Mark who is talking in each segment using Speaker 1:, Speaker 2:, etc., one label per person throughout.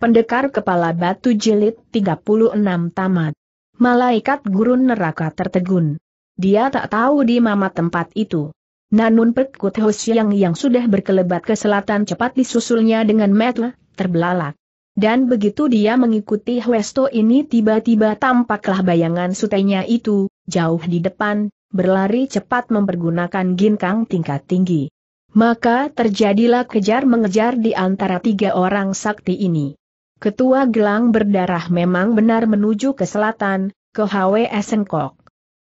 Speaker 1: Pendekar Kepala Batu Jilid 36 Tamat. Malaikat Gurun Neraka tertegun. Dia tak tahu di mana tempat itu. Nanun Pekut Hosiang yang sudah berkelebat ke selatan cepat disusulnya dengan metu, terbelalak. Dan begitu dia mengikuti Westo ini tiba-tiba tampaklah bayangan sutenya itu, jauh di depan, berlari cepat mempergunakan ginkang tingkat tinggi. Maka terjadilah kejar-mengejar di antara tiga orang sakti ini. Ketua gelang berdarah memang benar menuju ke selatan, ke HW Sengkok.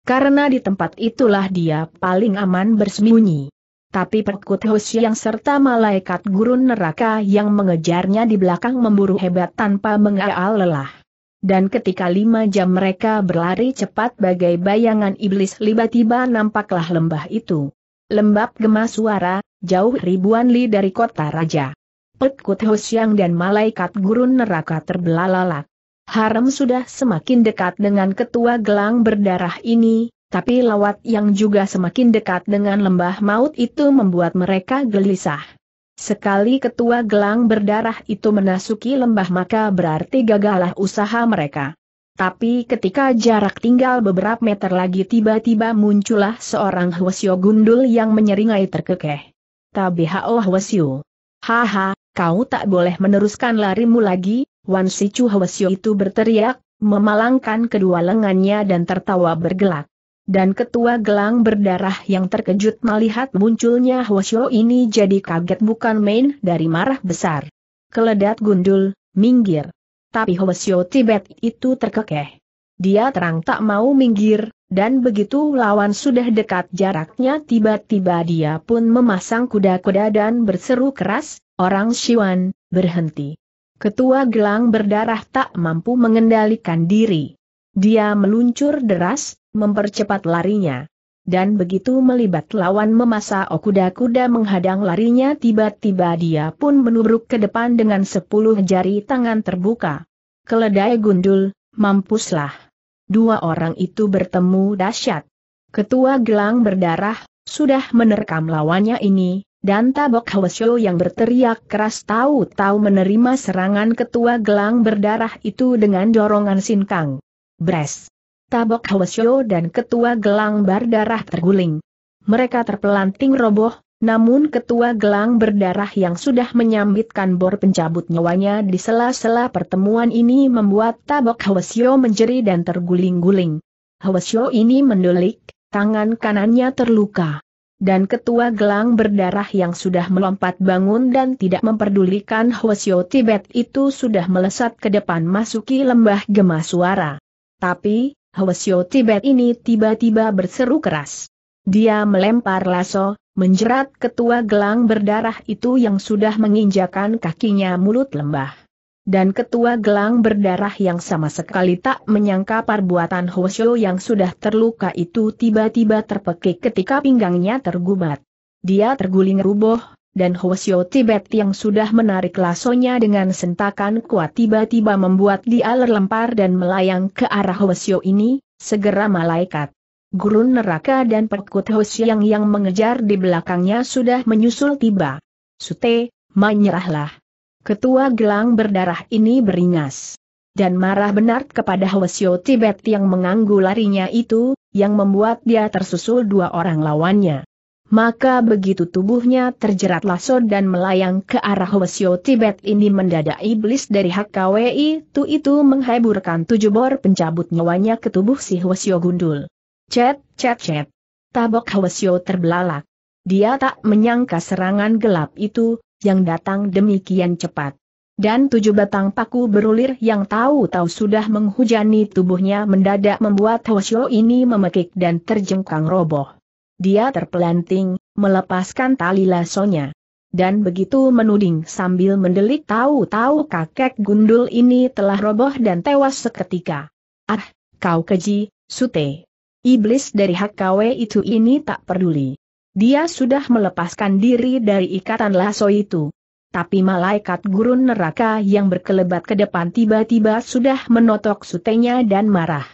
Speaker 1: Karena di tempat itulah dia paling aman bersembunyi. Tapi perkut yang serta malaikat gurun neraka yang mengejarnya di belakang memburu hebat tanpa mengaal lelah. Dan ketika lima jam mereka berlari cepat bagai bayangan iblis tiba-tiba nampaklah lembah itu. Lembab gemas suara, jauh ribuan li dari kota raja. Pekut Hosiang dan malaikat gurun neraka terbelalak. Harem sudah semakin dekat dengan ketua gelang berdarah ini, tapi lawat yang juga semakin dekat dengan lembah maut itu membuat mereka gelisah. Sekali ketua gelang berdarah itu menasuki lembah maka berarti gagalah usaha mereka. Tapi ketika jarak tinggal beberapa meter lagi tiba-tiba muncullah seorang Hwasyo gundul yang menyeringai terkekeh. Tabihao oh Hwasyo. Haha, kau tak boleh meneruskan larimu lagi, Wan Si Chu Hwasyo itu berteriak, memalangkan kedua lengannya dan tertawa bergelak. Dan ketua gelang berdarah yang terkejut melihat munculnya Hwasyo ini jadi kaget bukan main dari marah besar. Keledat gundul, minggir. Tapi Hwasyo Tibet itu terkekeh. Dia terang tak mau minggir, dan begitu lawan sudah dekat jaraknya tiba-tiba dia pun memasang kuda-kuda dan berseru keras, orang Siwan, berhenti. Ketua gelang berdarah tak mampu mengendalikan diri. Dia meluncur deras, mempercepat larinya. Dan begitu melibat lawan memasa kuda-kuda menghadang larinya tiba-tiba dia pun menubruk ke depan dengan sepuluh jari tangan terbuka. Keledai gundul, mampuslah. Dua orang itu bertemu dahsyat. Ketua gelang berdarah, sudah menerkam lawannya ini, dan Tabok Hwasyo yang berteriak keras tahu-tahu menerima serangan ketua gelang berdarah itu dengan dorongan sinkang. Bres! Tabok Hwasyo dan ketua gelang berdarah terguling. Mereka terpelanting roboh, namun ketua gelang berdarah yang sudah menyambitkan bor pencabut nyawanya di sela-sela pertemuan ini membuat tabok Hwasyo menjeri dan terguling-guling. Hwasyo ini mendelik, tangan kanannya terluka. Dan ketua gelang berdarah yang sudah melompat bangun dan tidak memperdulikan Hwasyo Tibet itu sudah melesat ke depan masuki lembah gemas suara. Tapi, Hwasyo Tibet ini tiba-tiba berseru keras. Dia melempar laso, menjerat ketua gelang berdarah itu yang sudah menginjakan kakinya mulut lembah. Dan ketua gelang berdarah yang sama sekali tak menyangka perbuatan Hoshio yang sudah terluka itu tiba-tiba terpekik ketika pinggangnya tergubat. Dia terguling ruboh, dan Hoshio Tibet yang sudah menarik lasonya dengan sentakan kuat tiba-tiba membuat dia lempar dan melayang ke arah Hoshio ini, segera malaikat gurun neraka dan perkut Hosiang yang mengejar di belakangnya sudah menyusul tiba. Sute, menyerahlah. Ketua gelang berdarah ini beringas. Dan marah benar kepada Hwasyo Tibet yang mengganggu larinya itu, yang membuat dia tersusul dua orang lawannya. Maka begitu tubuhnya terjerat laso dan melayang ke arah Hwasyo Tibet ini mendadak iblis dari HKWI itu itu menghiburkan tujuh bor pencabut nyawanya ke tubuh si Hwasyo Gundul. Cet, cet, cet. Tabok Hwasyo terbelalak. Dia tak menyangka serangan gelap itu, yang datang demikian cepat. Dan tujuh batang paku berulir yang tahu-tahu sudah menghujani tubuhnya mendadak membuat Hwasyo ini memekik dan terjengkang roboh. Dia terpelanting, melepaskan tali lasonya. Dan begitu menuding sambil mendelik tahu-tahu kakek gundul ini telah roboh dan tewas seketika. Ah, kau keji, Sute. Iblis dari HKW itu ini tak peduli. Dia sudah melepaskan diri dari ikatan lasso itu. Tapi malaikat gurun neraka yang berkelebat ke depan tiba-tiba sudah menotok sutenya dan marah.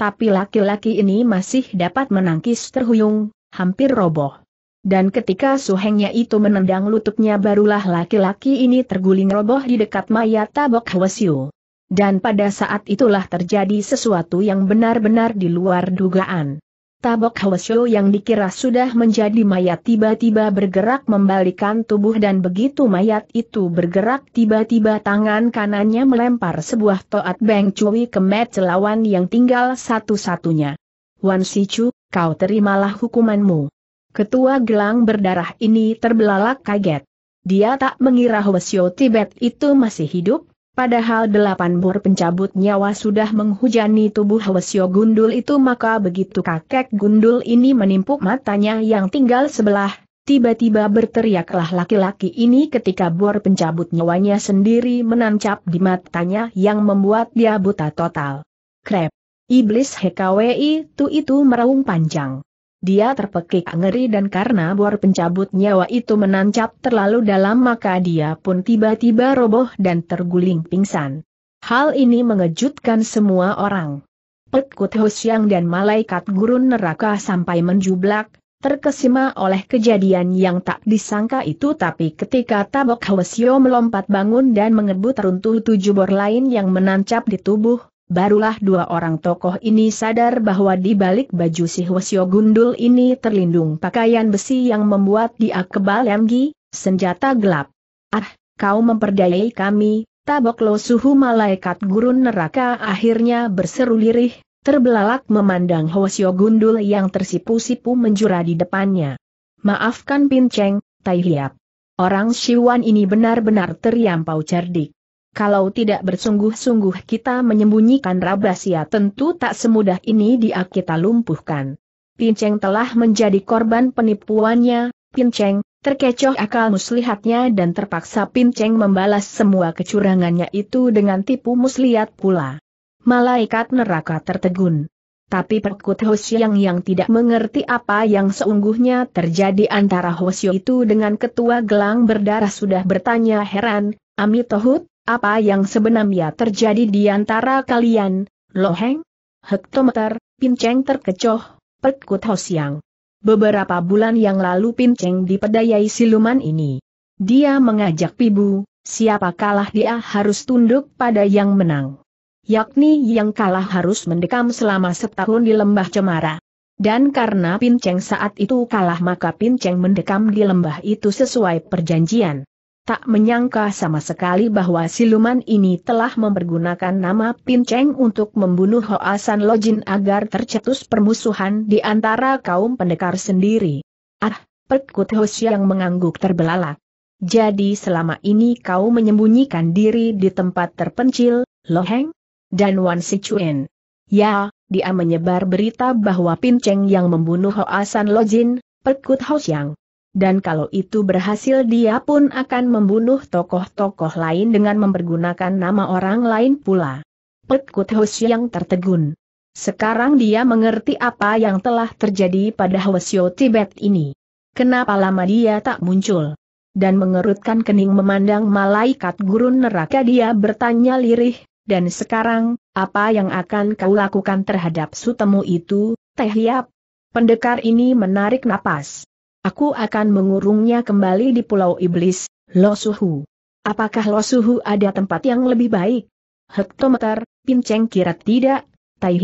Speaker 1: Tapi laki-laki ini masih dapat menangkis terhuyung, hampir roboh. Dan ketika suhengnya itu menendang lututnya barulah laki-laki ini terguling roboh di dekat mayat tabok Hwasyu. Dan pada saat itulah terjadi sesuatu yang benar-benar di luar dugaan. Tabok Hwasyo yang dikira sudah menjadi mayat tiba-tiba bergerak membalikan tubuh dan begitu mayat itu bergerak tiba-tiba tangan kanannya melempar sebuah toat Beng Cui ke Met lawan yang tinggal satu-satunya. Wan Sichu, kau terimalah hukumanmu. Ketua gelang berdarah ini terbelalak kaget. Dia tak mengira Hwasyo Tibet itu masih hidup, Padahal delapan bor pencabut nyawa sudah menghujani tubuh Hwasyo Gundul itu maka begitu kakek Gundul ini menimpuk matanya yang tinggal sebelah, tiba-tiba berteriaklah laki-laki ini ketika bor pencabut nyawanya sendiri menancap di matanya yang membuat dia buta total. Krep. Iblis HKWI itu itu meraung panjang. Dia terpekik ngeri dan karena bor pencabut nyawa itu menancap terlalu dalam maka dia pun tiba-tiba roboh dan terguling pingsan. Hal ini mengejutkan semua orang. Pekut Hosyang dan malaikat gurun neraka sampai menjublak, terkesima oleh kejadian yang tak disangka itu tapi ketika tabok Hwasyo melompat bangun dan mengebut runtuh tujuh bor lain yang menancap di tubuh, barulah dua orang tokoh ini sadar bahwa di balik baju si Hwasyo Gundul ini terlindung pakaian besi yang membuat dia kebal emgi, senjata gelap. Ah, kau memperdayai kami, tabok lo suhu malaikat gurun neraka akhirnya berseru lirih, terbelalak memandang Hwasyo Gundul yang tersipu-sipu menjura di depannya. Maafkan Pinceng, Tai Hiap. Orang Siwan ini benar-benar teriampau cerdik kalau tidak bersungguh-sungguh kita menyembunyikan rahasia tentu tak semudah ini dia kita lumpuhkan. Pinceng telah menjadi korban penipuannya, Pinceng, terkecoh akal muslihatnya dan terpaksa Pinceng membalas semua kecurangannya itu dengan tipu muslihat pula. Malaikat neraka tertegun. Tapi perkut Hoshiang yang tidak mengerti apa yang seungguhnya terjadi antara Hosyo itu dengan ketua gelang berdarah sudah bertanya heran, Amitohut, apa yang sebenarnya terjadi di antara kalian, Loheng? Hektometer, Pinceng terkecoh, Pekut Hosiang. Beberapa bulan yang lalu Pinceng dipedayai siluman ini. Dia mengajak Pibu, siapa kalah dia harus tunduk pada yang menang. Yakni yang kalah harus mendekam selama setahun di lembah cemara. Dan karena Pinceng saat itu kalah maka Pinceng mendekam di lembah itu sesuai perjanjian tak menyangka sama sekali bahwa siluman ini telah mempergunakan nama Pinceng untuk membunuh Hoasan Lojin agar tercetus permusuhan di antara kaum pendekar sendiri. Ah, perkut Hos yang mengangguk terbelalak. Jadi selama ini kau menyembunyikan diri di tempat terpencil, Loheng? Dan Wan Sichuan. Ya, dia menyebar berita bahwa Pinceng yang membunuh Hoasan Lojin, Perkut yang dan kalau itu berhasil dia pun akan membunuh tokoh-tokoh lain dengan mempergunakan nama orang lain pula. Pekut Kut yang tertegun. Sekarang dia mengerti apa yang telah terjadi pada Hwasyo Tibet ini. Kenapa lama dia tak muncul? Dan mengerutkan kening memandang malaikat gurun neraka dia bertanya lirih, dan sekarang, apa yang akan kau lakukan terhadap sutemu itu, Teh Yap? Pendekar ini menarik napas. Aku akan mengurungnya kembali di Pulau Iblis, Losuhu. Apakah Losuhu ada tempat yang lebih baik? Hektometer, pinceng kira tidak, tai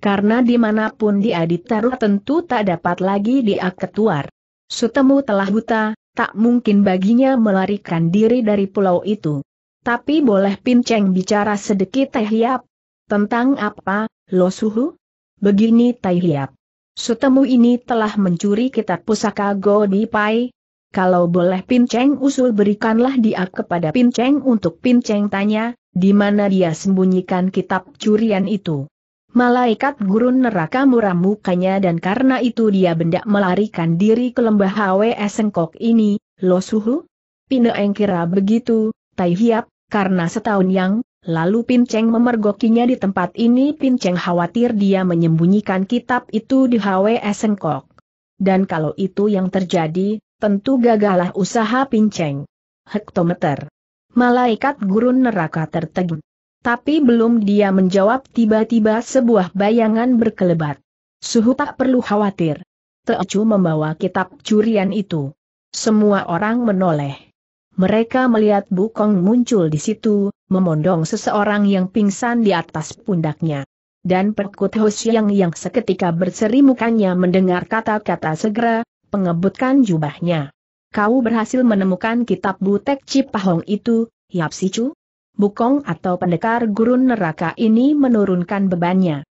Speaker 1: Karena dimanapun dia ditaruh tentu tak dapat lagi dia ketuar. Sutemu telah buta, tak mungkin baginya melarikan diri dari pulau itu. Tapi boleh pinceng bicara sedikit tai Tentang apa, Losuhu? Begini tai Sutemu ini telah mencuri kitab pusaka Godi Pai. Kalau boleh Pinceng usul berikanlah dia kepada Pinceng untuk Pinceng tanya, di mana dia sembunyikan kitab curian itu. Malaikat gurun neraka muram mukanya dan karena itu dia benda melarikan diri ke lembah Hwe Sengkok ini, Lo Suhu? Pineng Engkira begitu, Tai Hiap, karena setahun yang Lalu Pinceng memergokinya di tempat ini Pinceng khawatir dia menyembunyikan kitab itu di HWS Sengkok. Dan kalau itu yang terjadi, tentu gagalah usaha Pinceng. Hektometer. Malaikat gurun neraka tertegun. Tapi belum dia menjawab tiba-tiba sebuah bayangan berkelebat. Suhu tak perlu khawatir. Teocu membawa kitab curian itu. Semua orang menoleh. Mereka melihat Bukong muncul di situ, memondong seseorang yang pingsan di atas pundaknya. Dan perkut Hosiang yang seketika berseri mukanya mendengar kata-kata segera, pengebutkan jubahnya. Kau berhasil menemukan kitab butek Cipahong itu, Yap Sicu? Bukong atau pendekar gurun neraka ini menurunkan bebannya.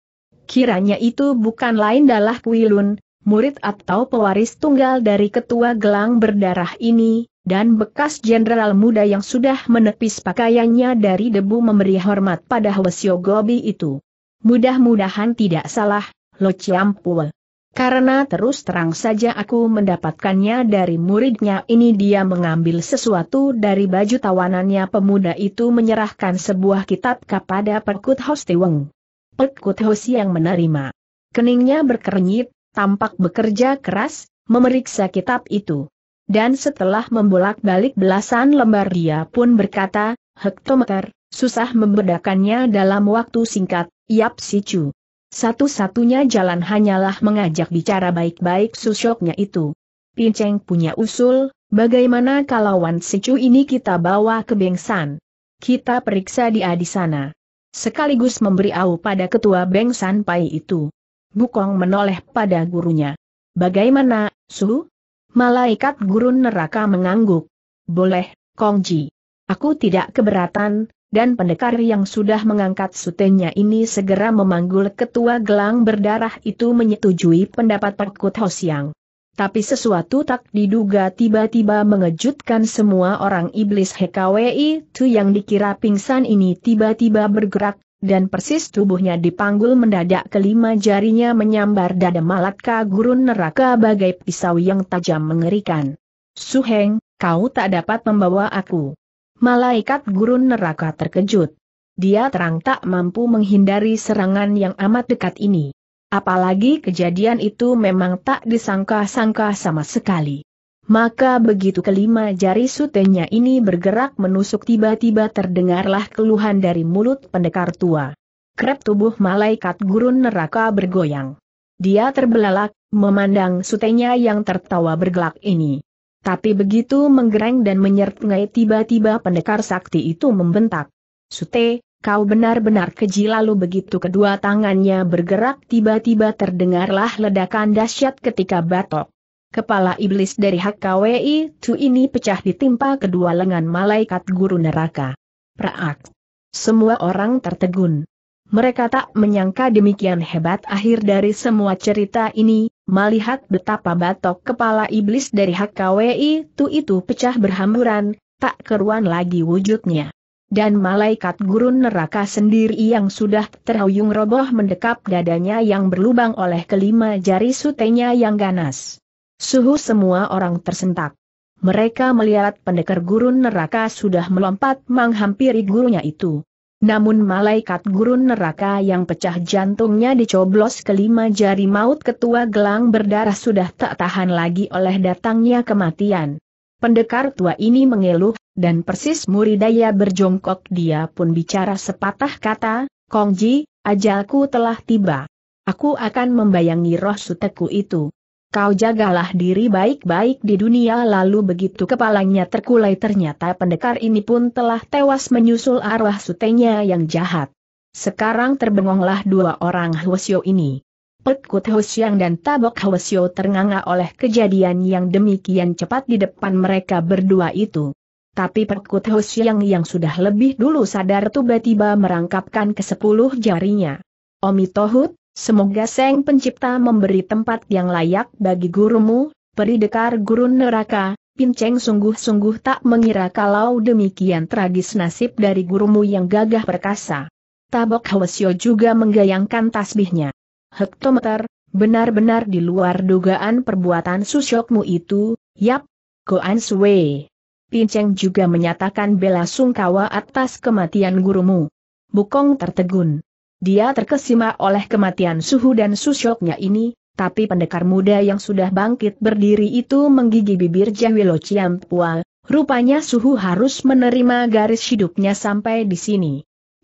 Speaker 1: Kiranya itu bukan lain dalah Kuilun, murid atau pewaris tunggal dari ketua gelang berdarah ini, dan bekas jenderal muda yang sudah menepis pakaiannya dari debu memberi hormat pada Hwasyo Gobi itu. Mudah-mudahan tidak salah, Lo Chiampul. Karena terus terang saja aku mendapatkannya dari muridnya ini dia mengambil sesuatu dari baju tawanannya pemuda itu menyerahkan sebuah kitab kepada Perkut Hostiweng. Perkut Hosi yang menerima. Keningnya berkernyit, tampak bekerja keras, memeriksa kitab itu dan setelah membolak-balik belasan lembar dia pun berkata, hektometer, susah membedakannya dalam waktu singkat, yap si cu. Satu-satunya jalan hanyalah mengajak bicara baik-baik susoknya itu. Pinceng punya usul, bagaimana kalau Wan Si cu ini kita bawa ke Bengsan? Kita periksa dia di sana. Sekaligus memberi au pada ketua Bengsan Pai itu. Bukong menoleh pada gurunya. Bagaimana, Su? Malaikat gurun neraka mengangguk. Boleh, Kongji. Aku tidak keberatan, dan pendekar yang sudah mengangkat sutenya ini segera memanggul ketua gelang berdarah itu menyetujui pendapat Pakut Hosiang. Tapi sesuatu tak diduga tiba-tiba mengejutkan semua orang iblis HKWI itu yang dikira pingsan ini tiba-tiba bergerak, dan persis tubuhnya dipanggul mendadak kelima jarinya menyambar dada Malatka gurun neraka bagai pisau yang tajam mengerikan. Suheng, kau tak dapat membawa aku. Malaikat gurun neraka terkejut. Dia terang tak mampu menghindari serangan yang amat dekat ini. Apalagi kejadian itu memang tak disangka-sangka sama sekali. Maka begitu kelima jari sutenya ini bergerak menusuk tiba-tiba terdengarlah keluhan dari mulut pendekar tua. Krep tubuh malaikat gurun neraka bergoyang. Dia terbelalak, memandang sutenya yang tertawa bergelak ini. Tapi begitu menggereng dan menyertai tiba-tiba pendekar sakti itu membentak. Sute, kau benar-benar keji lalu begitu kedua tangannya bergerak tiba-tiba terdengarlah ledakan dahsyat ketika batok. Kepala iblis dari HKWI Tu ini pecah ditimpa kedua lengan malaikat guru neraka. Praak. Semua orang tertegun. Mereka tak menyangka demikian hebat akhir dari semua cerita ini, melihat betapa batok kepala iblis dari HKWI itu itu pecah berhamburan, tak keruan lagi wujudnya. Dan malaikat guru neraka sendiri yang sudah terhuyung roboh mendekap dadanya yang berlubang oleh kelima jari sutenya yang ganas. Suhu semua orang tersentak. Mereka melihat pendekar gurun neraka sudah melompat menghampiri gurunya itu. Namun malaikat gurun neraka yang pecah jantungnya dicoblos kelima jari maut ketua gelang berdarah sudah tak tahan lagi oleh datangnya kematian. Pendekar tua ini mengeluh, dan persis muridaya berjongkok dia pun bicara sepatah kata, Kongji, ajalku telah tiba. Aku akan membayangi roh suteku itu. Kau jagalah diri baik-baik di dunia lalu begitu kepalanya terkulai ternyata pendekar ini pun telah tewas menyusul arwah sutenya yang jahat. Sekarang terbengonglah dua orang Hwasyo ini. Pekut Hwasyang dan Tabok Hwasyo ternganga oleh kejadian yang demikian cepat di depan mereka berdua itu. Tapi Pekut Hwasyang yang sudah lebih dulu sadar tiba-tiba merangkapkan ke sepuluh jarinya. Omitohut. Semoga Seng Pencipta memberi tempat yang layak bagi gurumu, peri dekar gurun neraka, Pinceng sungguh-sungguh tak mengira kalau demikian tragis nasib dari gurumu yang gagah perkasa. Tabok Hwasyo juga menggayangkan tasbihnya. Hektometer, benar-benar di luar dugaan perbuatan susyokmu itu, yap, Goan Sui. Pinceng juga menyatakan bela sungkawa atas kematian gurumu. Bukong tertegun. Dia terkesima oleh kematian suhu dan susyoknya ini, tapi pendekar muda yang sudah bangkit berdiri itu menggigi bibir Jawilo Ciampual, rupanya suhu harus menerima garis hidupnya sampai di sini.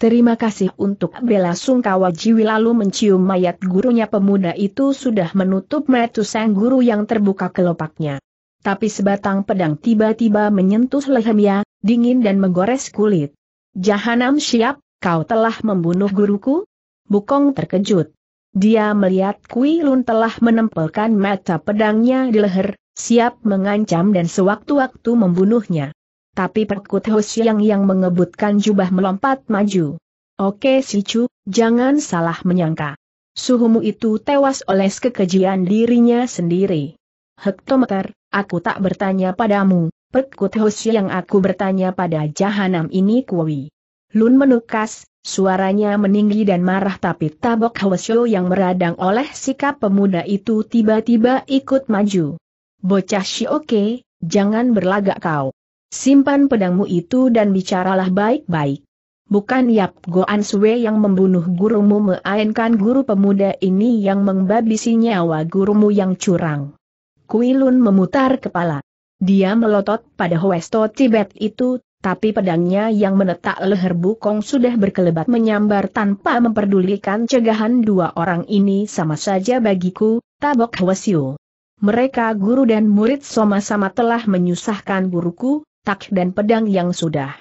Speaker 1: Terima kasih untuk bela sungkawa Jiwi lalu mencium mayat gurunya pemuda itu sudah menutup metu sang guru yang terbuka kelopaknya. Tapi sebatang pedang tiba-tiba menyentuh lehernya, dingin dan menggores kulit. Jahanam siap, kau telah membunuh guruku? Bukong terkejut. Dia melihat Kui Lun telah menempelkan mata pedangnya di leher, siap mengancam dan sewaktu-waktu membunuhnya. Tapi perkut Hosiang yang mengebutkan jubah melompat maju. Oke si Chu, jangan salah menyangka. Suhumu itu tewas oleh kekejian dirinya sendiri. Hektometer, aku tak bertanya padamu, Perkut Ho yang aku bertanya pada jahanam ini kui. Lun menukas, suaranya meninggi dan marah tapi tabok Hwasyo yang meradang oleh sikap pemuda itu tiba-tiba ikut maju. Bocah Shioke, jangan berlagak kau. Simpan pedangmu itu dan bicaralah baik-baik. Bukan Yap Goan Sue yang membunuh gurumu melainkan guru pemuda ini yang membabisi nyawa gurumu yang curang. Kuilun memutar kepala. Dia melotot pada Hoesto Tibet itu, tapi pedangnya yang menetak leher Bukong sudah berkelebat menyambar tanpa memperdulikan cegahan dua orang ini sama saja bagiku, tabok Hwasyu. Mereka guru dan murid sama-sama telah menyusahkan guruku, tak dan pedang yang sudah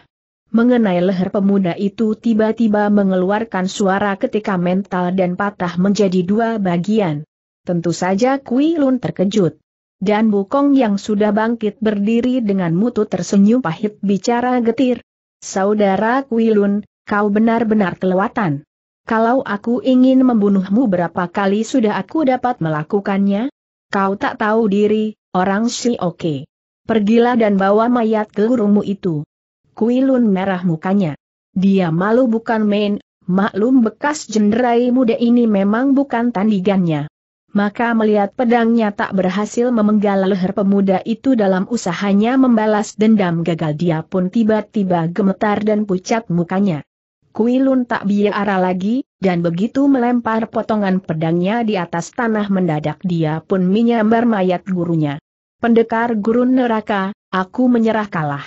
Speaker 1: mengenai leher pemuda itu tiba-tiba mengeluarkan suara ketika mental dan patah menjadi dua bagian. Tentu saja Kui Lun terkejut. Dan Bukong yang sudah bangkit berdiri dengan mutu tersenyum pahit bicara getir. Saudara Kuilun, kau benar-benar kelewatan. Kalau aku ingin membunuhmu berapa kali sudah aku dapat melakukannya? Kau tak tahu diri, orang si oke. Pergilah dan bawa mayat ke gurumu itu. Kuilun merah mukanya. Dia malu bukan main, maklum bekas jenderai muda ini memang bukan tandingannya maka melihat pedangnya tak berhasil memenggal leher pemuda itu dalam usahanya membalas dendam gagal dia pun tiba-tiba gemetar dan pucat mukanya. Kuilun tak biara lagi, dan begitu melempar potongan pedangnya di atas tanah mendadak dia pun menyambar mayat gurunya. Pendekar gurun neraka, aku menyerah kalah.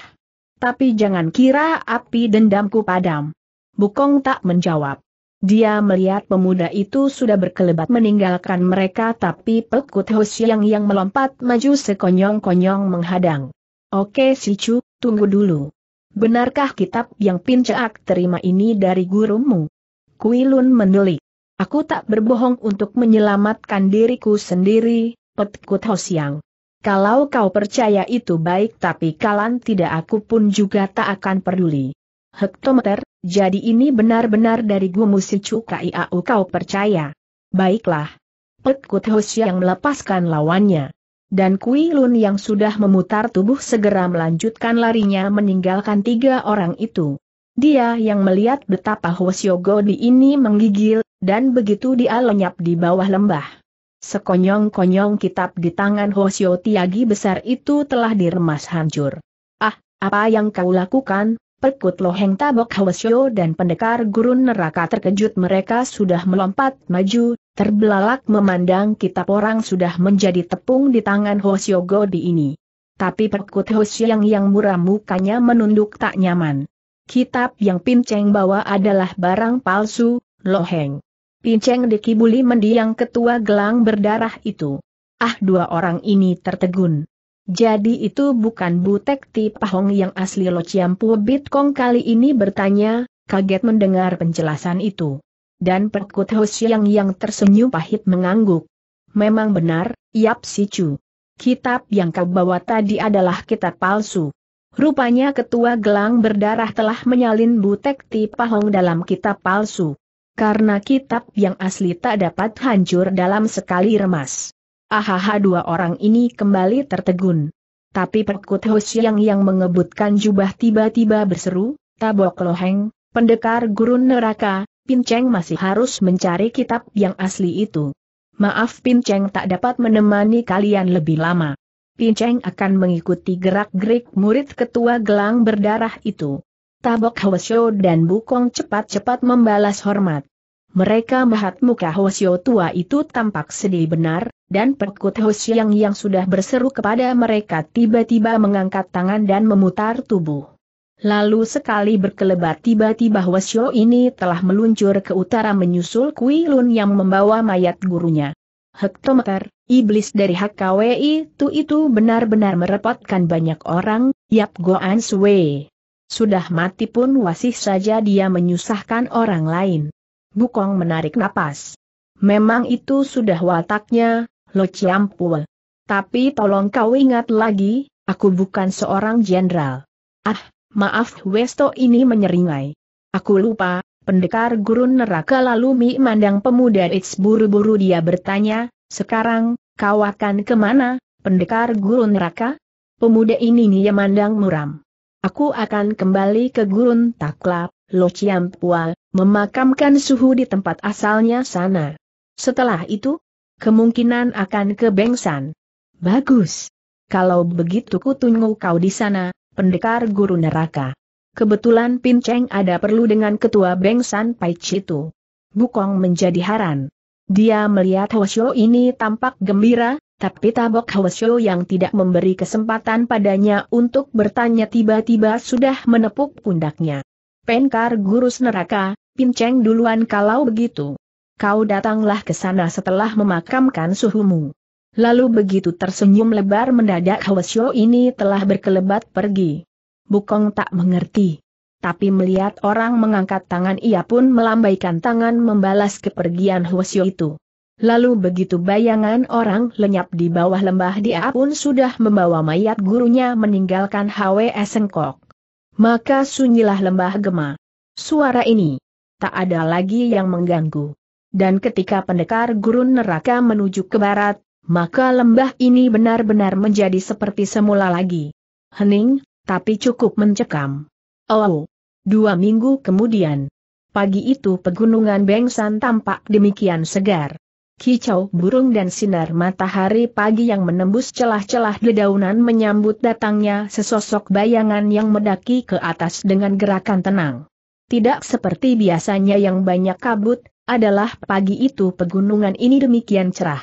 Speaker 1: Tapi jangan kira api dendamku padam. Bukong tak menjawab. Dia melihat pemuda itu sudah berkelebat meninggalkan mereka tapi Pekut Hosiang yang melompat maju sekonyong-konyong menghadang. Oke si Chu, tunggu dulu. Benarkah kitab yang pinceak terima ini dari gurumu? Kuilun mendelik. Aku tak berbohong untuk menyelamatkan diriku sendiri, Pekut Hosiang. Kalau kau percaya itu baik tapi kalan tidak aku pun juga tak akan peduli hektometer, jadi ini benar-benar dari Gumu Sicu Kiau kau percaya. Baiklah. Pek Kut yang melepaskan lawannya. Dan Kui Lun yang sudah memutar tubuh segera melanjutkan larinya meninggalkan tiga orang itu. Dia yang melihat betapa Hosio Godi ini menggigil, dan begitu dia lenyap di bawah lembah. Sekonyong-konyong kitab di tangan Hosio Tiagi besar itu telah diremas hancur. Ah, apa yang kau lakukan, Perkut Loheng Tabok Hwasyo dan pendekar gurun neraka terkejut mereka sudah melompat maju, terbelalak memandang kitab orang sudah menjadi tepung di tangan Hwasyo Godi ini. Tapi Perkut Hwasyo yang muram mukanya menunduk tak nyaman. Kitab yang Pinceng bawa adalah barang palsu, Loheng. Pinceng dikibuli mendiang ketua gelang berdarah itu. Ah dua orang ini tertegun. Jadi itu bukan Butek Ti Pahong yang asli Lo Ciampu Bit Kong kali ini bertanya, kaget mendengar penjelasan itu. Dan Perkut Ho Siang yang tersenyum pahit mengangguk. Memang benar, Yap Si Chu. Kitab yang kau bawa tadi adalah kitab palsu. Rupanya ketua gelang berdarah telah menyalin Butek Ti Pahong dalam kitab palsu. Karena kitab yang asli tak dapat hancur dalam sekali remas. Ahaha dua orang ini kembali tertegun. Tapi Perkut Hosiang yang mengebutkan jubah tiba-tiba berseru, Tabok Loheng, pendekar gurun neraka, Pinceng masih harus mencari kitab yang asli itu. Maaf Pinceng tak dapat menemani kalian lebih lama. Pinceng akan mengikuti gerak-gerik murid ketua gelang berdarah itu. Tabok Hwasyo dan Bukong cepat-cepat membalas hormat. Mereka melihat muka Hwasyo tua itu tampak sedih benar, dan Perkut Siang yang sudah berseru kepada mereka tiba-tiba mengangkat tangan dan memutar tubuh. Lalu sekali berkelebat tiba-tiba Hwasyo ini telah meluncur ke utara menyusul Kui Lun yang membawa mayat gurunya. Hektometer, iblis dari HKWI itu itu benar-benar merepotkan banyak orang, Yap Goan Sui. Sudah mati pun wasih saja dia menyusahkan orang lain. Bukong menarik napas. Memang itu sudah wataknya, Lo Ciampul. Tapi tolong kau ingat lagi, aku bukan seorang jenderal. Ah, maaf Westo ini menyeringai. Aku lupa, pendekar gurun neraka lalu Mi mandang pemuda It's buru-buru dia bertanya, sekarang, kau akan kemana, pendekar gurun neraka? Pemuda ini nih mandang muram. Aku akan kembali ke gurun taklap, Lo Ciampual, memakamkan suhu di tempat asalnya sana. Setelah itu, kemungkinan akan ke Bengsan. Bagus. Kalau begitu kutunggu kau di sana, pendekar guru neraka. Kebetulan Pinceng ada perlu dengan ketua Bengsan Pai Citu. Bukong menjadi heran. Dia melihat Hwasyo ini tampak gembira, tapi tabok Hwasyo yang tidak memberi kesempatan padanya untuk bertanya tiba-tiba sudah menepuk pundaknya. Penkar gurus neraka, Pinceng duluan kalau begitu kau datanglah ke sana setelah memakamkan suhumu. Lalu begitu tersenyum lebar mendadak Hwasyo ini telah berkelebat pergi. Bukong tak mengerti. Tapi melihat orang mengangkat tangan ia pun melambaikan tangan membalas kepergian Hwasyo itu. Lalu begitu bayangan orang lenyap di bawah lembah dia pun sudah membawa mayat gurunya meninggalkan HWS Sengkok. Maka sunyilah lembah gema. Suara ini. Tak ada lagi yang mengganggu dan ketika pendekar gurun neraka menuju ke barat, maka lembah ini benar-benar menjadi seperti semula lagi. Hening, tapi cukup mencekam. Oh, dua minggu kemudian. Pagi itu pegunungan Bengsan tampak demikian segar. Kicau burung dan sinar matahari pagi yang menembus celah-celah dedaunan menyambut datangnya sesosok bayangan yang mendaki ke atas dengan gerakan tenang. Tidak seperti biasanya yang banyak kabut, adalah pagi itu pegunungan ini demikian cerah.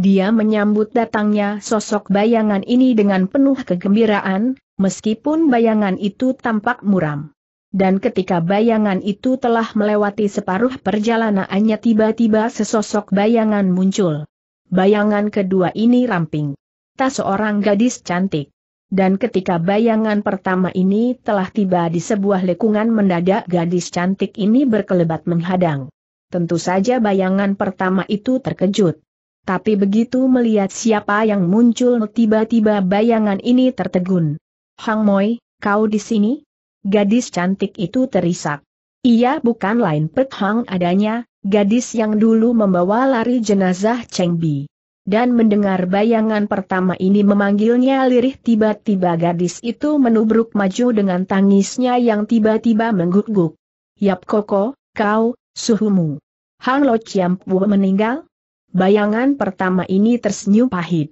Speaker 1: Dia menyambut datangnya sosok bayangan ini dengan penuh kegembiraan, meskipun bayangan itu tampak muram. Dan ketika bayangan itu telah melewati separuh perjalanannya tiba-tiba sesosok bayangan muncul. Bayangan kedua ini ramping. Tak seorang gadis cantik. Dan ketika bayangan pertama ini telah tiba di sebuah lekungan mendadak gadis cantik ini berkelebat menghadang. Tentu saja bayangan pertama itu terkejut. Tapi begitu melihat siapa yang muncul tiba-tiba bayangan ini tertegun. Hang Moi, kau di sini? Gadis cantik itu terisak. Ia bukan lain Pek Hang adanya, gadis yang dulu membawa lari jenazah Cheng Bi. Dan mendengar bayangan pertama ini memanggilnya lirih tiba-tiba gadis itu menubruk maju dengan tangisnya yang tiba-tiba mengguguk. Yap Koko, kau, suhumu. Hang Lo Chiam Pu meninggal? Bayangan pertama ini tersenyum pahit.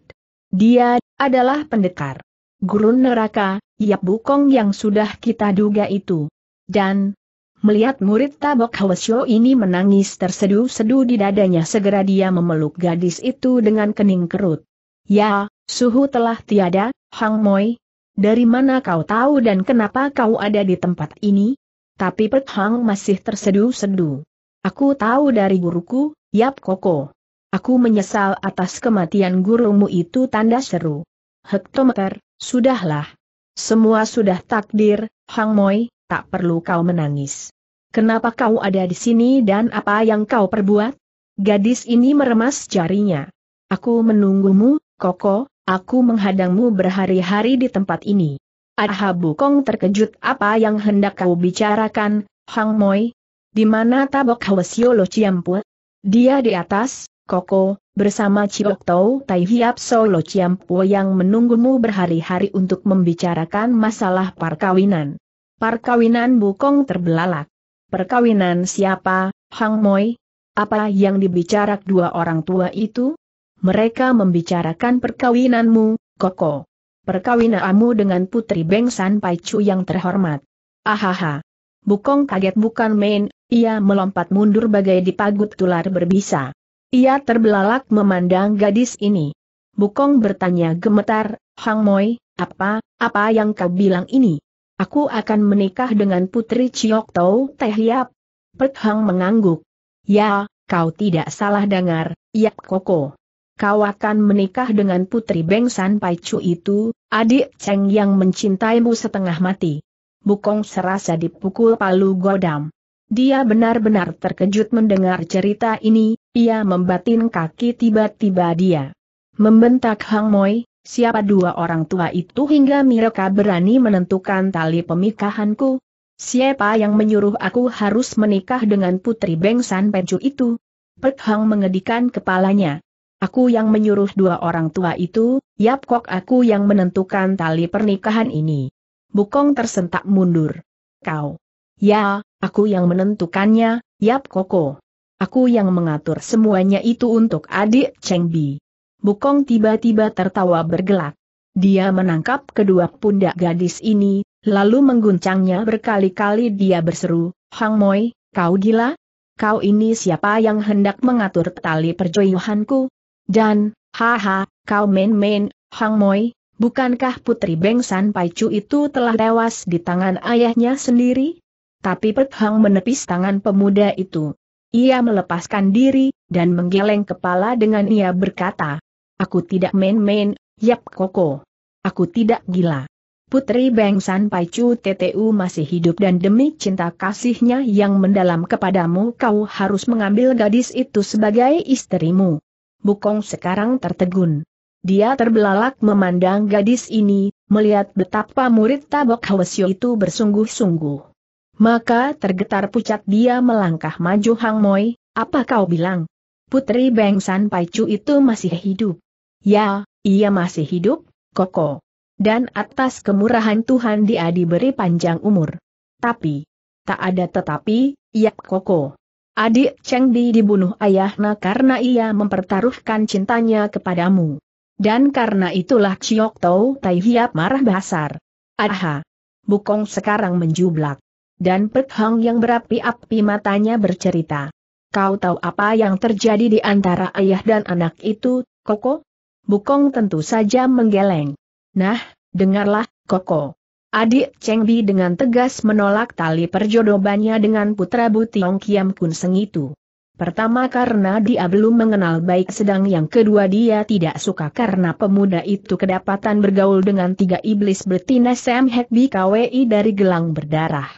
Speaker 1: Dia adalah pendekar. guru neraka, Yap Bukong yang sudah kita duga itu. Dan, melihat murid tabok Hwasyo ini menangis terseduh-seduh di dadanya segera dia memeluk gadis itu dengan kening kerut. Ya, suhu telah tiada, Hang Moi. Dari mana kau tahu dan kenapa kau ada di tempat ini? Tapi Pek Hang masih terseduh-seduh. Aku tahu dari guruku, Yap Koko. Aku menyesal atas kematian gurumu itu tanda seru. Hektometer, sudahlah. Semua sudah takdir, Hang Moi, tak perlu kau menangis. Kenapa kau ada di sini dan apa yang kau perbuat? Gadis ini meremas jarinya. Aku menunggumu, Koko, aku menghadangmu berhari-hari di tempat ini. Aha Bukong terkejut apa yang hendak kau bicarakan, Hang Moi, di mana tabok Hwasyo Lo ciampu? Dia di atas, Koko, bersama Ciok Tau Tai Hiap Solo ciampu yang menunggumu berhari-hari untuk membicarakan masalah perkawinan. Perkawinan Bukong terbelalak. Perkawinan siapa, Hang Moi? Apa yang dibicarak dua orang tua itu? Mereka membicarakan perkawinanmu, Koko. Perkawinanmu dengan Putri Beng San Pai Chu yang terhormat. Ahaha. Bukong kaget bukan main, ia melompat mundur bagai dipagut tular berbisa. Ia terbelalak memandang gadis ini. Bukong bertanya gemetar, Hang Moi, apa, apa yang kau bilang ini? Aku akan menikah dengan putri Chiok Tau Teh Yap. Pek Hang mengangguk. Ya, kau tidak salah dengar, Yap Koko. Kau akan menikah dengan putri Beng San Pai Chu itu, adik Cheng yang mencintaimu setengah mati. Bukong serasa dipukul palu godam. Dia benar-benar terkejut mendengar cerita ini, ia membatin kaki tiba-tiba dia. Membentak Hang Moi, siapa dua orang tua itu hingga mereka berani menentukan tali pemikahanku? Siapa yang menyuruh aku harus menikah dengan putri Bengsan Pencu itu? Pek Hang mengedikan kepalanya. Aku yang menyuruh dua orang tua itu, Yap Kok aku yang menentukan tali pernikahan ini. Bukong tersentak mundur. Kau. Ya, aku yang menentukannya, Yap Koko. Aku yang mengatur semuanya itu untuk adik Cheng Bi. Bukong tiba-tiba tertawa bergelak. Dia menangkap kedua pundak gadis ini, lalu mengguncangnya berkali-kali dia berseru, Hang Moi, kau gila? Kau ini siapa yang hendak mengatur tali perjoyuhanku? Dan, haha, kau main-main, Hang Moi, Bukankah Putri Bengsan Paicu itu telah tewas di tangan ayahnya sendiri? Tapi Pek Hang menepis tangan pemuda itu. Ia melepaskan diri, dan menggeleng kepala dengan ia berkata, Aku tidak main-main, Yap Koko. Aku tidak gila. Putri Bengsan Paicu TTU masih hidup dan demi cinta kasihnya yang mendalam kepadamu kau harus mengambil gadis itu sebagai istrimu. Bukong sekarang tertegun. Dia terbelalak memandang gadis ini, melihat betapa murid tabok Hwasyo itu bersungguh-sungguh. Maka tergetar pucat dia melangkah maju Hang Moi, apa kau bilang? Putri Beng San Paicu itu masih hidup. Ya, ia masih hidup, Koko. Dan atas kemurahan Tuhan dia diberi panjang umur. Tapi, tak ada tetapi, ya Koko. Adik Cheng Di dibunuh ayahnya karena ia mempertaruhkan cintanya kepadamu. Dan karena itulah Chiok Tau Tai Hiap marah basar. Aha! Bukong sekarang menjublak. Dan Pek Hong yang berapi-api matanya bercerita. Kau tahu apa yang terjadi di antara ayah dan anak itu, Koko? Bukong tentu saja menggeleng. Nah, dengarlah, Koko. Adik Cheng Bi dengan tegas menolak tali perjodobannya dengan putra Bu Tiong Kiam Kun Seng itu. Pertama karena dia belum mengenal baik sedang yang kedua dia tidak suka karena pemuda itu kedapatan bergaul dengan tiga iblis betina Sam Hekbi KWI dari gelang berdarah.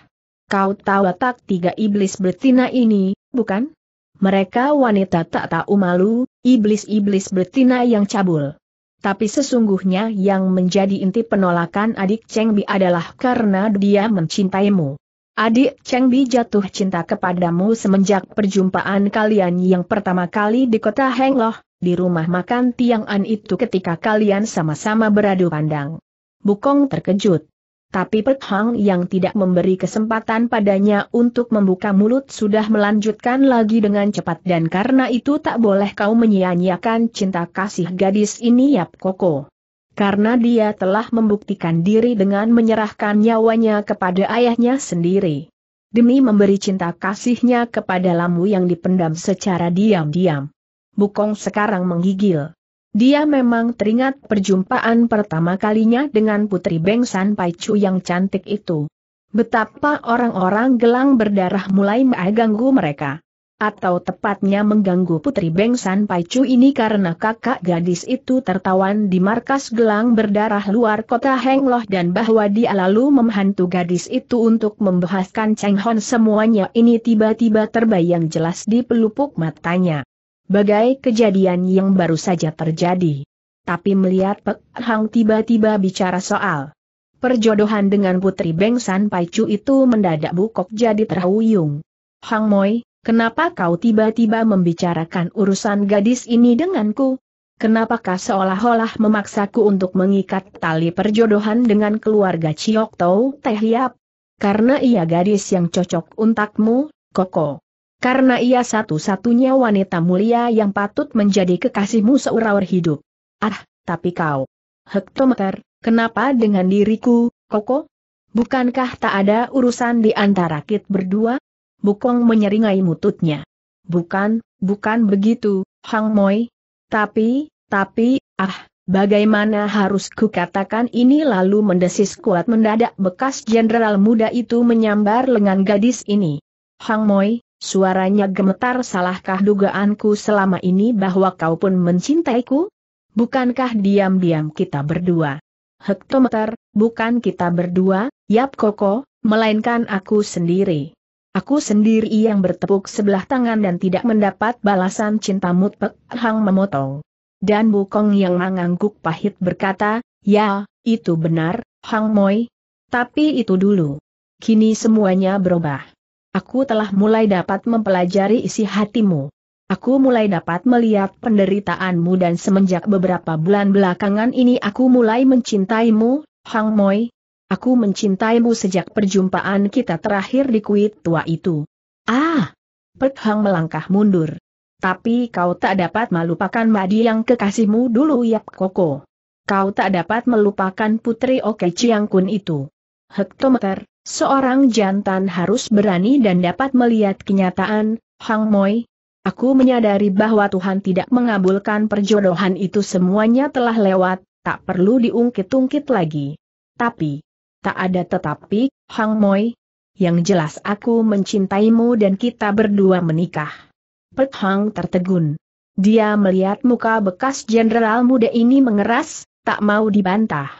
Speaker 1: Kau tahu tak tiga iblis betina ini, bukan? Mereka wanita tak tahu malu, iblis-iblis betina yang cabul. Tapi sesungguhnya yang menjadi inti penolakan adik Cheng Bi adalah karena dia mencintaimu. Adik Cheng Bi jatuh cinta kepadamu semenjak perjumpaan kalian yang pertama kali di kota Hengloh, di rumah makan Tiang An itu ketika kalian sama-sama beradu pandang. Bukong terkejut. Tapi Pek Hang yang tidak memberi kesempatan padanya untuk membuka mulut sudah melanjutkan lagi dengan cepat dan karena itu tak boleh kau menyia-nyiakan cinta kasih gadis ini Yap Koko karena dia telah membuktikan diri dengan menyerahkan nyawanya kepada ayahnya sendiri. Demi memberi cinta kasihnya kepada Lamu yang dipendam secara diam-diam. Bukong sekarang menggigil. Dia memang teringat perjumpaan pertama kalinya dengan Putri Beng Bengsan Chu yang cantik itu. Betapa orang-orang gelang berdarah mulai mengganggu mereka atau tepatnya mengganggu Putri Bengsan Paicu ini karena kakak gadis itu tertawan di markas gelang berdarah luar kota Hengloh dan bahwa dia lalu memhantu gadis itu untuk membahaskan Cheng Hon semuanya ini tiba-tiba terbayang jelas di pelupuk matanya. Bagai kejadian yang baru saja terjadi. Tapi melihat Pek Hang tiba-tiba bicara soal perjodohan dengan Putri Bengsan Paicu itu mendadak bukok jadi terhuyung. Hang Moi, Kenapa kau tiba-tiba membicarakan urusan gadis ini denganku? Kenapakah seolah-olah memaksaku untuk mengikat tali perjodohan dengan keluarga Ciok Tau Teh Yap? Karena ia gadis yang cocok untukmu, Koko. Karena ia satu-satunya wanita mulia yang patut menjadi kekasihmu seuraur hidup. Ah, tapi kau. Hektometer, kenapa dengan diriku, Koko? Bukankah tak ada urusan di antara kita berdua? Bukong menyeringai mututnya. Bukan, bukan begitu, Hang Moi. Tapi, tapi, ah, bagaimana harus kukatakan ini lalu mendesis kuat mendadak bekas jenderal muda itu menyambar lengan gadis ini. Hang Moi, suaranya gemetar salahkah dugaanku selama ini bahwa kau pun mencintaiku? Bukankah diam-diam kita berdua? Hektometer, bukan kita berdua, Yap Koko, melainkan aku sendiri. Aku sendiri yang bertepuk sebelah tangan dan tidak mendapat balasan cintamu Pek Hang memotong. Dan Bukong yang mengangguk pahit berkata, ya, itu benar, Hang Moi. Tapi itu dulu. Kini semuanya berubah. Aku telah mulai dapat mempelajari isi hatimu. Aku mulai dapat melihat penderitaanmu dan semenjak beberapa bulan belakangan ini aku mulai mencintaimu, Hang Moi, Aku mencintaimu sejak perjumpaan kita terakhir di kuit tua itu. Ah! Pek Hang melangkah mundur. Tapi kau tak dapat melupakan Madi yang kekasihmu dulu Yap Koko. Kau tak dapat melupakan putri Oke kun itu. Hektometer, seorang jantan harus berani dan dapat melihat kenyataan, Hang Moi. Aku menyadari bahwa Tuhan tidak mengabulkan perjodohan itu semuanya telah lewat, tak perlu diungkit-ungkit lagi. Tapi, tak ada tetapi, Hang Moi, yang jelas aku mencintaimu dan kita berdua menikah. Pek Hang tertegun. Dia melihat muka bekas jenderal muda ini mengeras, tak mau dibantah.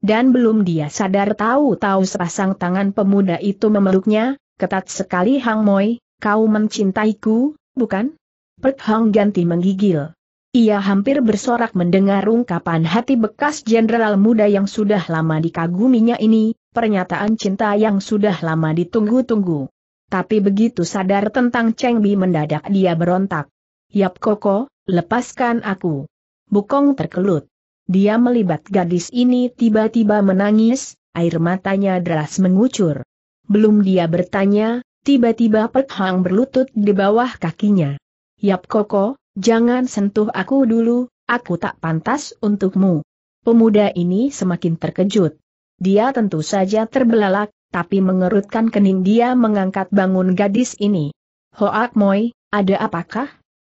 Speaker 1: Dan belum dia sadar tahu-tahu sepasang tangan pemuda itu memeluknya, ketat sekali Hang Moi, kau mencintaiku, bukan? Pek Hang ganti menggigil. Ia hampir bersorak mendengar ungkapan hati bekas jenderal muda yang sudah lama dikaguminya ini, pernyataan cinta yang sudah lama ditunggu-tunggu. Tapi begitu sadar tentang Cheng Bi mendadak dia berontak. Yap Koko, lepaskan aku. Bukong terkelut. Dia melibat gadis ini tiba-tiba menangis, air matanya deras mengucur. Belum dia bertanya, tiba-tiba Pek berlutut di bawah kakinya. Yap Koko, Jangan sentuh aku dulu, aku tak pantas untukmu. Pemuda ini semakin terkejut. Dia tentu saja terbelalak, tapi mengerutkan kening dia mengangkat bangun gadis ini. Hoak Moi, ada apakah?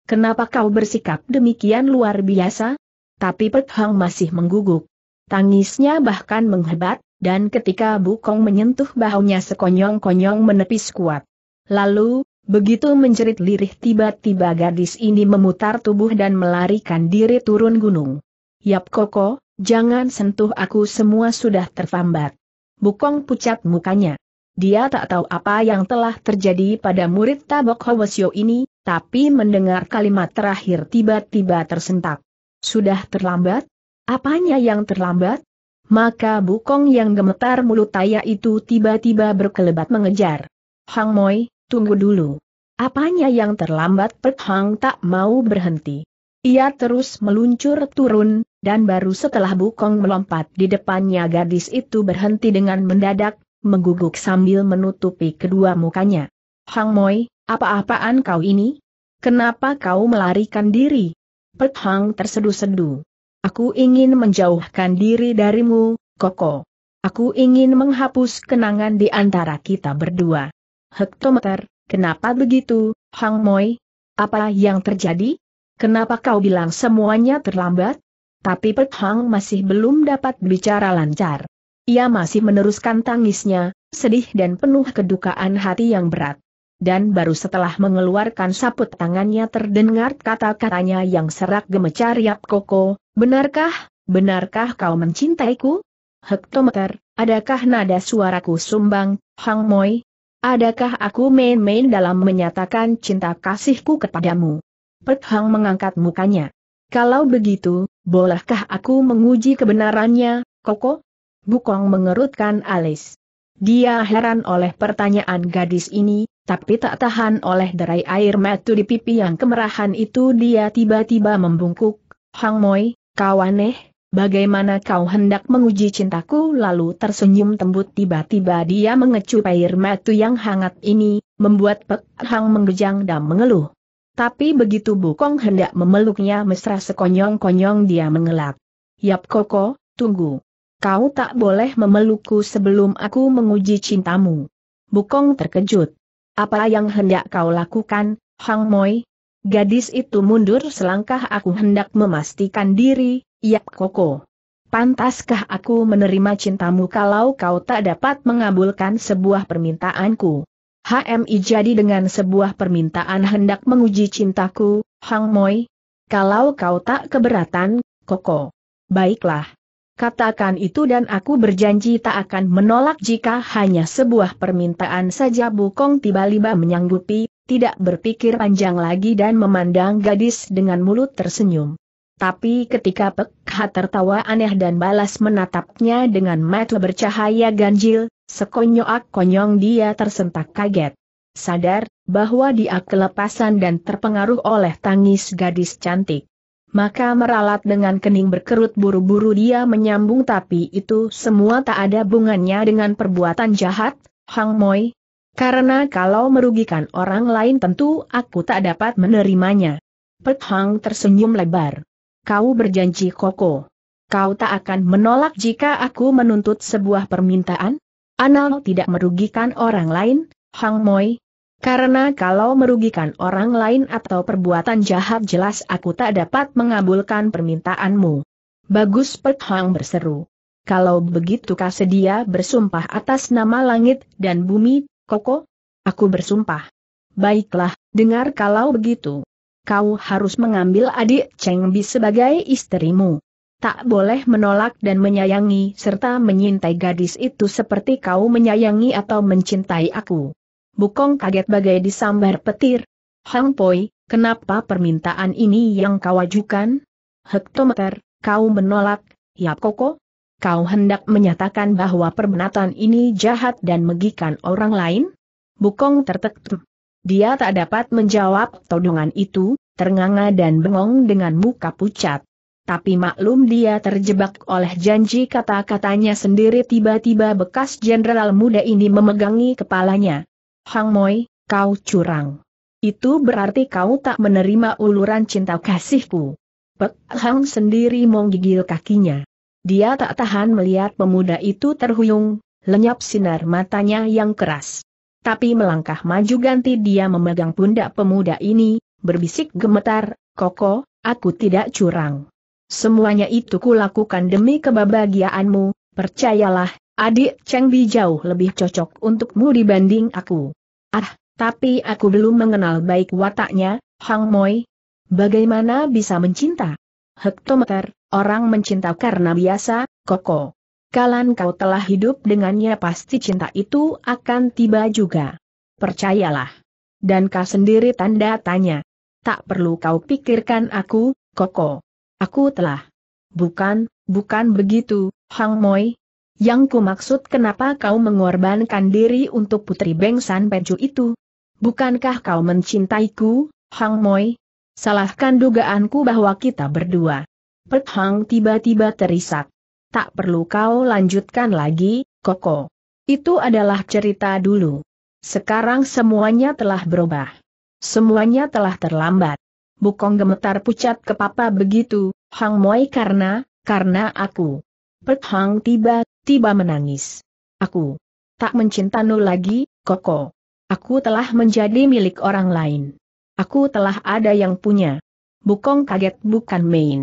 Speaker 1: Kenapa kau bersikap demikian luar biasa? Tapi Pek Hang masih mengguguk. Tangisnya bahkan menghebat, dan ketika Bukong menyentuh bahunya sekonyong-konyong menepis kuat. Lalu, Begitu menjerit lirih tiba-tiba gadis ini memutar tubuh dan melarikan diri turun gunung. Yap Koko, jangan sentuh aku semua sudah tersambat. Bukong pucat mukanya. Dia tak tahu apa yang telah terjadi pada murid Tabok Hwasyo ini, tapi mendengar kalimat terakhir tiba-tiba tersentak. Sudah terlambat? Apanya yang terlambat? Maka Bukong yang gemetar mulut taya itu tiba-tiba berkelebat mengejar. Hang Moi, Tunggu dulu. Apanya yang terlambat Pek Hang tak mau berhenti. Ia terus meluncur turun, dan baru setelah Bukong melompat di depannya gadis itu berhenti dengan mendadak, mengguguk sambil menutupi kedua mukanya. Hang Moi, apa-apaan kau ini? Kenapa kau melarikan diri? Pek Hang tersedu-sedu. Aku ingin menjauhkan diri darimu, Koko. Aku ingin menghapus kenangan di antara kita berdua hektometer, kenapa begitu, Hang Moi? Apa yang terjadi? Kenapa kau bilang semuanya terlambat? Tapi Pek Hang masih belum dapat bicara lancar. Ia masih meneruskan tangisnya, sedih dan penuh kedukaan hati yang berat. Dan baru setelah mengeluarkan saput tangannya terdengar kata-katanya yang serak gemecar Yap Koko, benarkah, benarkah kau mencintaiku? Hektometer, adakah nada suaraku sumbang, Hang Moi, Adakah aku main-main dalam menyatakan cinta kasihku kepadamu? Pek mengangkat mukanya. Kalau begitu, bolehkah aku menguji kebenarannya, Koko? Bukong mengerutkan alis. Dia heran oleh pertanyaan gadis ini, tapi tak tahan oleh derai air mata di pipi yang kemerahan itu dia tiba-tiba membungkuk. Hang Moi, kawaneh, Bagaimana kau hendak menguji cintaku lalu tersenyum tembut tiba-tiba dia mengecup air matu yang hangat ini, membuat Pek Hang mengejang dan mengeluh. Tapi begitu Bukong hendak memeluknya mesra sekonyong-konyong dia mengelak. Yap Koko, tunggu. Kau tak boleh memelukku sebelum aku menguji cintamu. Bukong terkejut. Apa yang hendak kau lakukan, Hang Moi? Gadis itu mundur selangkah aku hendak memastikan diri, Yak Koko. Pantaskah aku menerima cintamu kalau kau tak dapat mengabulkan sebuah permintaanku? HMI jadi dengan sebuah permintaan hendak menguji cintaku, Hang Moi. Kalau kau tak keberatan, Koko. Baiklah. Katakan itu dan aku berjanji tak akan menolak jika hanya sebuah permintaan saja Bukong tiba-tiba menyanggupi, tidak berpikir panjang lagi dan memandang gadis dengan mulut tersenyum. Tapi ketika Pek Ha tertawa aneh dan balas menatapnya dengan mata bercahaya ganjil, sekonyok-konyong dia tersentak kaget. Sadar, bahwa dia kelepasan dan terpengaruh oleh tangis gadis cantik. Maka meralat dengan kening berkerut buru-buru dia menyambung tapi itu semua tak ada bungannya dengan perbuatan jahat, Hang Moi. Karena kalau merugikan orang lain tentu aku tak dapat menerimanya. Pek Hang tersenyum lebar. Kau berjanji Koko. Kau tak akan menolak jika aku menuntut sebuah permintaan? Anal tidak merugikan orang lain, Hang Moi. Karena kalau merugikan orang lain atau perbuatan jahat jelas aku tak dapat mengabulkan permintaanmu. Bagus Pek Hang berseru. Kalau begitu kau sedia bersumpah atas nama langit dan bumi, Koko? Aku bersumpah. Baiklah, dengar kalau begitu kau harus mengambil adik Cheng Bi sebagai istrimu. Tak boleh menolak dan menyayangi serta menyintai gadis itu seperti kau menyayangi atau mencintai aku. Bukong kaget bagai disambar petir. Hang Poi, kenapa permintaan ini yang kau ajukan? Hektometer, kau menolak, Yap Koko? Kau hendak menyatakan bahwa permenatan ini jahat dan megikan orang lain? Bukong tertekuk. Dia tak dapat menjawab todongan itu, ternganga dan bengong dengan muka pucat. Tapi maklum dia terjebak oleh janji kata-katanya sendiri tiba-tiba bekas jenderal muda ini memegangi kepalanya. Hang Moi, kau curang. Itu berarti kau tak menerima uluran cinta kasihku. Pek Hang sendiri menggigil kakinya. Dia tak tahan melihat pemuda itu terhuyung, lenyap sinar matanya yang keras tapi melangkah maju ganti dia memegang pundak pemuda ini, berbisik gemetar, Koko, aku tidak curang. Semuanya itu kulakukan demi kebahagiaanmu, percayalah, adik Cheng Bi jauh lebih cocok untukmu dibanding aku. Ah, tapi aku belum mengenal baik wataknya, Hang Moi. Bagaimana bisa mencinta? Hektometer, orang mencinta karena biasa, Koko kalan kau telah hidup dengannya pasti cinta itu akan tiba juga. Percayalah. Dan kau sendiri tanda tanya. Tak perlu kau pikirkan aku, Koko. Aku telah. Bukan, bukan begitu, Hang Moi. Yang ku maksud kenapa kau mengorbankan diri untuk putri Beng San Penju itu? Bukankah kau mencintaiku, Hang Moi? Salahkan dugaanku bahwa kita berdua. Pet Hang tiba-tiba terisak tak perlu kau lanjutkan lagi, Koko. Itu adalah cerita dulu. Sekarang semuanya telah berubah. Semuanya telah terlambat. Bukong gemetar pucat ke papa begitu, Hang Moi karena, karena aku. Pek Hang tiba-tiba menangis. Aku tak mencintanu lagi, Koko. Aku telah menjadi milik orang lain. Aku telah ada yang punya. Bukong kaget bukan main.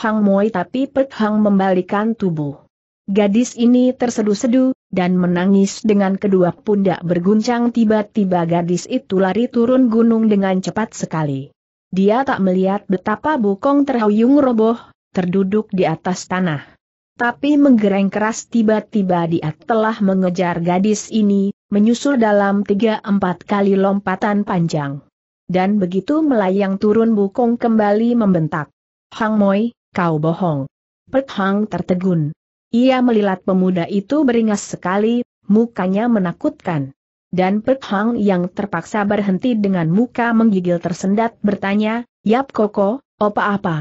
Speaker 1: Hang Moi tapi Pek Hang membalikan tubuh. Gadis ini tersedu-sedu, dan menangis dengan kedua pundak berguncang tiba-tiba gadis itu lari turun gunung dengan cepat sekali. Dia tak melihat betapa bukong terhuyung roboh, terduduk di atas tanah. Tapi menggereng keras tiba-tiba dia telah mengejar gadis ini, menyusul dalam tiga empat kali lompatan panjang. Dan begitu melayang turun bukong kembali membentak. Hang Moi, kau bohong. Perkhang tertegun. Ia melilat pemuda itu beringas sekali, mukanya menakutkan. Dan Perkhang yang terpaksa berhenti dengan muka menggigil tersendat bertanya, Yap Koko, apa apa?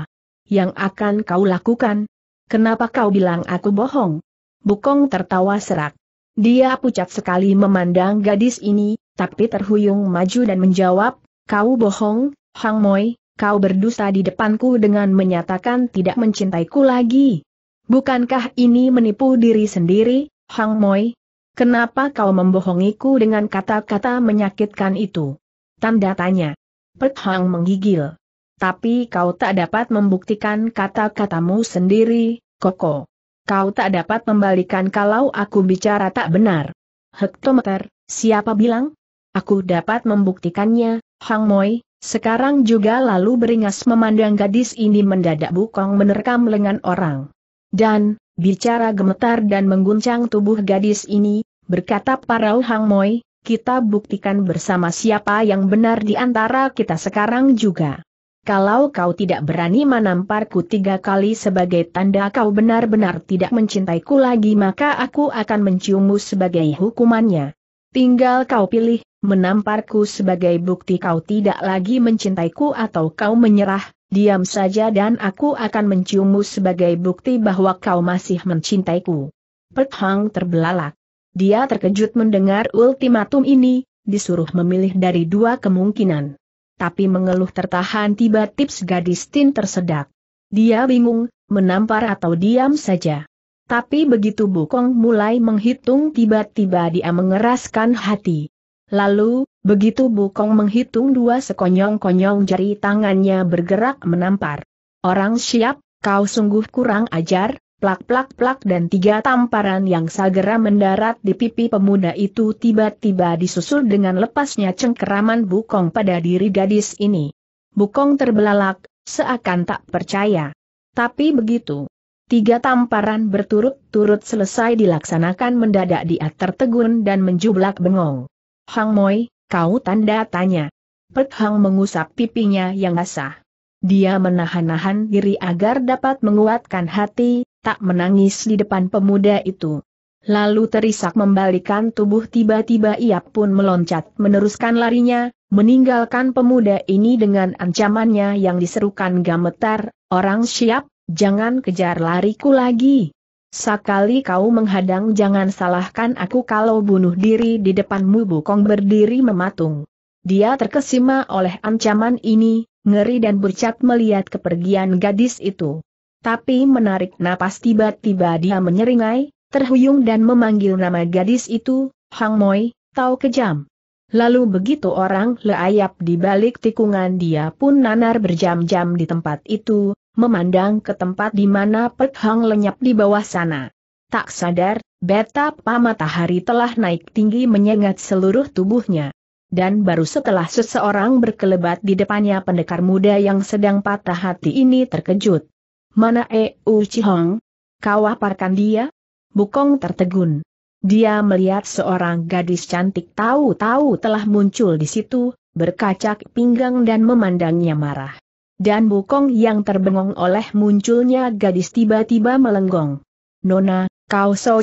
Speaker 1: Yang akan kau lakukan? Kenapa kau bilang aku bohong? Bukong tertawa serak. Dia pucat sekali memandang gadis ini, tapi terhuyung maju dan menjawab, kau bohong, Hang Moi, kau berdusta di depanku dengan menyatakan tidak mencintaiku lagi. Bukankah ini menipu diri sendiri, Hang Moi? Kenapa kau membohongiku dengan kata-kata menyakitkan itu? Tanda tanya. Pek Hang menggigil. Tapi kau tak dapat membuktikan kata-katamu sendiri, Koko. Kau tak dapat membalikan kalau aku bicara tak benar. Hektometer, siapa bilang? Aku dapat membuktikannya, Hang Moi, sekarang juga lalu beringas memandang gadis ini mendadak bukong menerkam lengan orang. Dan, bicara gemetar dan mengguncang tubuh gadis ini, berkata para Hang Moi, kita buktikan bersama siapa yang benar di antara kita sekarang juga. Kalau kau tidak berani menamparku tiga kali sebagai tanda kau benar-benar tidak mencintaiku lagi maka aku akan menciummu sebagai hukumannya. Tinggal kau pilih, menamparku sebagai bukti kau tidak lagi mencintaiku atau kau menyerah, diam saja dan aku akan menciummu sebagai bukti bahwa kau masih mencintaiku. Pek Hang terbelalak. Dia terkejut mendengar ultimatum ini, disuruh memilih dari dua kemungkinan. Tapi mengeluh tertahan tiba tips gadis tin tersedak. Dia bingung, menampar atau diam saja. Tapi begitu Bukong mulai menghitung tiba-tiba dia mengeraskan hati. Lalu, begitu Bukong menghitung dua sekonyong-konyong jari tangannya bergerak menampar. Orang siap, kau sungguh kurang ajar, plak-plak-plak dan tiga tamparan yang segera mendarat di pipi pemuda itu tiba-tiba disusul dengan lepasnya cengkeraman Bukong pada diri gadis ini. Bukong terbelalak, seakan tak percaya. Tapi begitu. Tiga tamparan berturut-turut selesai dilaksanakan mendadak dia tertegun dan menjublak bengong. Hang Moi, kau tanda tanya. Pek Hang mengusap pipinya yang basah. Dia menahan-nahan diri agar dapat menguatkan hati, tak menangis di depan pemuda itu. Lalu terisak membalikan tubuh tiba-tiba ia pun meloncat meneruskan larinya, meninggalkan pemuda ini dengan ancamannya yang diserukan gametar, orang siap, jangan kejar lariku lagi. Sekali kau menghadang jangan salahkan aku kalau bunuh diri di depanmu Bukong berdiri mematung. Dia terkesima oleh ancaman ini, ngeri dan bercat melihat kepergian gadis itu. Tapi menarik napas tiba-tiba dia menyeringai, terhuyung dan memanggil nama gadis itu, Hang Moi, tahu Kejam. Lalu begitu orang leayap di balik tikungan dia pun nanar berjam-jam di tempat itu, memandang ke tempat di mana Pek Hang lenyap di bawah sana. Tak sadar, betapa matahari telah naik tinggi menyengat seluruh tubuhnya. Dan baru setelah seseorang berkelebat di depannya pendekar muda yang sedang patah hati ini terkejut. Mana E. U. Chihong? Kau aparkan dia? Bukong tertegun. Dia melihat seorang gadis cantik tahu-tahu telah muncul di situ, berkacak pinggang dan memandangnya marah. Dan Bukong yang terbengong oleh munculnya gadis tiba-tiba melenggong. Nona, kau So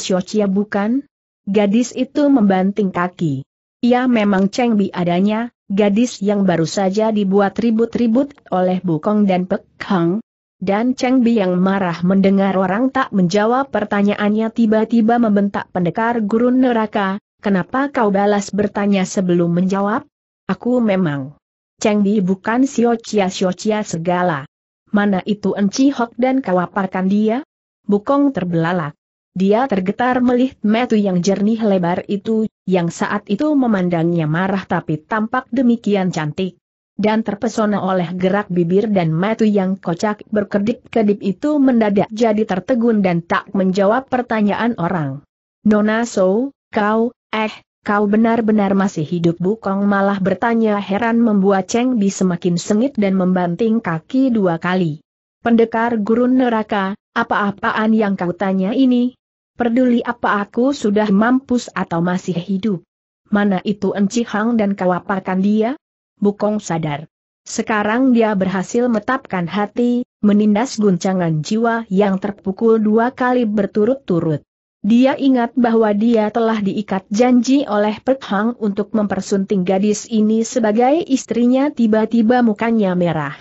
Speaker 1: bukan? Gadis itu membanting kaki. Ia ya memang Cheng Bi adanya, gadis yang baru saja dibuat ribut-ribut oleh Bukong dan Pek Hang. Dan Cheng Bi yang marah mendengar orang tak menjawab pertanyaannya tiba-tiba membentak pendekar gurun neraka, kenapa kau balas bertanya sebelum menjawab? Aku memang di bukan siocia-siocia segala. Mana itu Enci Hok dan kawaparkan dia? Bukong terbelalak. Dia tergetar melihat metu yang jernih lebar itu, yang saat itu memandangnya marah tapi tampak demikian cantik. Dan terpesona oleh gerak bibir dan metu yang kocak berkedip-kedip itu mendadak jadi tertegun dan tak menjawab pertanyaan orang. Nona So, kau, eh, kau benar-benar masih hidup Bukong malah bertanya heran membuat Cheng Bi semakin sengit dan membanting kaki dua kali. Pendekar gurun neraka, apa-apaan yang kau tanya ini? Peduli apa aku sudah mampus atau masih hidup? Mana itu Enci Hang dan kau apakan dia? Bukong sadar. Sekarang dia berhasil metapkan hati, menindas guncangan jiwa yang terpukul dua kali berturut-turut. Dia ingat bahwa dia telah diikat janji oleh Pek Hang untuk mempersunting gadis ini sebagai istrinya tiba-tiba mukanya merah.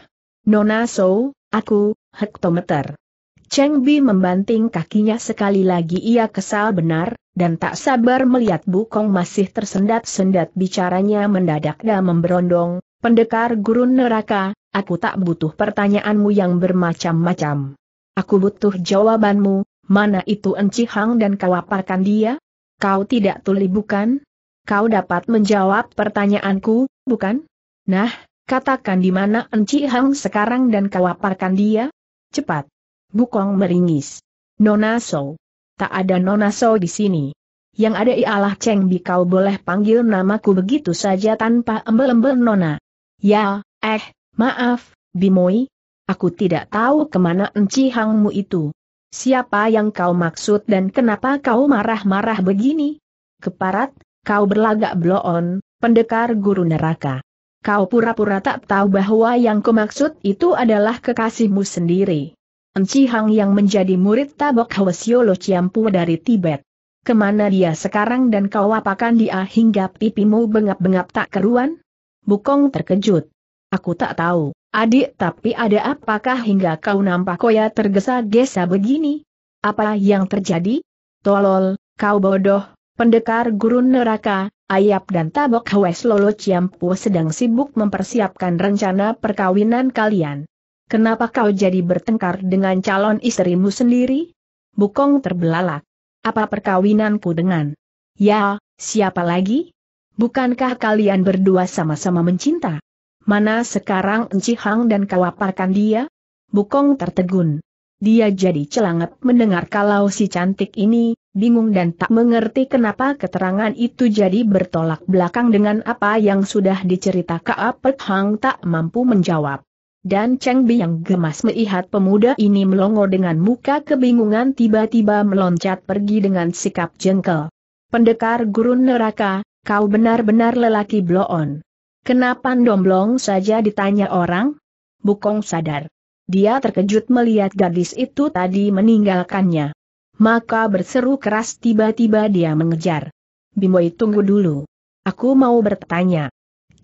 Speaker 1: Nona So, aku, hektometer. Cheng Bi membanting kakinya sekali lagi ia kesal benar, dan tak sabar melihat Bu Kong masih tersendat-sendat bicaranya mendadak dan memberondong, pendekar gurun neraka, aku tak butuh pertanyaanmu yang bermacam-macam. Aku butuh jawabanmu, Mana itu Enci Hang dan kau aparkan dia? Kau tidak tuli bukan? Kau dapat menjawab pertanyaanku, bukan? Nah, katakan di mana Enci Hang sekarang dan kau aparkan dia? Cepat. Bukong meringis. Nona So. Tak ada Nona So di sini. Yang ada ialah Cheng Bi kau boleh panggil namaku begitu saja tanpa embel-embel Nona. Ya, eh, maaf, Bimoi. Aku tidak tahu kemana enci hangmu itu. Siapa yang kau maksud dan kenapa kau marah-marah begini? Keparat, kau berlagak bloon, pendekar guru neraka. Kau pura-pura tak tahu bahwa yang kau maksud itu adalah kekasihmu sendiri. Enci Hang yang menjadi murid tabok Hwasyo Ciampu dari Tibet. Kemana dia sekarang dan kau apakan dia hingga pipimu bengap-bengap tak keruan? Bukong terkejut. Aku tak tahu. Adik tapi ada apakah hingga kau nampak koya tergesa-gesa begini? Apa yang terjadi? Tolol, kau bodoh, pendekar gurun neraka, Ayap dan Tabok Hwes Lolo Ciampu sedang sibuk mempersiapkan rencana perkawinan kalian. Kenapa kau jadi bertengkar dengan calon istrimu sendiri? Bukong terbelalak. Apa perkawinanku dengan? Ya, siapa lagi? Bukankah kalian berdua sama-sama mencinta? Mana sekarang Enci Hang dan kawaparkan dia? Bukong tertegun. Dia jadi celangat mendengar kalau si cantik ini, bingung dan tak mengerti kenapa keterangan itu jadi bertolak belakang dengan apa yang sudah diceritakan Pek Hang tak mampu menjawab. Dan Cheng Bi yang gemas melihat pemuda ini melongo dengan muka kebingungan tiba-tiba meloncat pergi dengan sikap jengkel. Pendekar gurun neraka, kau benar-benar lelaki bloon. Kenapa domblong saja ditanya orang? Bukong sadar. Dia terkejut melihat gadis itu tadi meninggalkannya. Maka berseru keras tiba-tiba dia mengejar. Bimoi tunggu dulu. Aku mau bertanya.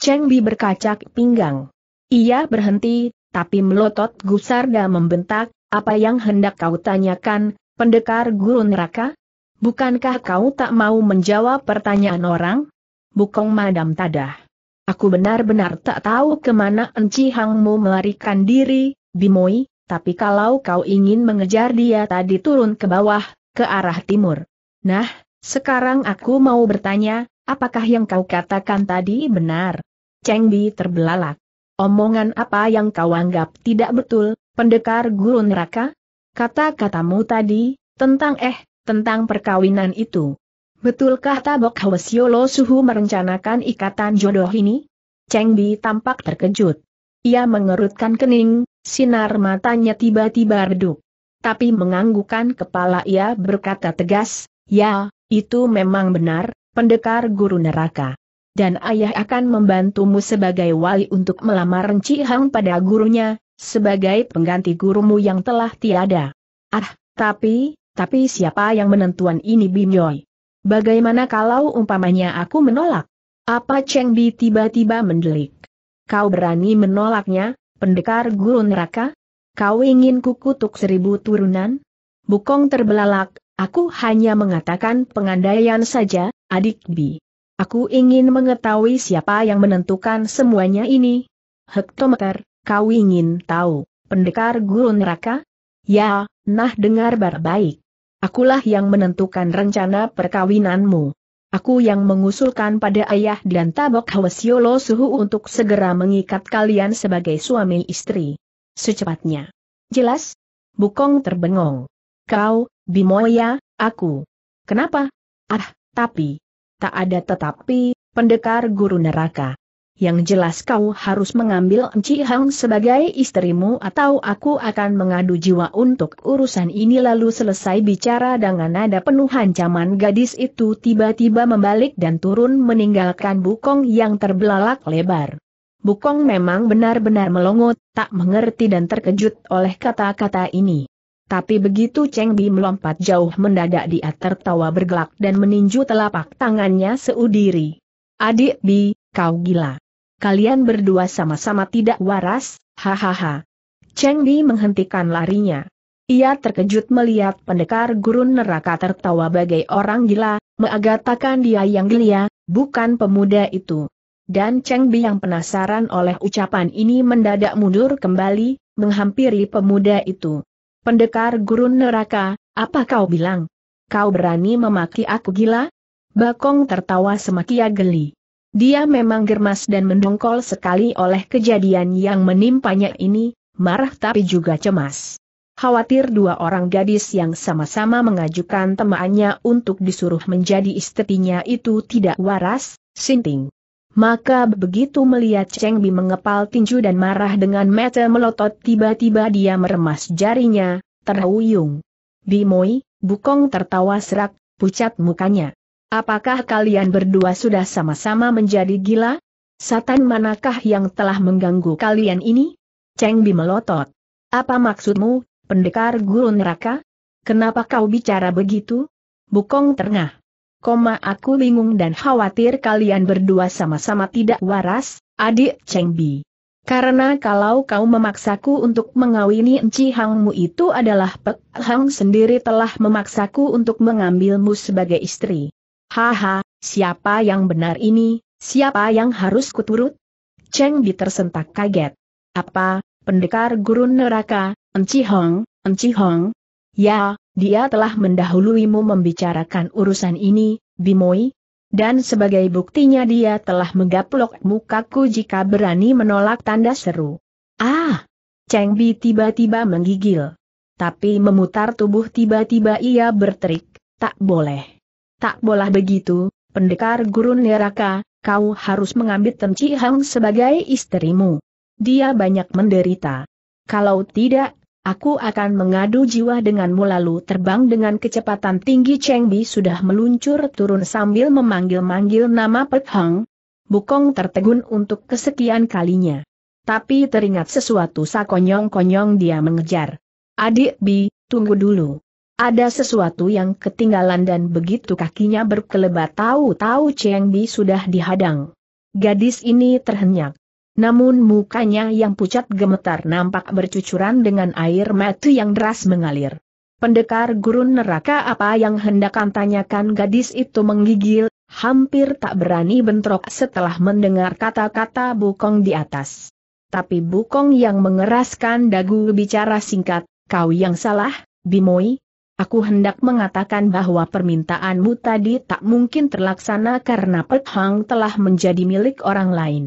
Speaker 1: Cheng Bi berkacak pinggang. Ia berhenti, tapi melotot gusar gusarda membentak, apa yang hendak kau tanyakan, pendekar Gurun neraka? Bukankah kau tak mau menjawab pertanyaan orang? Bukong madam tadah. Aku benar-benar tak tahu kemana Enci Hangmu melarikan diri, Bimoi, tapi kalau kau ingin mengejar dia tadi turun ke bawah, ke arah timur. Nah, sekarang aku mau bertanya, apakah yang kau katakan tadi benar? Cheng Bi terbelalak. Omongan apa yang kau anggap tidak betul, pendekar gurun neraka? Kata-katamu tadi, tentang eh, tentang perkawinan itu. Betulkah Tabok Hwesiolo Suhu merencanakan ikatan jodoh ini? Cheng Bi tampak terkejut. Ia mengerutkan kening, sinar matanya tiba-tiba redup. Tapi menganggukan kepala ia berkata tegas, Ya, itu memang benar, pendekar guru neraka. Dan ayah akan membantumu sebagai wali untuk melamar Renci Hang pada gurunya, sebagai pengganti gurumu yang telah tiada. Ah, tapi, tapi siapa yang menentuan ini Bim Yoi? Bagaimana kalau umpamanya aku menolak? Apa Cheng Bi tiba-tiba mendelik? Kau berani menolaknya, pendekar gurun neraka? Kau ingin kukutuk seribu turunan? Bukong terbelalak, aku hanya mengatakan pengandaian saja, adik Bi. Aku ingin mengetahui siapa yang menentukan semuanya ini. Hektometer, kau ingin tahu, pendekar gurun neraka? Ya, nah dengar baik Akulah yang menentukan rencana perkawinanmu. Aku yang mengusulkan pada ayah dan tabok Hwasyolo Suhu untuk segera mengikat kalian sebagai suami istri. Secepatnya. Jelas? Bukong terbengong. Kau, Bimoya, aku. Kenapa? Ah, tapi. Tak ada tetapi, pendekar guru neraka yang jelas kau harus mengambil Enci Hang sebagai istrimu atau aku akan mengadu jiwa untuk urusan ini lalu selesai bicara dengan nada penuh ancaman gadis itu tiba-tiba membalik dan turun meninggalkan bukong yang terbelalak lebar. Bukong memang benar-benar melongot, tak mengerti dan terkejut oleh kata-kata ini. Tapi begitu Cheng Bi melompat jauh mendadak dia tertawa bergelak dan meninju telapak tangannya seudiri. Adik Bi, kau gila kalian berdua sama-sama tidak waras, hahaha. Cheng Di menghentikan larinya. Ia terkejut melihat pendekar gurun neraka tertawa bagai orang gila, mengatakan dia yang gila, bukan pemuda itu. Dan Cheng Bi yang penasaran oleh ucapan ini mendadak mundur kembali, menghampiri pemuda itu. Pendekar gurun neraka, apa kau bilang? Kau berani memaki aku gila? Bakong tertawa semakia geli. Dia memang germas dan mendongkol sekali oleh kejadian yang menimpanya ini, marah tapi juga cemas. Khawatir dua orang gadis yang sama-sama mengajukan temannya untuk disuruh menjadi istrinya itu tidak waras, sinting. Maka begitu melihat Cheng Bi mengepal tinju dan marah dengan mata melotot tiba-tiba dia meremas jarinya, terhuyung. Bimoi, Bukong tertawa serak, pucat mukanya. Apakah kalian berdua sudah sama-sama menjadi gila? Satan manakah yang telah mengganggu kalian ini? Cheng Bi melotot. Apa maksudmu, pendekar guru neraka? Kenapa kau bicara begitu? Bukong tengah. Koma aku bingung dan khawatir kalian berdua sama-sama tidak waras, adik Cheng Bi. Karena kalau kau memaksaku untuk mengawini Enci Hangmu itu adalah Pek Hang sendiri telah memaksaku untuk mengambilmu sebagai istri. Haha, siapa yang benar ini, siapa yang harus kuturut? Cheng Bi tersentak kaget. Apa, pendekar gurun neraka, Enci Hong, Enci Hong? Ya, dia telah mendahuluimu membicarakan urusan ini, Bimoi, dan sebagai buktinya dia telah menggaplok mukaku jika berani menolak tanda seru. Ah! Cheng Bi tiba-tiba menggigil. Tapi memutar tubuh tiba-tiba ia berterik, tak boleh. Tak boleh begitu, pendekar Gurun neraka, kau harus mengambil Tenci Hang sebagai istrimu. Dia banyak menderita. Kalau tidak, aku akan mengadu jiwa denganmu lalu terbang dengan kecepatan tinggi Cheng Bi sudah meluncur turun sambil memanggil-manggil nama Pek Hang. Bukong tertegun untuk kesekian kalinya. Tapi teringat sesuatu sakonyong-konyong dia mengejar. Adik Bi, tunggu dulu. Ada sesuatu yang ketinggalan dan begitu kakinya berkelebat tahu-tahu Cheng Bi sudah dihadang. Gadis ini terhenyak. Namun mukanya yang pucat gemetar nampak bercucuran dengan air mata yang deras mengalir. Pendekar gurun neraka apa yang hendak tanyakan gadis itu menggigil, hampir tak berani bentrok setelah mendengar kata-kata bukong di atas. Tapi bukong yang mengeraskan dagu bicara singkat, kau yang salah, Bimoi, Aku hendak mengatakan bahwa permintaanmu tadi tak mungkin terlaksana karena Pek Hang telah menjadi milik orang lain.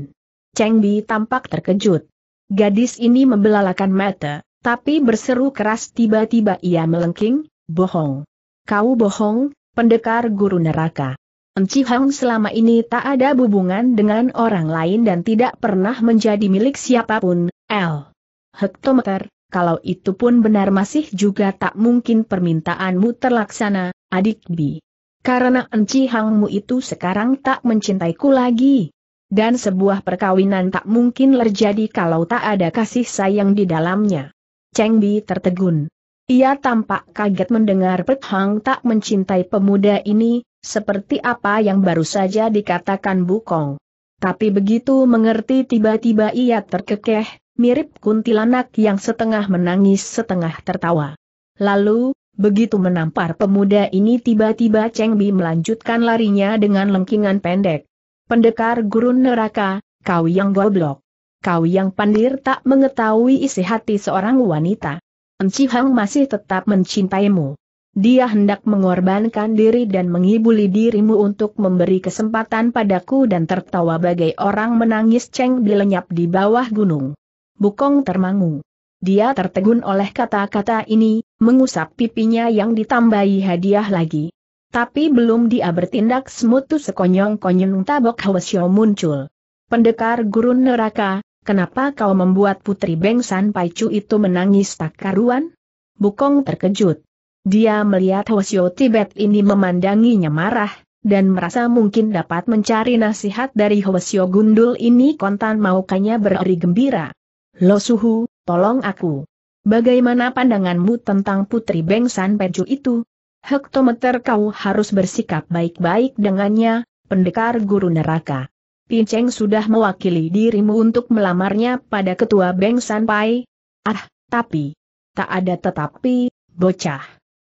Speaker 1: Cheng Bi tampak terkejut. Gadis ini membelalakan mata, tapi berseru keras tiba-tiba ia melengking, bohong. Kau bohong, pendekar guru neraka. Enci Hang selama ini tak ada hubungan dengan orang lain dan tidak pernah menjadi milik siapapun, L. Hektometer, kalau itu pun benar masih juga tak mungkin permintaanmu terlaksana, adik Bi. Karena Enci Hangmu itu sekarang tak mencintaiku lagi. Dan sebuah perkawinan tak mungkin terjadi kalau tak ada kasih sayang di dalamnya. Cheng Bi tertegun. Ia tampak kaget mendengar Pek Hang tak mencintai pemuda ini, seperti apa yang baru saja dikatakan Bukong. Tapi begitu mengerti tiba-tiba ia terkekeh, mirip kuntilanak yang setengah menangis setengah tertawa. Lalu, begitu menampar pemuda ini tiba-tiba Cheng Bi melanjutkan larinya dengan lengkingan pendek. Pendekar gurun neraka, kau yang goblok. Kau yang pandir tak mengetahui isi hati seorang wanita. Enci Hang masih tetap mencintaimu. Dia hendak mengorbankan diri dan menghibuli dirimu untuk memberi kesempatan padaku dan tertawa bagai orang menangis Cheng Bi lenyap di bawah gunung. Bukong termangu. Dia tertegun oleh kata-kata ini, mengusap pipinya yang ditambahi hadiah lagi. Tapi belum dia bertindak semutu sekonyong-konyong tabok Hwasyo muncul. Pendekar gurun neraka, kenapa kau membuat putri Bengsan Paicu itu menangis tak karuan? Bukong terkejut. Dia melihat Hwasyo Tibet ini memandanginya marah, dan merasa mungkin dapat mencari nasihat dari Hwasyo Gundul ini kontan maukannya beri gembira. Lo Suhu, tolong aku. Bagaimana pandanganmu tentang Putri Bengsan Peju itu? Hektometer kau harus bersikap baik-baik dengannya, pendekar guru neraka. Pinceng sudah mewakili dirimu untuk melamarnya pada ketua Bengsan Pai. Ah, tapi. Tak ada tetapi, bocah.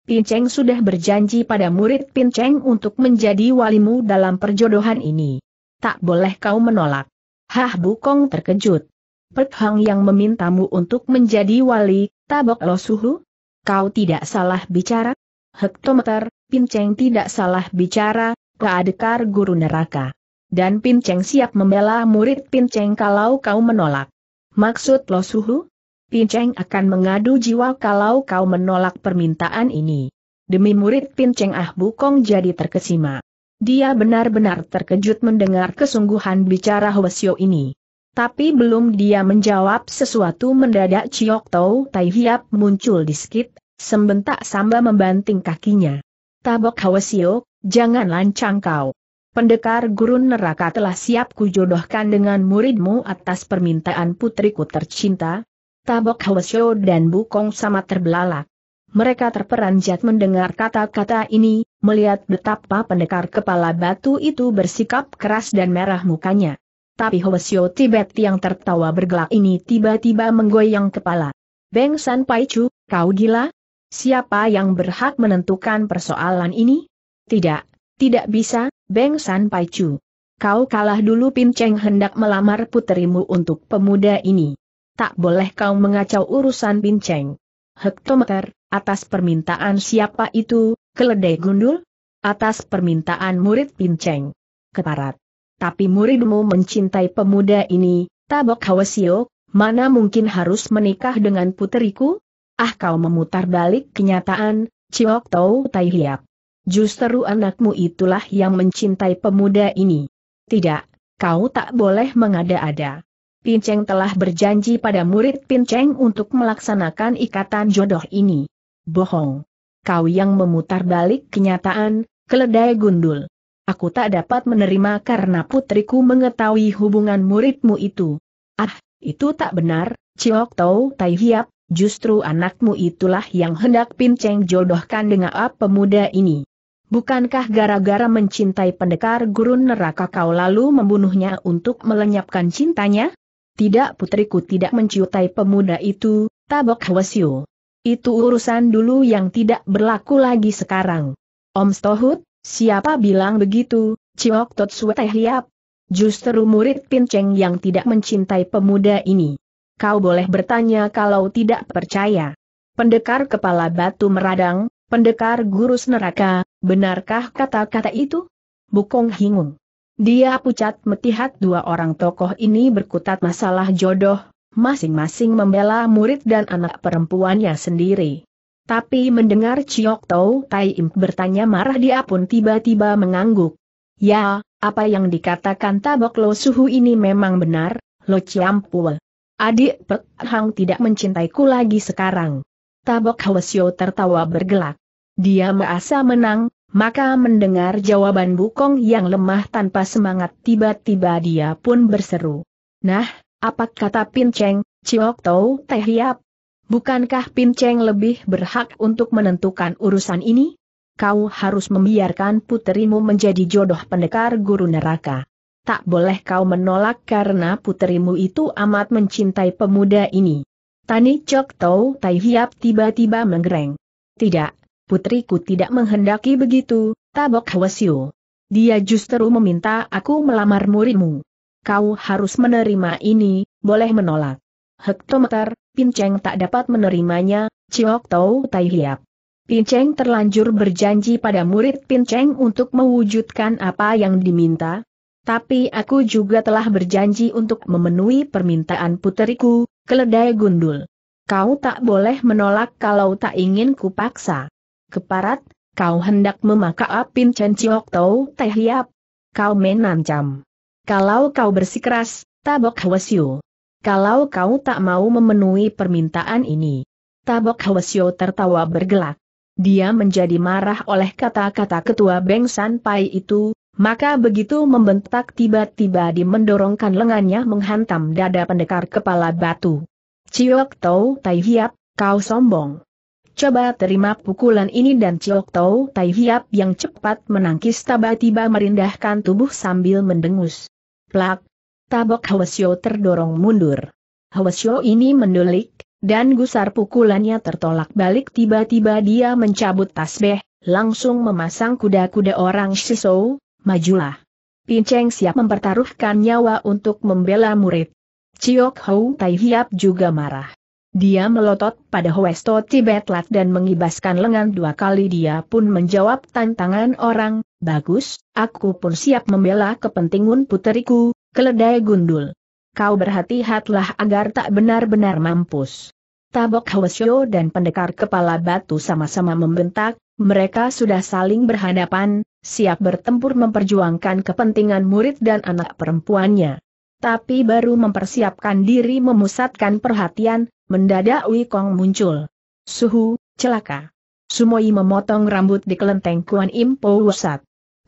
Speaker 1: Pinceng sudah berjanji pada murid Pinceng untuk menjadi walimu dalam perjodohan ini. Tak boleh kau menolak. Hah Bukong terkejut. Pek Hang yang memintamu untuk menjadi wali, tabok lo suhu? Kau tidak salah bicara? Hektometer, Pinceng tidak salah bicara, keadekar guru neraka. Dan Pinceng siap membela murid Pinceng kalau kau menolak. Maksud lo suhu? Pinceng akan mengadu jiwa kalau kau menolak permintaan ini. Demi murid Pinceng Ah Bukong jadi terkesima. Dia benar-benar terkejut mendengar kesungguhan bicara Hwasyo ini. Tapi belum dia menjawab sesuatu mendadak Ciok Tau Tai Hiap muncul di skit, sembentak samba membanting kakinya. Tabok Hawasio, jangan lancang kau. Pendekar gurun neraka telah siap kujodohkan dengan muridmu atas permintaan putriku tercinta. Tabok Hawasio dan Bukong sama terbelalak. Mereka terperanjat mendengar kata-kata ini, melihat betapa pendekar kepala batu itu bersikap keras dan merah mukanya tapi Hoesio Tibet yang tertawa bergelak ini tiba-tiba menggoyang kepala. Beng San Pai Chu, kau gila? Siapa yang berhak menentukan persoalan ini? Tidak, tidak bisa, Beng San Pai Chu. Kau kalah dulu Pin Cheng hendak melamar puterimu untuk pemuda ini. Tak boleh kau mengacau urusan Pin Cheng. Hektometer, atas permintaan siapa itu, keledai gundul? Atas permintaan murid Pin Cheng. Keparat tapi muridmu mencintai pemuda ini, tabok Hawasio, mana mungkin harus menikah dengan puteriku? Ah kau memutar balik kenyataan, Ciok Tau Tai Hiap. Justru anakmu itulah yang mencintai pemuda ini. Tidak, kau tak boleh mengada-ada. Pinceng telah berjanji pada murid Pinceng untuk melaksanakan ikatan jodoh ini. Bohong. Kau yang memutar balik kenyataan, keledai gundul. Aku tak dapat menerima karena putriku mengetahui hubungan muridmu itu. Ah, itu tak benar, Ciok Tau Tai Hiap, justru anakmu itulah yang hendak pinceng jodohkan dengan ap pemuda ini. Bukankah gara-gara mencintai pendekar gurun neraka kau lalu membunuhnya untuk melenyapkan cintanya? Tidak putriku tidak mencintai pemuda itu, tabok hwasyo. Itu urusan dulu yang tidak berlaku lagi sekarang. Om Stohut, Siapa bilang begitu, Ciok Totsue Teh Liap? Justru murid pinceng yang tidak mencintai pemuda ini. Kau boleh bertanya kalau tidak percaya. Pendekar kepala batu meradang, pendekar gurus neraka, benarkah kata-kata itu? Bukong hingung. Dia pucat metihat dua orang tokoh ini berkutat masalah jodoh, masing-masing membela murid dan anak perempuannya sendiri. Tapi mendengar Chiok Tau Tai Im bertanya marah dia pun tiba-tiba mengangguk. Ya, apa yang dikatakan Tabok Lo Suhu ini memang benar, Lo ciampul. Adik Pek Hang tidak mencintaiku lagi sekarang. Tabok Hwasyo tertawa bergelak. Dia merasa menang, maka mendengar jawaban Bukong yang lemah tanpa semangat tiba-tiba dia pun berseru. Nah, apa kata Pin Ciok Tau Tai Hiap? Bukankah Pinceng lebih berhak untuk menentukan urusan ini? Kau harus membiarkan puterimu menjadi jodoh pendekar guru neraka. Tak boleh kau menolak karena puterimu itu amat mencintai pemuda ini. Tani Chok Tau Tai Hiap tiba-tiba menggereng. Tidak, putriku tidak menghendaki begitu, Tabok Hwasyu. Dia justru meminta aku melamar muridmu. Kau harus menerima ini, boleh menolak hektometer, Pinceng tak dapat menerimanya, Ciok Tau Tai Hiap. Pinceng terlanjur berjanji pada murid Pinceng untuk mewujudkan apa yang diminta, tapi aku juga telah berjanji untuk memenuhi permintaan puteriku, keledai gundul. Kau tak boleh menolak kalau tak ingin kupaksa. Keparat, kau hendak memaka apin Chen Tau Teh Hiap. Kau menancam. Kalau kau bersikeras, tabok hwasyu kalau kau tak mau memenuhi permintaan ini. Tabok Hwasyo tertawa bergelak. Dia menjadi marah oleh kata-kata ketua Beng San Pai itu, maka begitu membentak tiba-tiba di mendorongkan lengannya menghantam dada pendekar kepala batu. Ciok Tau Tai Hiap, kau sombong. Coba terima pukulan ini dan Ciok Tau Tai Hiap yang cepat menangkis tiba-tiba merindahkan tubuh sambil mendengus. Plak, tabok Hwasyo terdorong mundur. Hwasyo ini mendulik, dan gusar pukulannya tertolak balik tiba-tiba dia mencabut tasbeh, langsung memasang kuda-kuda orang Shisou, majulah. Pinceng siap mempertaruhkan nyawa untuk membela murid. Ciok Hou Tai Hiap juga marah. Dia melotot pada Tibet Tibetlat dan mengibaskan lengan dua kali dia pun menjawab tantangan orang, Bagus, aku pun siap membela kepentingan puteriku, Keledai gundul. Kau berhati hatilah agar tak benar-benar mampus. Tabok Hwasyo dan pendekar kepala batu sama-sama membentak, mereka sudah saling berhadapan, siap bertempur memperjuangkan kepentingan murid dan anak perempuannya. Tapi baru mempersiapkan diri memusatkan perhatian, mendadak Wikong muncul. Suhu, celaka. Sumoi memotong rambut di kelenteng Kuan Im Poh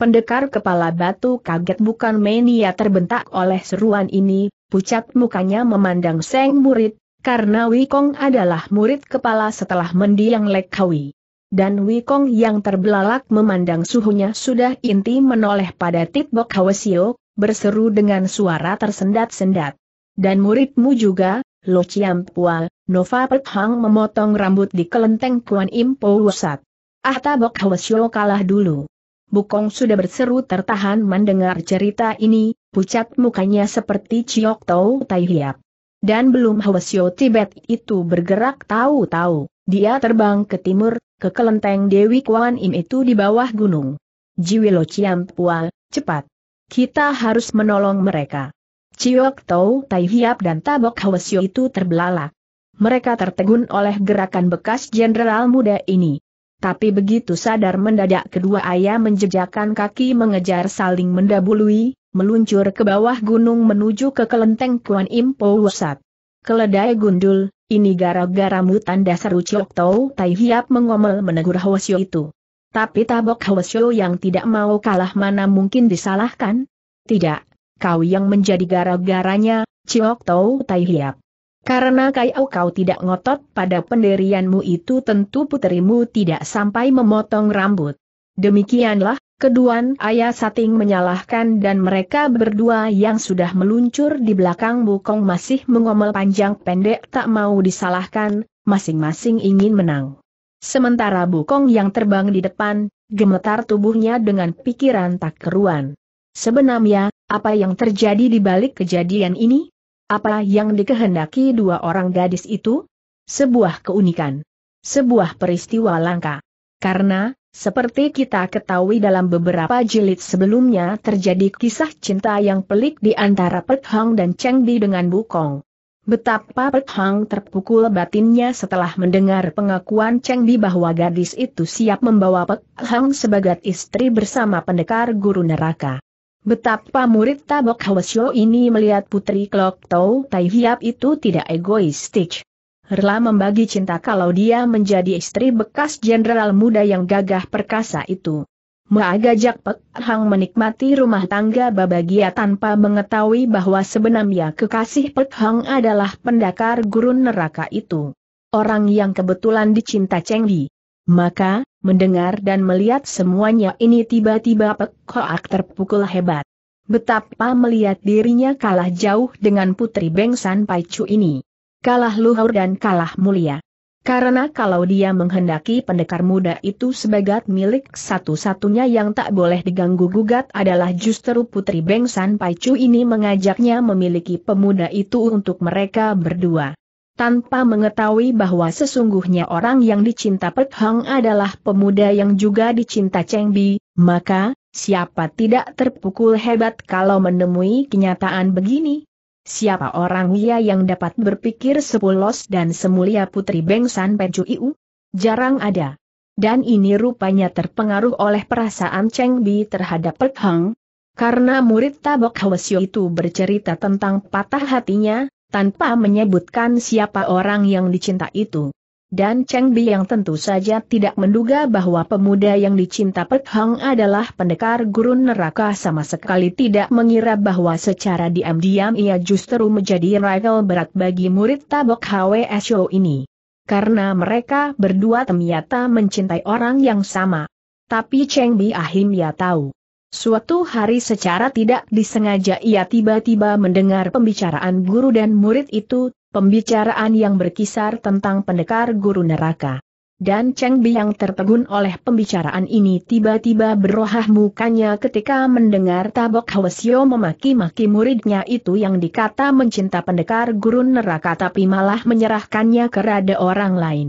Speaker 1: Pendekar kepala batu kaget bukan main mania terbentak oleh seruan ini, pucat mukanya memandang Seng murid, karena Wikong adalah murid kepala setelah mendiang Lekawi. Dan Wikong yang terbelalak memandang suhunya sudah inti menoleh pada Titbok Hawesio, berseru dengan suara tersendat-sendat. Dan muridmu juga, Lo Chiam Pua, Nova Perthang memotong rambut di kelenteng Kuan Impo Wusat. Ah Tabok Hawesio kalah dulu. Bukong sudah berseru tertahan mendengar cerita ini, pucat mukanya seperti Ciok Tau Tai Hiap. Dan belum Hwasyo Tibet itu bergerak tahu-tahu, dia terbang ke timur, ke kelenteng Dewi Kuan Im itu di bawah gunung. Jiwilo Chiam Pual, cepat. Kita harus menolong mereka. Ciok Tau Tai Hiap dan Tabok Hwasyo itu terbelalak. Mereka tertegun oleh gerakan bekas jenderal muda ini. Tapi begitu sadar mendadak kedua ayah menjejakkan kaki mengejar saling mendabului, meluncur ke bawah gunung menuju ke kelenteng Kuan Im Impo Wusat. Keledai gundul, ini gara gara mutan dasar Ciok Tau Tai Hiap mengomel menegur Hwasyo itu. Tapi tabok Hwasyo yang tidak mau kalah mana mungkin disalahkan? Tidak, kau yang menjadi gara-garanya, Ciok Tau Tai Hiap. Karena kau kau tidak ngotot pada penderianmu itu tentu puterimu tidak sampai memotong rambut. Demikianlah, keduan ayah sating menyalahkan dan mereka berdua yang sudah meluncur di belakang bukong masih mengomel panjang pendek tak mau disalahkan, masing-masing ingin menang. Sementara bukong yang terbang di depan, gemetar tubuhnya dengan pikiran tak keruan. Sebenarnya, apa yang terjadi di balik kejadian ini? Apa yang dikehendaki dua orang gadis itu? Sebuah keunikan. Sebuah peristiwa langka. Karena, seperti kita ketahui dalam beberapa jilid sebelumnya terjadi kisah cinta yang pelik di antara Pek Hong dan Cheng Bi dengan Bukong. Betapa Pek Hong terpukul batinnya setelah mendengar pengakuan Cheng Bi bahwa gadis itu siap membawa Pek Hong sebagai istri bersama pendekar guru neraka. Betapa murid Tabok Hwasyo ini melihat putri Klok Tau Tai Hiap itu tidak egoistik. Rela membagi cinta kalau dia menjadi istri bekas jenderal muda yang gagah perkasa itu. Maagajak Pek Hang menikmati rumah tangga babagia tanpa mengetahui bahwa sebenarnya kekasih Pek Hang adalah pendakar gurun neraka itu. Orang yang kebetulan dicinta Cheng Di. Maka, Mendengar dan melihat semuanya ini tiba-tiba pekoak terpukul hebat. Betapa melihat dirinya kalah jauh dengan Putri Bengsan Paicu ini. Kalah luhur dan kalah mulia. Karena kalau dia menghendaki pendekar muda itu sebagai milik satu-satunya yang tak boleh diganggu-gugat adalah justru Putri Bengsan Paicu ini mengajaknya memiliki pemuda itu untuk mereka berdua tanpa mengetahui bahwa sesungguhnya orang yang dicinta Pek Hang adalah pemuda yang juga dicinta Cheng Bi, maka, siapa tidak terpukul hebat kalau menemui kenyataan begini? Siapa orang ia yang dapat berpikir sepulos dan semulia putri Bengsan Pencu Iu? Jarang ada. Dan ini rupanya terpengaruh oleh perasaan Cheng Bi terhadap Pek Hang. Karena murid Tabok Hwasyo itu bercerita tentang patah hatinya, tanpa menyebutkan siapa orang yang dicinta itu. Dan Cheng Bi yang tentu saja tidak menduga bahwa pemuda yang dicinta Pek Hong adalah pendekar gurun neraka sama sekali tidak mengira bahwa secara diam-diam ia justru menjadi rival berat bagi murid tabok HWSO ini. Karena mereka berdua ternyata mencintai orang yang sama. Tapi Cheng Bi Ahim ya tahu Suatu hari secara tidak disengaja ia tiba-tiba mendengar pembicaraan guru dan murid itu, pembicaraan yang berkisar tentang pendekar guru neraka. Dan Cheng Bi yang tertegun oleh pembicaraan ini tiba-tiba berohah mukanya ketika mendengar Tabok Hwasyo memaki-maki muridnya itu yang dikata mencinta pendekar guru neraka tapi malah menyerahkannya ke rade orang lain.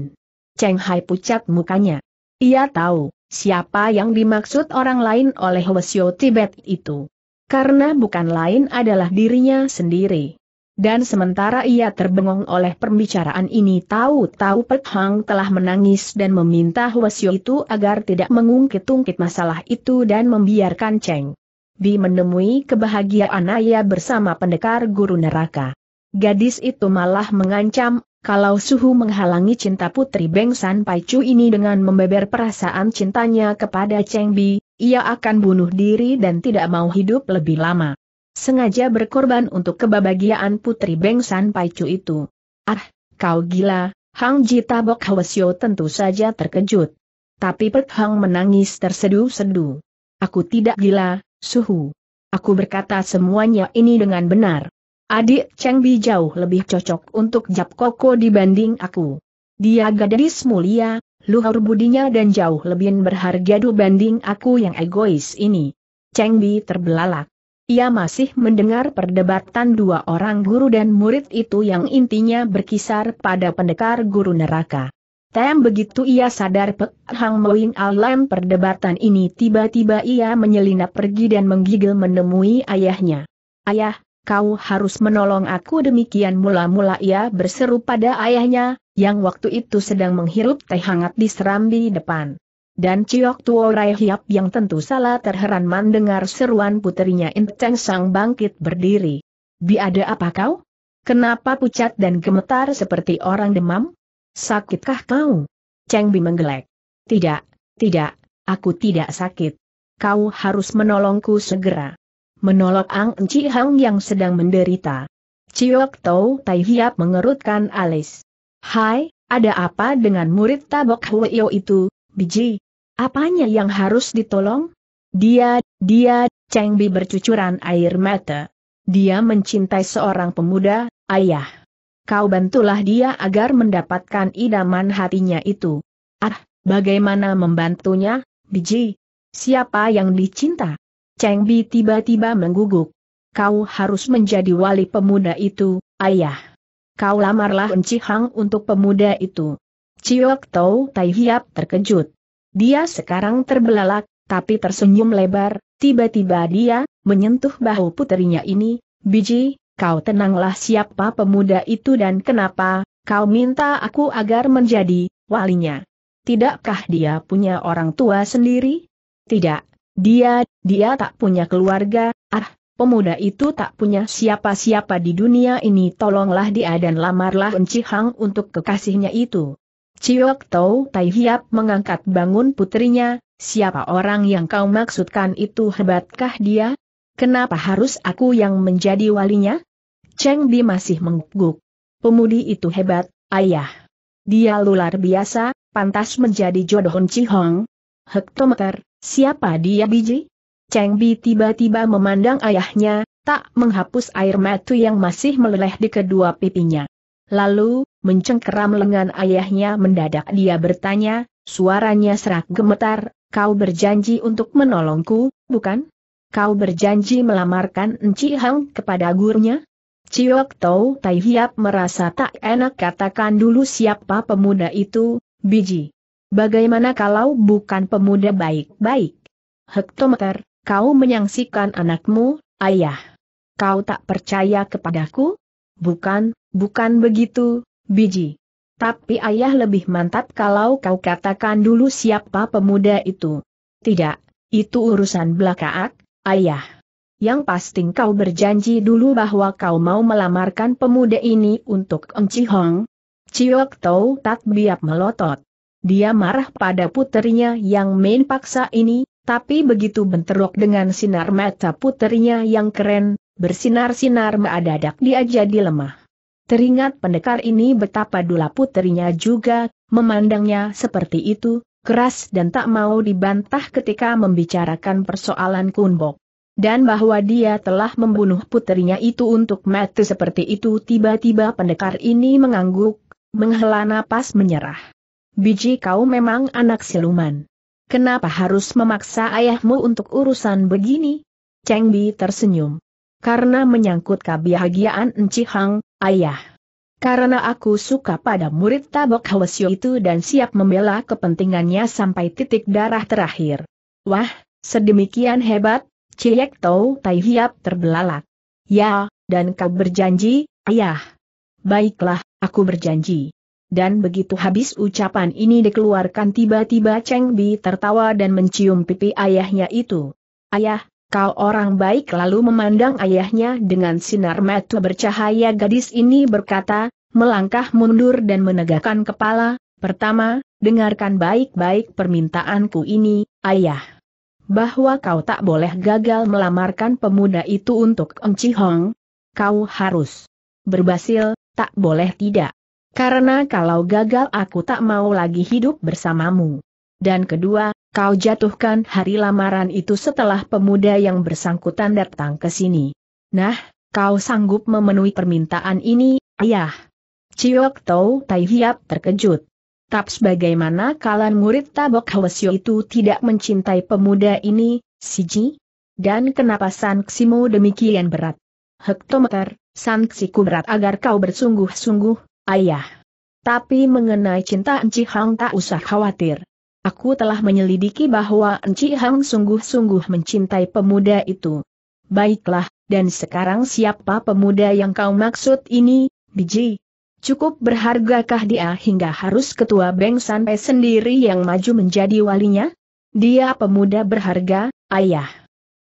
Speaker 1: Cheng Hai pucat mukanya. Ia tahu siapa yang dimaksud orang lain oleh Wesio Tibet itu. Karena bukan lain adalah dirinya sendiri. Dan sementara ia terbengong oleh pembicaraan ini tahu-tahu Pek Hang telah menangis dan meminta Hwasyo itu agar tidak mengungkit-ungkit masalah itu dan membiarkan Cheng Bi menemui kebahagiaan ayah bersama pendekar guru neraka. Gadis itu malah mengancam kalau suhu menghalangi cinta putri Beng San Pai Chu ini dengan membeber perasaan cintanya kepada Cheng Bi, ia akan bunuh diri dan tidak mau hidup lebih lama. Sengaja berkorban untuk kebahagiaan putri Beng San Pai Chu itu. Ah, kau gila, Hang Jita Bok Hwasyo tentu saja terkejut. Tapi Pek Hang menangis terseduh-seduh. Aku tidak gila, suhu. Aku berkata semuanya ini dengan benar. Adik Cheng Bi jauh lebih cocok untuk Jap Koko dibanding aku. Dia gadis mulia, luhur budinya dan jauh lebih berharga dibanding aku yang egois ini. Cheng Bi terbelalak. Ia masih mendengar perdebatan dua orang guru dan murid itu yang intinya berkisar pada pendekar guru neraka. Tem begitu ia sadar Pek Hang Moing alam perdebatan ini tiba-tiba ia menyelinap pergi dan menggigil menemui ayahnya. Ayah, kau harus menolong aku demikian mula-mula ia berseru pada ayahnya, yang waktu itu sedang menghirup teh hangat di serambi depan. Dan Ciok Tuo Rai Hiap yang tentu salah terheran mendengar seruan puterinya Inteng Sang bangkit berdiri. Bi ada apa kau? Kenapa pucat dan gemetar seperti orang demam? Sakitkah kau? Cheng Bi menggelek. Tidak, tidak, aku tidak sakit. Kau harus menolongku segera menolak Ang Enci Hang yang sedang menderita. Ciok Tau Tai Hiap mengerutkan alis. Hai, ada apa dengan murid tabok Huo itu, biji? Apanya yang harus ditolong? Dia, dia, Cheng Bi bercucuran air mata. Dia mencintai seorang pemuda, ayah. Kau bantulah dia agar mendapatkan idaman hatinya itu. Ah, bagaimana membantunya, biji? Siapa yang dicinta? Cheng Bi tiba-tiba mengguguk. Kau harus menjadi wali pemuda itu, ayah. Kau lamarlah Enci Hang untuk pemuda itu. Ciok Tau Tai Hiap terkejut. Dia sekarang terbelalak, tapi tersenyum lebar, tiba-tiba dia, menyentuh bahu puterinya ini, Biji, kau tenanglah siapa pemuda itu dan kenapa, kau minta aku agar menjadi, walinya. Tidakkah dia punya orang tua sendiri? Tidak, dia, dia tak punya keluarga, ah, pemuda itu tak punya siapa-siapa di dunia ini tolonglah dia dan lamarlah Enci Hang untuk kekasihnya itu. Ciyok Tau Tai Hiap mengangkat bangun putrinya, siapa orang yang kau maksudkan itu hebatkah dia? Kenapa harus aku yang menjadi walinya? Cheng Bi masih mengguk. Pemudi itu hebat, ayah. Dia luar biasa, pantas menjadi jodoh Enci Hektometer, Siapa dia biji? Cheng Bi tiba-tiba memandang ayahnya, tak menghapus air mata yang masih meleleh di kedua pipinya. Lalu, mencengkeram lengan ayahnya mendadak dia bertanya, suaranya serak gemetar, kau berjanji untuk menolongku, bukan? Kau berjanji melamarkan Enci Hang kepada gurunya? Ciok Tau Tai Hiap merasa tak enak katakan dulu siapa pemuda itu, biji. Bagaimana kalau bukan pemuda baik-baik? Hektometer, kau menyangsikan anakmu, ayah. Kau tak percaya kepadaku? Bukan, bukan begitu, biji. Tapi ayah lebih mantap kalau kau katakan dulu siapa pemuda itu. Tidak, itu urusan belakang, ayah. Yang pasti kau berjanji dulu bahwa kau mau melamarkan pemuda ini untuk Om Chi Hong. tahu Tau tak biap melotot. Dia marah pada puterinya yang main paksa ini, tapi begitu benterok dengan sinar mata puterinya yang keren, bersinar-sinar meadadak dia jadi lemah. Teringat pendekar ini betapa dula puterinya juga, memandangnya seperti itu, keras dan tak mau dibantah ketika membicarakan persoalan Kunbok. Dan bahwa dia telah membunuh puterinya itu untuk mati seperti itu tiba-tiba pendekar ini mengangguk, menghela napas menyerah. Biji kau memang anak siluman. Kenapa harus memaksa ayahmu untuk urusan begini? Cheng Bi tersenyum. Karena menyangkut kebahagiaan Enci Hang, ayah. Karena aku suka pada murid tabok Hwasyo itu dan siap membela kepentingannya sampai titik darah terakhir. Wah, sedemikian hebat, Ciyek Tau Tai Hiap terbelalak. Ya, dan kau berjanji, ayah. Baiklah, aku berjanji. Dan begitu habis ucapan ini dikeluarkan tiba-tiba Cheng Bi tertawa dan mencium pipi ayahnya itu. Ayah, kau orang baik lalu memandang ayahnya dengan sinar mata bercahaya gadis ini berkata, melangkah mundur dan menegakkan kepala, pertama, dengarkan baik-baik permintaanku ini, ayah. Bahwa kau tak boleh gagal melamarkan pemuda itu untuk Eng Chi Hong. Kau harus berbasil, tak boleh tidak. Karena kalau gagal aku tak mau lagi hidup bersamamu. Dan kedua, kau jatuhkan hari lamaran itu setelah pemuda yang bersangkutan datang ke sini. Nah, kau sanggup memenuhi permintaan ini, ayah. Ciyok Tau Tai Hiap terkejut. Taps bagaimana kalan murid Tabok Hwasyo itu tidak mencintai pemuda ini, Siji? Dan kenapa sanksimu demikian berat? Hektometer, sanksiku berat agar kau bersungguh-sungguh, Ayah. Tapi mengenai cinta Enci Hang tak usah khawatir. Aku telah menyelidiki bahwa Enci Hang sungguh-sungguh mencintai pemuda itu. Baiklah, dan sekarang siapa pemuda yang kau maksud ini, biji? Cukup berhargakah dia hingga harus ketua Beng Sanpe sendiri yang maju menjadi walinya? Dia pemuda berharga, ayah.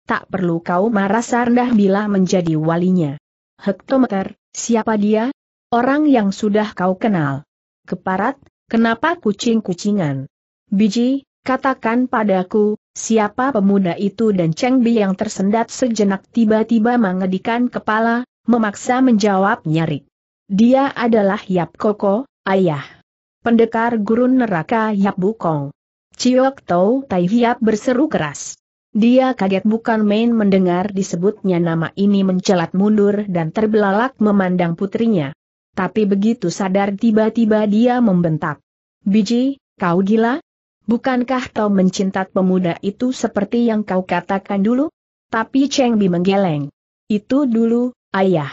Speaker 1: Tak perlu kau marah rendah bila menjadi walinya. Hektometer, siapa dia, Orang yang sudah kau kenal. Keparat, kenapa kucing-kucingan? Biji, katakan padaku, siapa pemuda itu dan Cheng Bi yang tersendat sejenak tiba-tiba mengedikan kepala, memaksa menjawab nyari. Dia adalah Yap Koko, ayah. Pendekar gurun neraka Yap Bukong. Ciok Tau Tai Hiap berseru keras. Dia kaget bukan main mendengar disebutnya nama ini mencelat mundur dan terbelalak memandang putrinya. Tapi begitu sadar tiba-tiba dia membentak. Biji, kau gila? Bukankah kau mencintat pemuda itu seperti yang kau katakan dulu? Tapi Cheng Bi menggeleng. Itu dulu, ayah.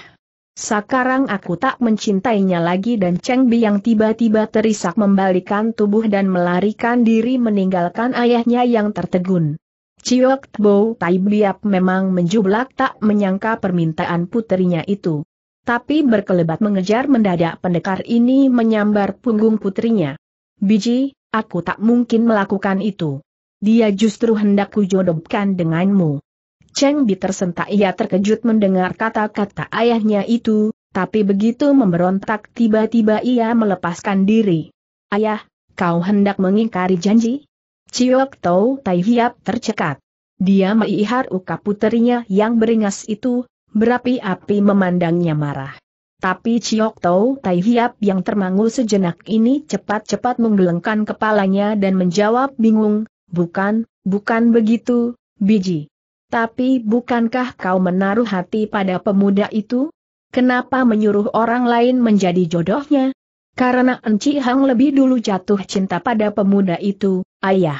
Speaker 1: Sekarang aku tak mencintainya lagi dan Cheng Bi yang tiba-tiba terisak membalikan tubuh dan melarikan diri meninggalkan ayahnya yang tertegun. Ciok Tbo Tai Biap memang menjublak tak menyangka permintaan putrinya itu tapi berkelebat mengejar mendadak pendekar ini menyambar punggung putrinya. Biji, aku tak mungkin melakukan itu. Dia justru hendak kujodobkan denganmu. Cheng Bi tersentak ia terkejut mendengar kata-kata ayahnya itu, tapi begitu memberontak tiba-tiba ia melepaskan diri. Ayah, kau hendak mengingkari janji? Ciok Tau Tai Hiap tercekat. Dia meihar uka putrinya yang beringas itu, Berapi-api memandangnya marah. Tapi Ciok Tau Tai Hiap yang termangu sejenak ini cepat-cepat menggelengkan kepalanya dan menjawab bingung, bukan, bukan begitu, biji. Tapi bukankah kau menaruh hati pada pemuda itu? Kenapa menyuruh orang lain menjadi jodohnya? Karena Enci Hang lebih dulu jatuh cinta pada pemuda itu, ayah.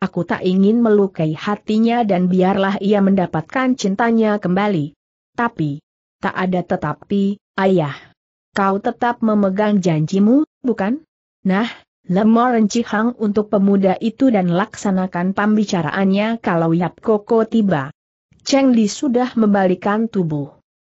Speaker 1: Aku tak ingin melukai hatinya dan biarlah ia mendapatkan cintanya kembali tapi, tak ada tetapi, ayah. Kau tetap memegang janjimu, bukan? Nah, lemor Cihang untuk pemuda itu dan laksanakan pembicaraannya kalau Yap Koko tiba. Cheng Li sudah membalikan tubuh.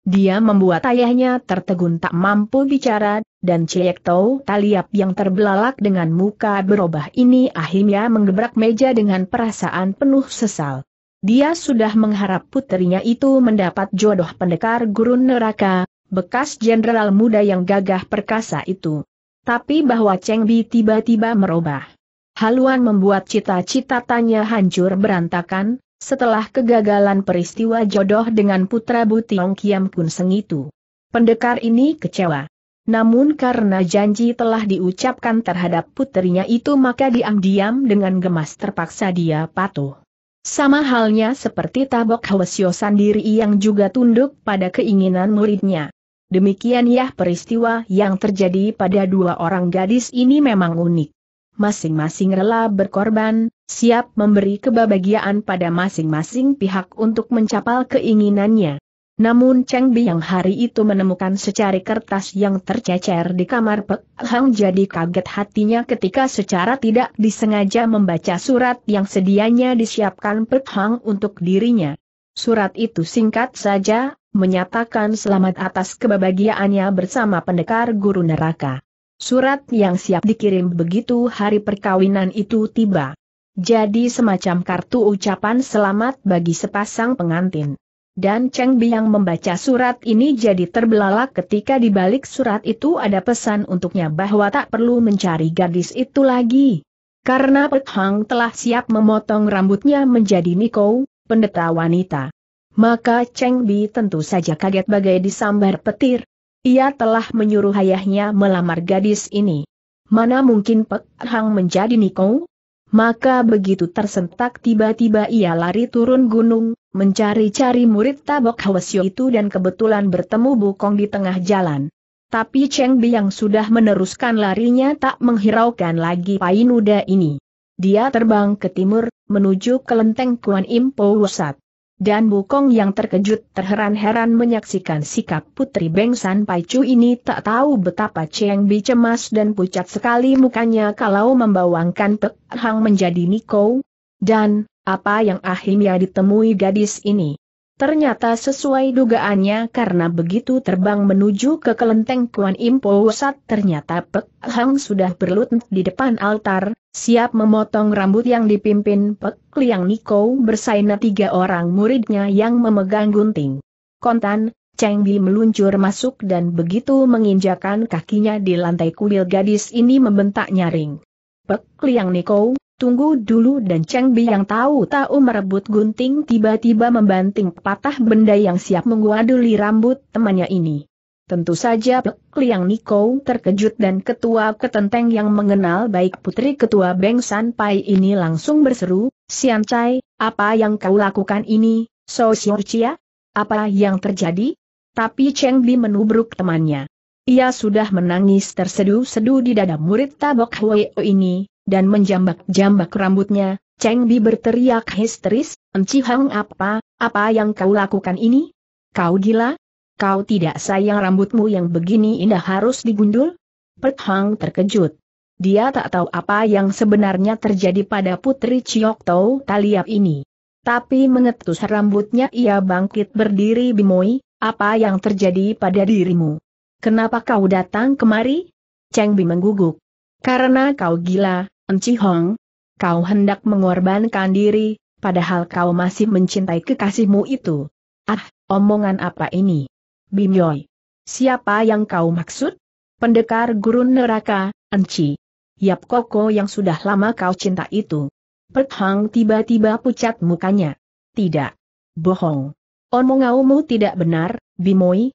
Speaker 1: Dia membuat ayahnya tertegun tak mampu bicara, dan Ciek Tau Taliap yang terbelalak dengan muka berubah ini akhirnya menggebrak meja dengan perasaan penuh sesal. Dia sudah mengharap putrinya itu mendapat jodoh pendekar gurun neraka, bekas jenderal muda yang gagah perkasa itu. Tapi bahwa Cheng Bi tiba-tiba merubah. Haluan membuat cita-cita tanya hancur berantakan, setelah kegagalan peristiwa jodoh dengan putra Butiong Kiam Kun Seng itu. Pendekar ini kecewa. Namun karena janji telah diucapkan terhadap putrinya itu maka diam-diam dengan gemas terpaksa dia patuh. Sama halnya seperti Tabok Hwasyo sendiri yang juga tunduk pada keinginan muridnya. Demikian ya peristiwa yang terjadi pada dua orang gadis ini memang unik. Masing-masing rela berkorban, siap memberi kebahagiaan pada masing-masing pihak untuk mencapai keinginannya. Namun Cheng Bi yang hari itu menemukan secari kertas yang tercecer di kamar Pek Hang jadi kaget hatinya ketika secara tidak disengaja membaca surat yang sedianya disiapkan Pek Hang untuk dirinya. Surat itu singkat saja, menyatakan selamat atas kebahagiaannya bersama pendekar guru neraka. Surat yang siap dikirim begitu hari perkawinan itu tiba. Jadi semacam kartu ucapan selamat bagi sepasang pengantin. Dan Cheng Bi yang membaca surat ini jadi terbelalak ketika di balik surat itu ada pesan untuknya bahwa tak perlu mencari gadis itu lagi. Karena Pek Hang telah siap memotong rambutnya menjadi Niko, pendeta wanita. Maka Cheng Bi tentu saja kaget bagai disambar petir. Ia telah menyuruh ayahnya melamar gadis ini. Mana mungkin Pek Hang menjadi Niko? Maka begitu tersentak tiba-tiba ia lari turun gunung, mencari-cari murid tabok Hwasyo itu dan kebetulan bertemu Bukong di tengah jalan. Tapi Cheng Bi yang sudah meneruskan larinya tak menghiraukan lagi Painuda ini. Dia terbang ke timur, menuju ke lenteng Kuan Im Po Wusat. Dan Bukong yang terkejut terheran-heran menyaksikan sikap Putri Beng San Pai Chu ini tak tahu betapa Cheng Bi cemas dan pucat sekali mukanya kalau membawangkan Pek Hang menjadi Niko. Dan, apa yang akhirnya ditemui gadis ini. Ternyata sesuai dugaannya karena begitu terbang menuju ke kelenteng Kuan Impo Wosat ternyata Pek Hang sudah berlutut di depan altar, siap memotong rambut yang dipimpin Pek Liang Niko bersaina tiga orang muridnya yang memegang gunting. Kontan, Cheng Bi meluncur masuk dan begitu menginjakan kakinya di lantai kuil gadis ini membentak nyaring. Pek Liang Niko, Tunggu dulu dan Cheng Bi yang tahu-tahu merebut gunting tiba-tiba membanting patah benda yang siap mengguaduli rambut temannya ini. Tentu saja Pek Liang Niko terkejut dan ketua ketenteng yang mengenal baik putri ketua Beng San Pai ini langsung berseru, Sian Chai, apa yang kau lakukan ini, So Xiao Chia? Apa yang terjadi? Tapi Cheng Bi menubruk temannya. Ia sudah menangis terseduh-seduh di dada murid tabok Hwe ini, dan menjambak-jambak rambutnya, Cheng Bi berteriak histeris, Enci Hang apa, apa yang kau lakukan ini? Kau gila? Kau tidak sayang rambutmu yang begini indah harus digundul? Pert Hang terkejut. Dia tak tahu apa yang sebenarnya terjadi pada putri Chiok Tau Taliap ini. Tapi mengetus rambutnya ia bangkit berdiri bimoi, apa yang terjadi pada dirimu? Kenapa kau datang kemari? Cheng Bi mengguguk. Karena kau gila, Enci Hong, kau hendak mengorbankan diri, padahal kau masih mencintai kekasihmu itu. Ah, omongan apa ini? Bim Yoy. Siapa yang kau maksud? Pendekar gurun neraka, Enci. Yap Koko yang sudah lama kau cinta itu. Pet Hang tiba-tiba pucat mukanya. Tidak. Bohong. Omongaumu tidak benar, Bimoy.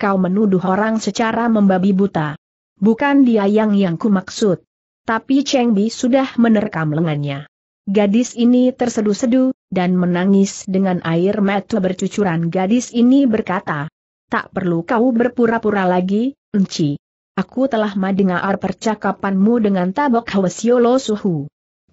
Speaker 1: Kau menuduh orang secara membabi buta. Bukan dia yang yang ku maksud tapi Cheng Bi sudah menerkam lengannya. Gadis ini tersedu-sedu, dan menangis dengan air mata bercucuran gadis ini berkata, Tak perlu kau berpura-pura lagi, Enci. Aku telah mendengar percakapanmu dengan tabok Hwesiolo Suhu.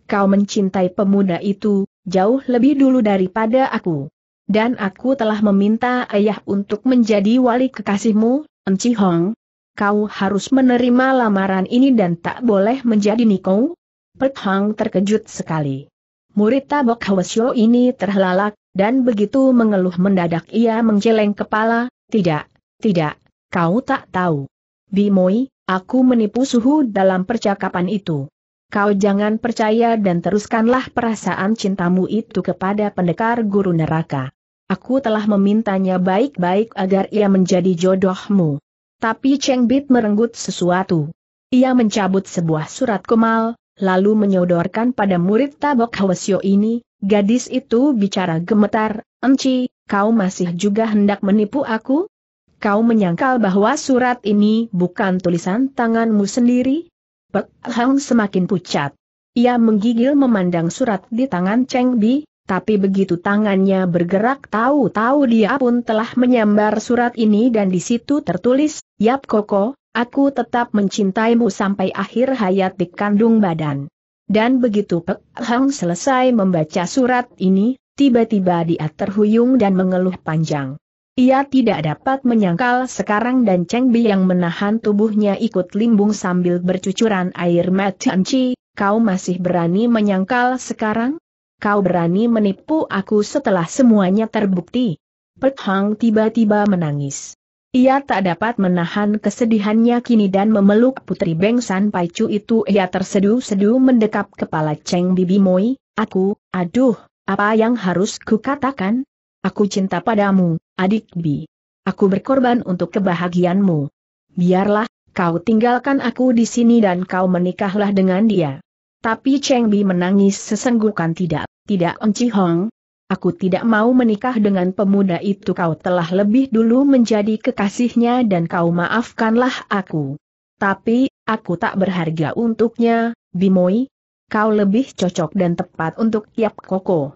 Speaker 1: Kau mencintai pemuda itu, jauh lebih dulu daripada aku. Dan aku telah meminta ayah untuk menjadi wali kekasihmu, Enci Hong, kau harus menerima lamaran ini dan tak boleh menjadi Niko? Pek terkejut sekali. Murid tabok Hwasyo ini terhelalak, dan begitu mengeluh mendadak ia menjeleng kepala, tidak, tidak, kau tak tahu. Bimoi, aku menipu suhu dalam percakapan itu. Kau jangan percaya dan teruskanlah perasaan cintamu itu kepada pendekar guru neraka. Aku telah memintanya baik-baik agar ia menjadi jodohmu. Tapi Cheng Bit merenggut sesuatu. Ia mencabut sebuah surat kemal, lalu menyodorkan pada murid tabok Hwasyo ini, gadis itu bicara gemetar, Enci, kau masih juga hendak menipu aku? Kau menyangkal bahwa surat ini bukan tulisan tanganmu sendiri? Pek Hang semakin pucat. Ia menggigil memandang surat di tangan Cheng Bi, tapi begitu tangannya bergerak tahu-tahu dia pun telah menyambar surat ini dan di situ tertulis, Yap Koko, aku tetap mencintaimu sampai akhir hayat di kandung badan. Dan begitu Pek Hang selesai membaca surat ini, tiba-tiba dia terhuyung dan mengeluh panjang. Ia tidak dapat menyangkal sekarang dan Cheng Bi yang menahan tubuhnya ikut limbung sambil bercucuran air mata Anci, kau masih berani menyangkal sekarang? kau berani menipu aku setelah semuanya terbukti. Pek Hang tiba-tiba menangis. Ia tak dapat menahan kesedihannya kini dan memeluk Putri Beng San Paicu itu ia tersedu-sedu mendekap kepala Cheng Bibi Moi, aku, aduh, apa yang harus kukatakan? Aku cinta padamu, adik Bi. Aku berkorban untuk kebahagiaanmu. Biarlah, kau tinggalkan aku di sini dan kau menikahlah dengan dia. Tapi Cheng Bi menangis sesenggukan tidak, tidak Enci Hong. Aku tidak mau menikah dengan pemuda itu kau telah lebih dulu menjadi kekasihnya dan kau maafkanlah aku. Tapi, aku tak berharga untuknya, Bimoi. Kau lebih cocok dan tepat untuk Yap Koko.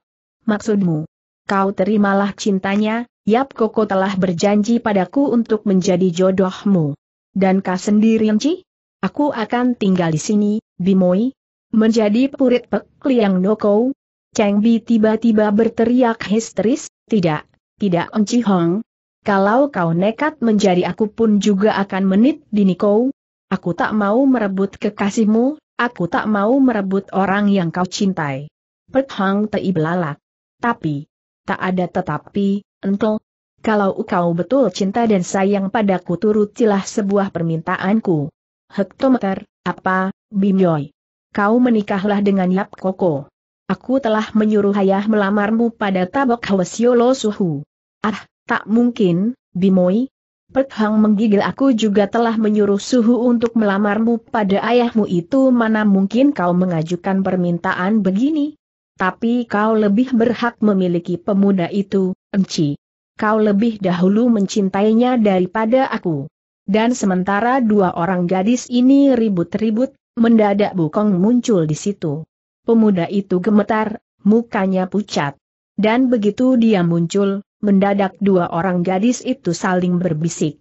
Speaker 1: Maksudmu? Kau terimalah cintanya, Yap Koko telah berjanji padaku untuk menjadi jodohmu. Dan kau sendiri Enci? Aku akan tinggal di sini, Bimoi, Menjadi purit Pek Liang Noko? Cheng Bi tiba-tiba berteriak histeris, tidak, tidak Chi Hong. Kalau kau nekat menjadi aku pun juga akan menit di Niko. Aku tak mau merebut kekasihmu, aku tak mau merebut orang yang kau cintai. Pek Hong Tei belalak. Tapi, tak ada tetapi, engkel. Kalau kau betul cinta dan sayang padaku turutilah sebuah permintaanku. Hektometer, apa, Bimyoi? kau menikahlah dengan Yap Koko. Aku telah menyuruh ayah melamarmu pada tabok Hwasyolo Suhu. Ah, tak mungkin, Bimoi. Pek menggigil aku juga telah menyuruh Suhu untuk melamarmu pada ayahmu itu mana mungkin kau mengajukan permintaan begini. Tapi kau lebih berhak memiliki pemuda itu, Enci. Kau lebih dahulu mencintainya daripada aku. Dan sementara dua orang gadis ini ribut-ribut, Mendadak Bukong muncul di situ. Pemuda itu gemetar, mukanya pucat. Dan begitu dia muncul, mendadak dua orang gadis itu saling berbisik.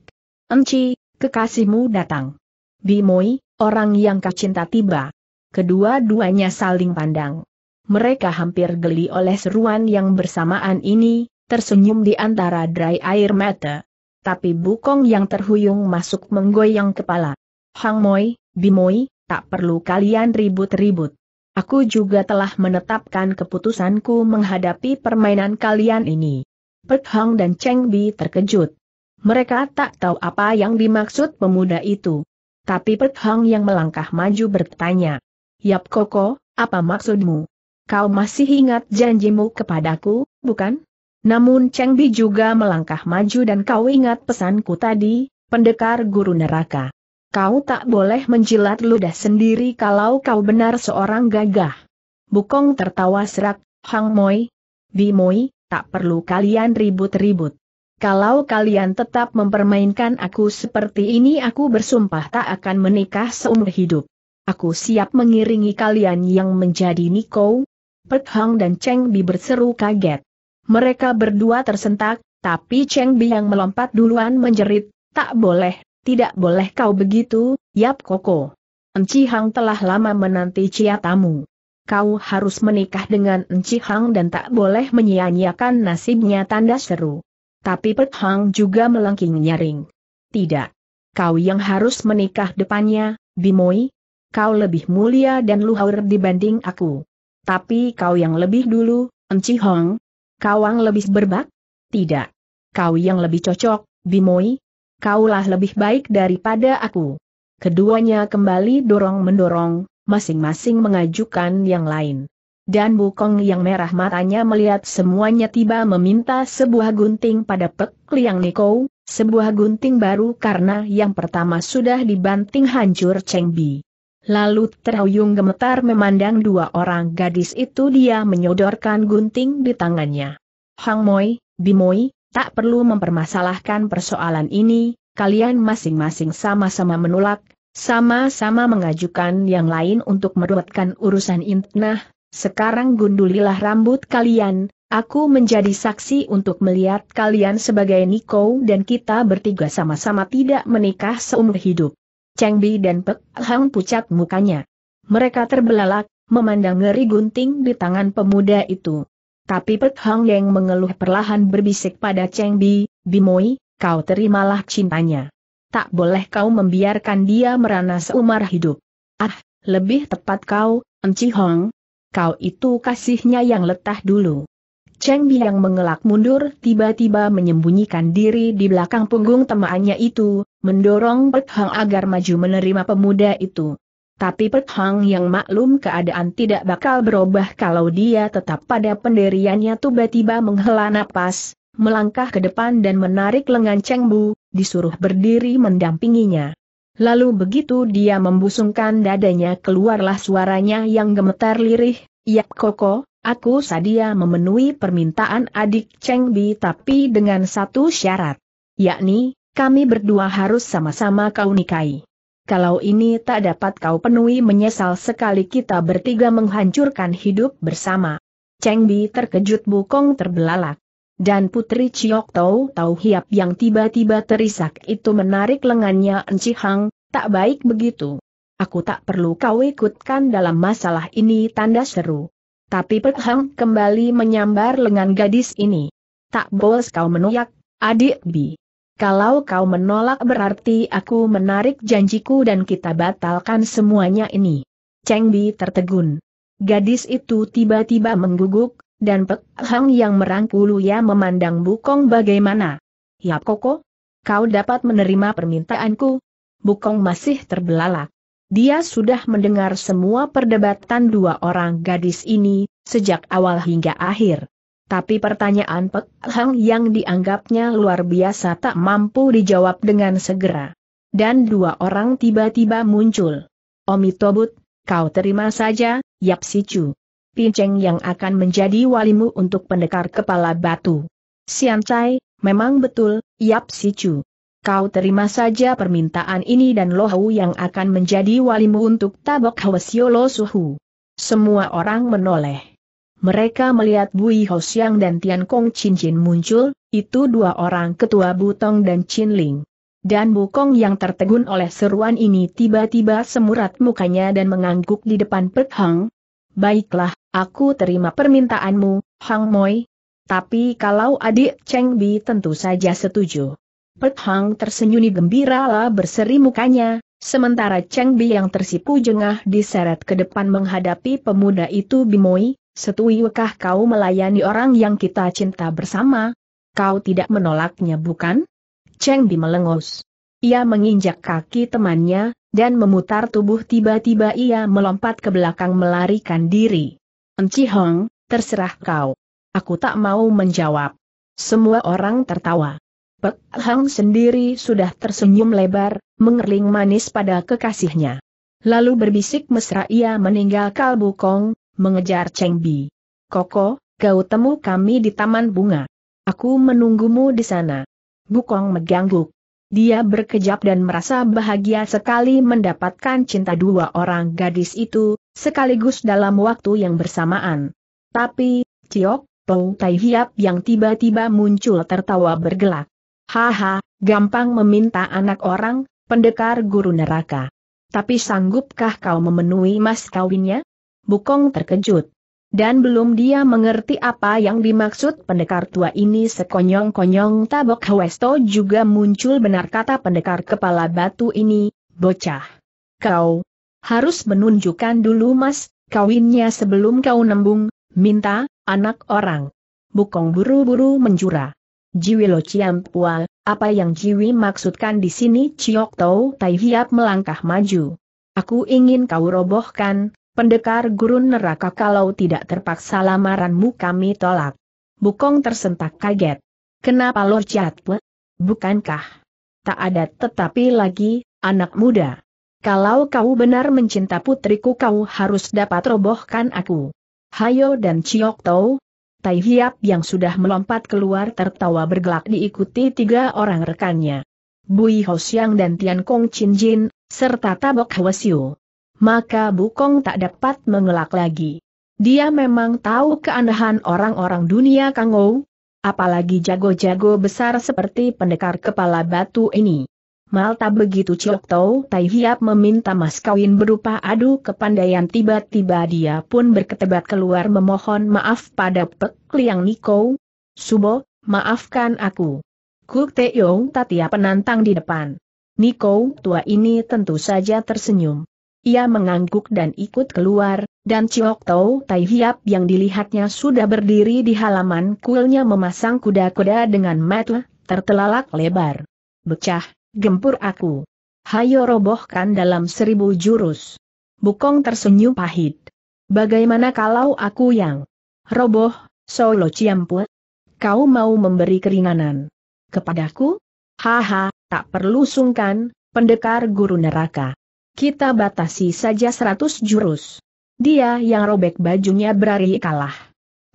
Speaker 1: Enci, kekasihmu datang. Bimoi, orang yang kacinta tiba. Kedua-duanya saling pandang. Mereka hampir geli oleh seruan yang bersamaan ini, tersenyum di antara dry air mata. Tapi Bukong yang terhuyung masuk menggoyang kepala. Hang Moi, Bimoi, tak perlu kalian ribut-ribut. Aku juga telah menetapkan keputusanku menghadapi permainan kalian ini. Pek Hong dan Cheng Bi terkejut. Mereka tak tahu apa yang dimaksud pemuda itu. Tapi Pek Hong yang melangkah maju bertanya. Yap Koko, apa maksudmu? Kau masih ingat janjimu kepadaku, bukan? Namun Cheng Bi juga melangkah maju dan kau ingat pesanku tadi, pendekar guru neraka. Kau tak boleh menjilat ludah sendiri kalau kau benar seorang gagah. Bukong tertawa serak, Hang Moi, Moi, tak perlu kalian ribut-ribut. Kalau kalian tetap mempermainkan aku seperti ini aku bersumpah tak akan menikah seumur hidup. Aku siap mengiringi kalian yang menjadi Niko. Pek Hang dan Cheng Bi berseru kaget. Mereka berdua tersentak, tapi Cheng Bi yang melompat duluan menjerit, tak boleh, tidak boleh kau begitu, Yap Koko. Enci Hang telah lama menanti tamu. Kau harus menikah dengan Enci Hang dan tak boleh menyia-nyiakan nasibnya tanda seru. Tapi Pet Hang juga melengking nyaring. Tidak. Kau yang harus menikah depannya, Bimoi. Kau lebih mulia dan luhur dibanding aku. Tapi kau yang lebih dulu, Enci Hong. yang lebih berbak? Tidak. Kau yang lebih cocok, Bimoi kaulah lebih baik daripada aku. Keduanya kembali dorong-mendorong, masing-masing mengajukan yang lain. Dan Bukong yang merah matanya melihat semuanya tiba meminta sebuah gunting pada Pek Liang Niko, sebuah gunting baru karena yang pertama sudah dibanting hancur Cheng Bi. Lalu Terhuyung gemetar memandang dua orang gadis itu dia menyodorkan gunting di tangannya. Hang Moi, Bimoi, Tak perlu mempermasalahkan persoalan ini, kalian masing-masing sama-sama menolak, sama-sama mengajukan yang lain untuk meruatkan urusan Intnah, sekarang gundulilah rambut kalian, aku menjadi saksi untuk melihat kalian sebagai Niko dan kita bertiga sama-sama tidak menikah seumur hidup. Cheng Bi dan Pek Hang pucat mukanya. Mereka terbelalak, memandang ngeri gunting di tangan pemuda itu. Tapi Pek Hang Leng mengeluh perlahan berbisik pada Cheng Bi, Bimoi, kau terimalah cintanya. Tak boleh kau membiarkan dia merana seumur hidup. Ah, lebih tepat kau, Enci Hong. Kau itu kasihnya yang letah dulu. Cheng Bi yang mengelak mundur tiba-tiba menyembunyikan diri di belakang punggung temannya itu, mendorong Pek Hang agar maju menerima pemuda itu. Tapi Pek yang maklum keadaan tidak bakal berubah kalau dia tetap pada pendiriannya tiba-tiba menghela napas, melangkah ke depan dan menarik lengan Cheng Bu, disuruh berdiri mendampinginya. Lalu begitu dia membusungkan dadanya keluarlah suaranya yang gemetar lirih, Yap Koko, aku sadia memenuhi permintaan adik Cheng Bi tapi dengan satu syarat. Yakni, kami berdua harus sama-sama kau nikahi. Kalau ini tak dapat kau penuhi menyesal sekali kita bertiga menghancurkan hidup bersama. Cheng Bi terkejut bukong terbelalak. Dan Putri Chiok Tau tahu hiap yang tiba-tiba terisak itu menarik lengannya Enci Hang, tak baik begitu. Aku tak perlu kau ikutkan dalam masalah ini tanda seru. Tapi Pek Hang kembali menyambar lengan gadis ini. Tak bos kau menolak, adik Bi. Kalau kau menolak berarti aku menarik janjiku dan kita batalkan semuanya ini. Cheng Bi tertegun. Gadis itu tiba-tiba mengguguk, dan Pek Hang yang merangkul ya memandang Bukong bagaimana. Ya Koko, kau dapat menerima permintaanku? Bukong masih terbelalak. Dia sudah mendengar semua perdebatan dua orang gadis ini, sejak awal hingga akhir. Tapi pertanyaan Pek Hang yang dianggapnya luar biasa tak mampu dijawab dengan segera. Dan dua orang tiba-tiba muncul. Omitobut, kau terima saja, Yap Sicu. Pinceng yang akan menjadi walimu untuk pendekar kepala batu. Sian Chai, memang betul, Yap Sicu. Kau terima saja permintaan ini dan Lohu yang akan menjadi walimu untuk tabok Hwasyo Suhu. Semua orang menoleh. Mereka melihat Bui Ho dan Tian Kong Chin Chin muncul, itu dua orang ketua Butong dan Chin Ling. Dan Bukong yang tertegun oleh seruan ini tiba-tiba semurat mukanya dan mengangguk di depan Pek Hang. Baiklah, aku terima permintaanmu, Hang Moi. Tapi kalau adik Cheng Bi tentu saja setuju. Pek Hang tersenyum gembira lah berseri mukanya, sementara Cheng Bi yang tersipu jengah diseret ke depan menghadapi pemuda itu Bimoi, setuiukah kau melayani orang yang kita cinta bersama? Kau tidak menolaknya bukan? Cheng Di melengus. Ia menginjak kaki temannya, dan memutar tubuh tiba-tiba ia melompat ke belakang melarikan diri. Enci Hong, terserah kau. Aku tak mau menjawab. Semua orang tertawa. Pek Hang sendiri sudah tersenyum lebar, mengerling manis pada kekasihnya. Lalu berbisik mesra ia meninggal Kalbu Kong, mengejar Cheng Bi. Koko, kau temu kami di taman bunga. Aku menunggumu di sana. Bukong mengganggu. Dia berkejap dan merasa bahagia sekali mendapatkan cinta dua orang gadis itu, sekaligus dalam waktu yang bersamaan. Tapi, Ciok, Pou Tai Hiap yang tiba-tiba muncul tertawa bergelak. Haha, gampang meminta anak orang, pendekar guru neraka. Tapi sanggupkah kau memenuhi mas kawinnya? Bukong terkejut. Dan belum dia mengerti apa yang dimaksud pendekar tua ini sekonyong-konyong tabok hwesto juga muncul benar kata pendekar kepala batu ini, bocah. Kau harus menunjukkan dulu mas, kawinnya sebelum kau nembung, minta, anak orang. Bukong buru-buru menjura. Jiwi lo ciampua, apa yang Jiwi maksudkan di sini Ciok Tau Tai Hiap melangkah maju. Aku ingin kau robohkan, Pendekar gurun neraka kalau tidak terpaksa lamaranmu kami tolak. Bukong tersentak kaget. Kenapa Lord Chatwe? Bukankah? Tak ada tetapi lagi, anak muda. Kalau kau benar mencinta putriku kau harus dapat robohkan aku. Hayo dan Ciok Tau. Tai Hiap yang sudah melompat keluar tertawa bergelak diikuti tiga orang rekannya. Bui Ho dan Tian Kong Chin Jin, serta Tabok Hwasyu maka Bukong tak dapat mengelak lagi. Dia memang tahu keanehan orang-orang dunia Kangou, apalagi jago-jago besar seperti pendekar kepala batu ini. Malta begitu Ciok Tau Tai Hiap meminta mas kawin berupa adu kepandaian tiba-tiba dia pun berketebat keluar memohon maaf pada Pek Liang Niko. Subo, maafkan aku. Kuk Teong Tatia penantang di depan. Niko tua ini tentu saja tersenyum. Ia mengangguk dan ikut keluar, dan Ciok Tau Tai Hiap yang dilihatnya sudah berdiri di halaman kuilnya memasang kuda-kuda dengan metel, tertelalak lebar. Becah, gempur aku. Hayo robohkan dalam seribu jurus. Bukong tersenyum pahit. Bagaimana kalau aku yang roboh, Solo Ciampu? Kau mau memberi keringanan kepadaku? Haha, tak perlu sungkan, pendekar guru neraka kita batasi saja seratus jurus. Dia yang robek bajunya berari kalah.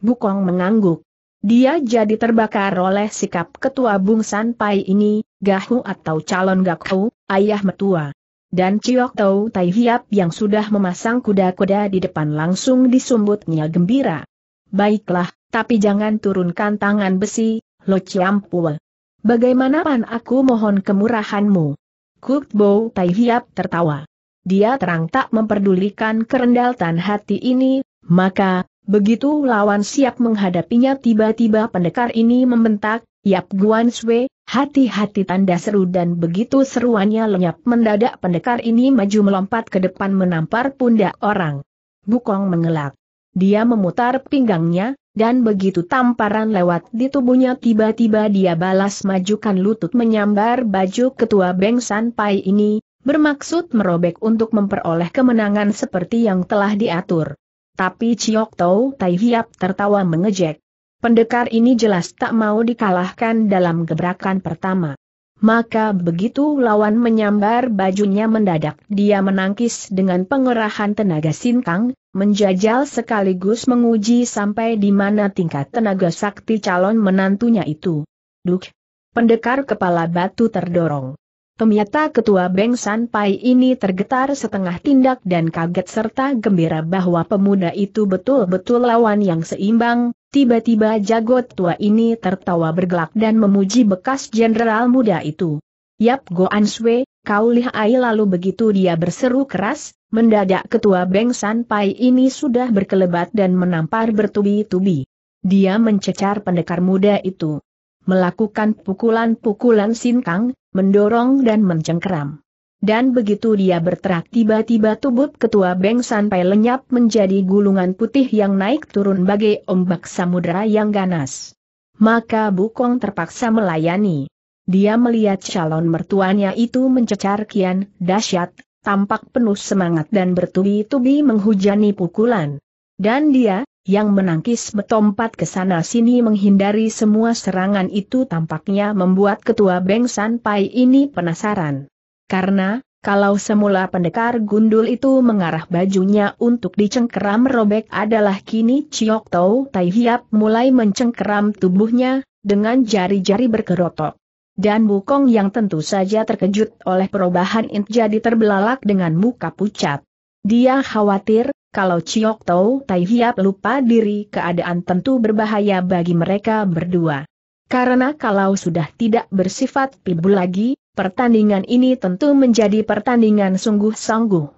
Speaker 1: Bukong mengangguk. Dia jadi terbakar oleh sikap ketua Bung Pai ini, Gahu atau calon Gakhu, ayah metua. Dan Ciok Tau Tai Hiap yang sudah memasang kuda-kuda di depan langsung disumbutnya gembira. Baiklah, tapi jangan turunkan tangan besi, Lo Ciampul. Bagaimanapun aku mohon kemurahanmu. Kuk Bo Tai Hiap tertawa dia terang tak memperdulikan kerendaltan hati ini, maka, begitu lawan siap menghadapinya tiba-tiba pendekar ini membentak, Yap Guan Sui, hati-hati tanda seru dan begitu seruannya lenyap mendadak pendekar ini maju melompat ke depan menampar pundak orang. Bukong mengelak. Dia memutar pinggangnya, dan begitu tamparan lewat di tubuhnya tiba-tiba dia balas majukan lutut menyambar baju ketua Beng San Pai ini, bermaksud merobek untuk memperoleh kemenangan seperti yang telah diatur. Tapi Chiok Tau Tai Hiap tertawa mengejek. Pendekar ini jelas tak mau dikalahkan dalam gebrakan pertama. Maka begitu lawan menyambar bajunya mendadak dia menangkis dengan pengerahan tenaga sinkang, menjajal sekaligus menguji sampai di mana tingkat tenaga sakti calon menantunya itu. Duk! Pendekar kepala batu terdorong. Pemiata ketua Beng Pai ini tergetar setengah tindak dan kaget serta gembira bahwa pemuda itu betul-betul lawan yang seimbang, tiba-tiba jagot tua ini tertawa bergelak dan memuji bekas jenderal muda itu. Yap Goan answe, kau lihai lalu begitu dia berseru keras, mendadak ketua Beng Pai ini sudah berkelebat dan menampar bertubi-tubi. Dia mencecar pendekar muda itu melakukan pukulan-pukulan sinkang, mendorong dan mencengkeram. Dan begitu dia berterak tiba-tiba tubuh ketua Beng sampai lenyap menjadi gulungan putih yang naik turun bagai ombak samudera yang ganas. Maka Bukong terpaksa melayani. Dia melihat calon mertuanya itu mencecar kian dahsyat, tampak penuh semangat dan bertubi-tubi menghujani pukulan. Dan dia, yang menangkis betompat ke sana sini menghindari semua serangan itu tampaknya membuat ketua Beng San Pai ini penasaran. Karena, kalau semula pendekar gundul itu mengarah bajunya untuk dicengkeram robek adalah kini Chiok Tau Tai Hiap mulai mencengkeram tubuhnya, dengan jari-jari berkerotok. Dan Bukong yang tentu saja terkejut oleh perubahan Int jadi terbelalak dengan muka pucat. Dia khawatir, kalau Chiok Tau Tai Hiap lupa diri keadaan tentu berbahaya bagi mereka berdua. Karena kalau sudah tidak bersifat pibu lagi, pertandingan ini tentu menjadi pertandingan sungguh-sungguh.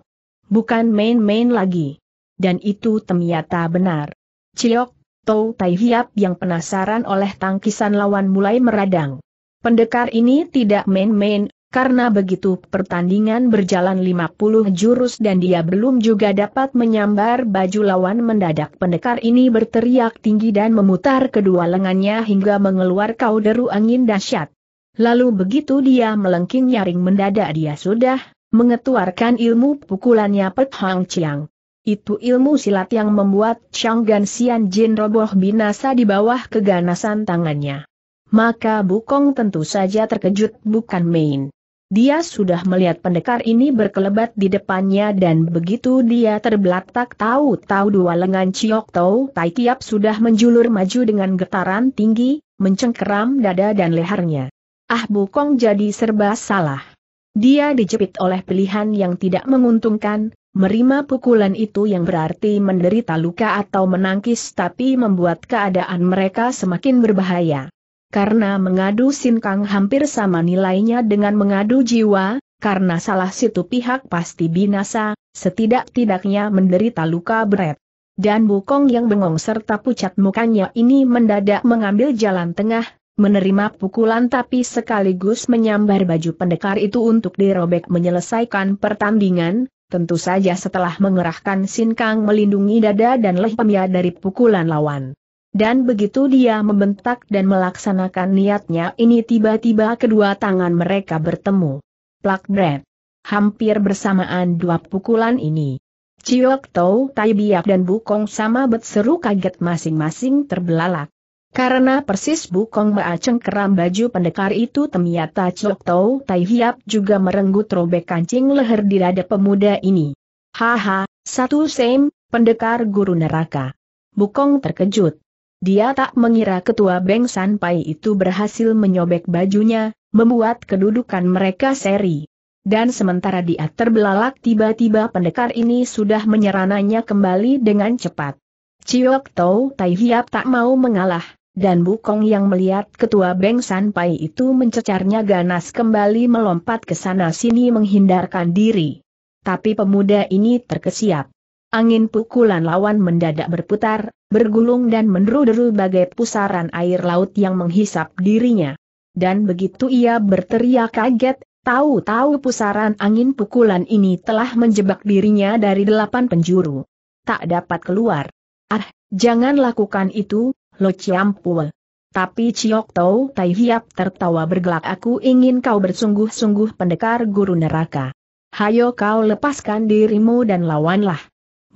Speaker 1: Bukan main-main lagi. Dan itu ternyata benar. Chiok Tau Tai Hiap yang penasaran oleh tangkisan lawan mulai meradang. Pendekar ini tidak main-main, karena begitu pertandingan berjalan 50 jurus dan dia belum juga dapat menyambar baju lawan mendadak pendekar ini berteriak tinggi dan memutar kedua lengannya hingga mengeluarkan deru angin dahsyat. Lalu begitu dia melengking nyaring mendadak dia sudah mengetuarkan ilmu pukulannya Pet Hang Chiang. Itu ilmu silat yang membuat Chang Gan Xian Jin roboh binasa di bawah keganasan tangannya. Maka Bukong tentu saja terkejut bukan main. Dia sudah melihat pendekar ini berkelebat di depannya dan begitu dia terbelatak tahu-tahu dua lengan Ciok Tau Tai Kiap sudah menjulur maju dengan getaran tinggi, mencengkeram dada dan lehernya. Ah Bukong jadi serba salah. Dia dijepit oleh pilihan yang tidak menguntungkan, merima pukulan itu yang berarti menderita luka atau menangkis tapi membuat keadaan mereka semakin berbahaya karena mengadu sinkang hampir sama nilainya dengan mengadu jiwa, karena salah situ pihak pasti binasa, setidak-tidaknya menderita luka berat. Dan Bukong yang bengong serta pucat mukanya ini mendadak mengambil jalan tengah, menerima pukulan tapi sekaligus menyambar baju pendekar itu untuk dirobek menyelesaikan pertandingan, tentu saja setelah mengerahkan sinkang melindungi dada dan leh ya dari pukulan lawan. Dan begitu dia membentak dan melaksanakan niatnya ini tiba-tiba kedua tangan mereka bertemu. Plak bret. Hampir bersamaan dua pukulan ini. Ciyok Tau Tai Biak dan Bukong sama berseru kaget masing-masing terbelalak. Karena persis Bukong Maa keram baju pendekar itu temiata Ciyok Tau Tai Hiap juga merenggut robek kancing leher di dada pemuda ini. Haha, satu same, pendekar guru neraka. Bukong terkejut. Dia tak mengira ketua Beng San itu berhasil menyobek bajunya, membuat kedudukan mereka seri. Dan sementara dia terbelalak tiba-tiba pendekar ini sudah menyerananya kembali dengan cepat. Ciok Tau Tai Hiap tak mau mengalah, dan Bukong yang melihat ketua Beng San itu mencecarnya ganas kembali melompat ke sana sini menghindarkan diri. Tapi pemuda ini terkesiap. Angin pukulan lawan mendadak berputar, bergulung dan menderu-deru bagai pusaran air laut yang menghisap dirinya. Dan begitu ia berteriak kaget, tahu-tahu pusaran angin pukulan ini telah menjebak dirinya dari delapan penjuru. Tak dapat keluar. Ah, jangan lakukan itu, Lo ciampul. Tapi Ciok Tau Tai Hiap tertawa bergelak aku ingin kau bersungguh-sungguh pendekar guru neraka. Hayo kau lepaskan dirimu dan lawanlah.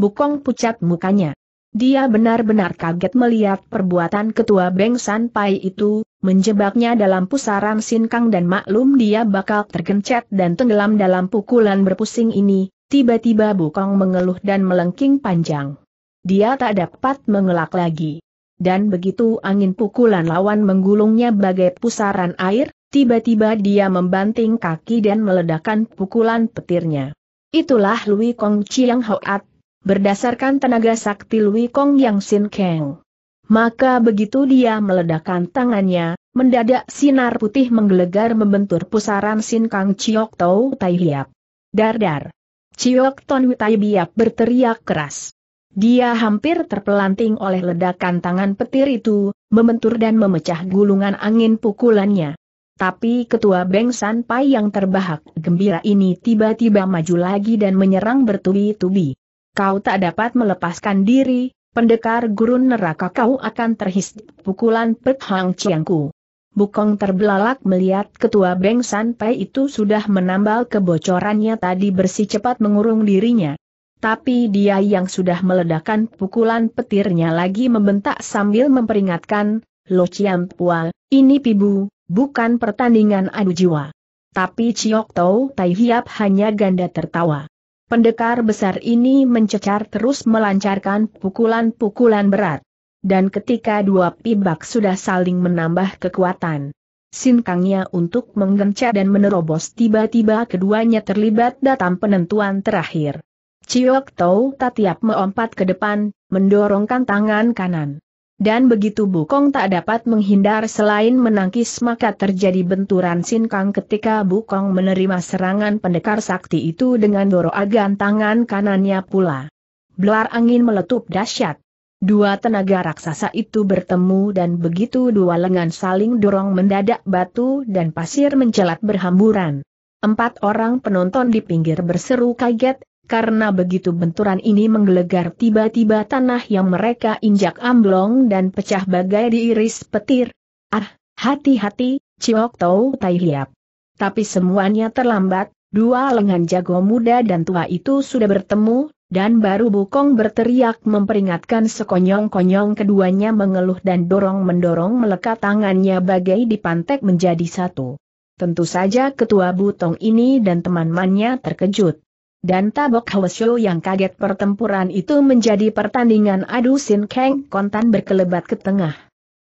Speaker 1: Bukong pucat mukanya. Dia benar-benar kaget melihat perbuatan ketua Beng San Pai itu, menjebaknya dalam pusaran sinkang dan maklum dia bakal tergencet dan tenggelam dalam pukulan berpusing ini, tiba-tiba Bukong mengeluh dan melengking panjang. Dia tak dapat mengelak lagi. Dan begitu angin pukulan lawan menggulungnya bagai pusaran air, tiba-tiba dia membanting kaki dan meledakkan pukulan petirnya. Itulah Lui Kong Chiang Hoat berdasarkan tenaga sakti Lui Kong Yang Sin Kang. Maka begitu dia meledakkan tangannya, mendadak sinar putih menggelegar membentur pusaran Sin Kang Chiok Tau Tai Hiap. Dardar. Chiok Ton Tai Biap berteriak keras. Dia hampir terpelanting oleh ledakan tangan petir itu, membentur dan memecah gulungan angin pukulannya. Tapi ketua Beng San Pai yang terbahak gembira ini tiba-tiba maju lagi dan menyerang bertubi-tubi. Kau tak dapat melepaskan diri, pendekar gurun neraka kau akan terhisap pukulan Pek Hang Chiangku. Bukong terbelalak melihat ketua Beng Pai itu sudah menambal kebocorannya tadi bersih cepat mengurung dirinya. Tapi dia yang sudah meledakan pukulan petirnya lagi membentak sambil memperingatkan, Lo Pua, ini pibu, bukan pertandingan adu jiwa. Tapi Chiok Tau Tai Hiap hanya ganda tertawa. Pendekar besar ini mencecar terus melancarkan pukulan-pukulan berat. Dan ketika dua pibak sudah saling menambah kekuatan, sinkangnya untuk menggencar dan menerobos tiba-tiba keduanya terlibat dalam penentuan terakhir. Ciok Tau tatiap meompat ke depan, mendorongkan tangan kanan. Dan begitu Bukong tak dapat menghindar selain menangkis maka terjadi benturan sinkang ketika Bukong menerima serangan pendekar sakti itu dengan doroagan tangan kanannya pula. Belar angin meletup dahsyat. Dua tenaga raksasa itu bertemu dan begitu dua lengan saling dorong mendadak batu dan pasir mencelat berhamburan. Empat orang penonton di pinggir berseru kaget, karena begitu benturan ini menggelegar tiba-tiba tanah yang mereka injak amblong dan pecah bagai diiris petir. Ah, hati-hati, Ciok Tau Tai Hiap. Tapi semuanya terlambat, dua lengan jago muda dan tua itu sudah bertemu, dan baru Bukong berteriak memperingatkan sekonyong-konyong keduanya mengeluh dan dorong-mendorong melekat tangannya bagai dipantek menjadi satu. Tentu saja ketua Butong ini dan teman-temannya terkejut. Dan Tabok Hwesho yang kaget pertempuran itu menjadi pertandingan adu Sin Kang kontan berkelebat ke tengah.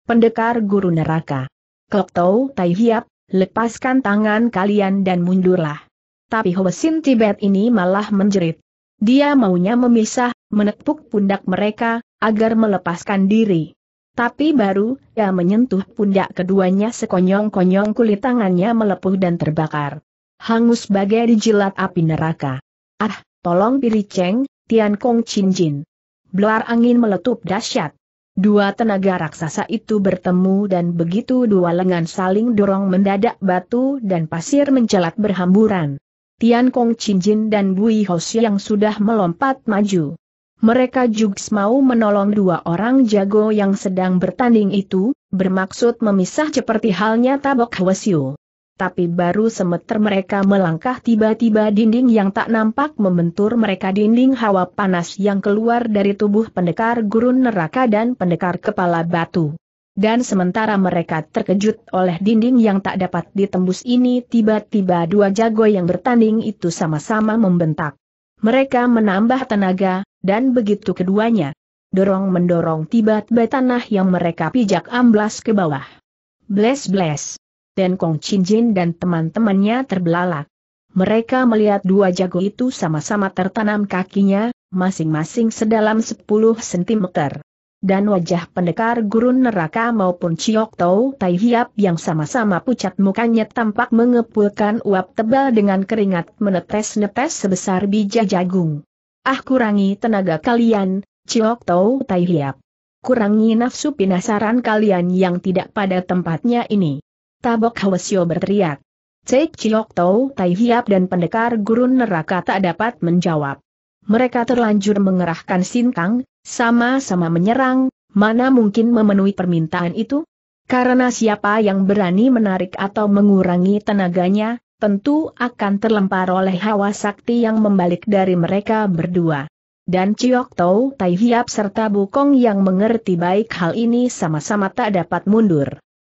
Speaker 1: Pendekar guru neraka. Kok Tau Tai Hiap, lepaskan tangan kalian dan mundurlah. Tapi Hwesin Tibet ini malah menjerit. Dia maunya memisah, menepuk pundak mereka, agar melepaskan diri. Tapi baru, ia menyentuh pundak keduanya sekonyong-konyong kulit tangannya melepuh dan terbakar. Hangus bagai dijilat api neraka. Ah, tolong pilih Cheng, Tian Kong Chin Jin. angin meletup dahsyat. Dua tenaga raksasa itu bertemu dan begitu dua lengan saling dorong mendadak batu dan pasir mencelat berhamburan. Tian Kong Chin Jin dan Bui Hoshi yang sudah melompat maju. Mereka juga mau menolong dua orang jago yang sedang bertanding itu, bermaksud memisah seperti halnya tabok Hwasyu tapi baru semeter mereka melangkah tiba-tiba dinding yang tak nampak membentur mereka dinding hawa panas yang keluar dari tubuh pendekar gurun neraka dan pendekar kepala batu. Dan sementara mereka terkejut oleh dinding yang tak dapat ditembus ini tiba-tiba dua jago yang bertanding itu sama-sama membentak. Mereka menambah tenaga, dan begitu keduanya. Dorong-mendorong tiba-tiba tanah yang mereka pijak amblas ke bawah. Bless-bless. Dan Kong Chin Jin dan teman-temannya terbelalak. Mereka melihat dua jago itu sama-sama tertanam kakinya, masing-masing sedalam 10 cm. Dan wajah pendekar gurun neraka maupun Chiok Tau Tai Hiap yang sama-sama pucat mukanya tampak mengepulkan uap tebal dengan keringat menetes-netes sebesar biji jagung. Ah kurangi tenaga kalian, Chiok Tau Tai Hiap. Kurangi nafsu penasaran kalian yang tidak pada tempatnya ini. Tabok Hwasyo berteriak. Cek Chiok Tau Tai Hiap dan pendekar gurun neraka tak dapat menjawab. Mereka terlanjur mengerahkan Sintang, sama-sama menyerang, mana mungkin memenuhi permintaan itu? Karena siapa yang berani menarik atau mengurangi tenaganya, tentu akan terlempar oleh hawa sakti yang membalik dari mereka berdua. Dan Chiok Tau Tai Hiap serta Bukong yang mengerti baik hal ini sama-sama tak dapat mundur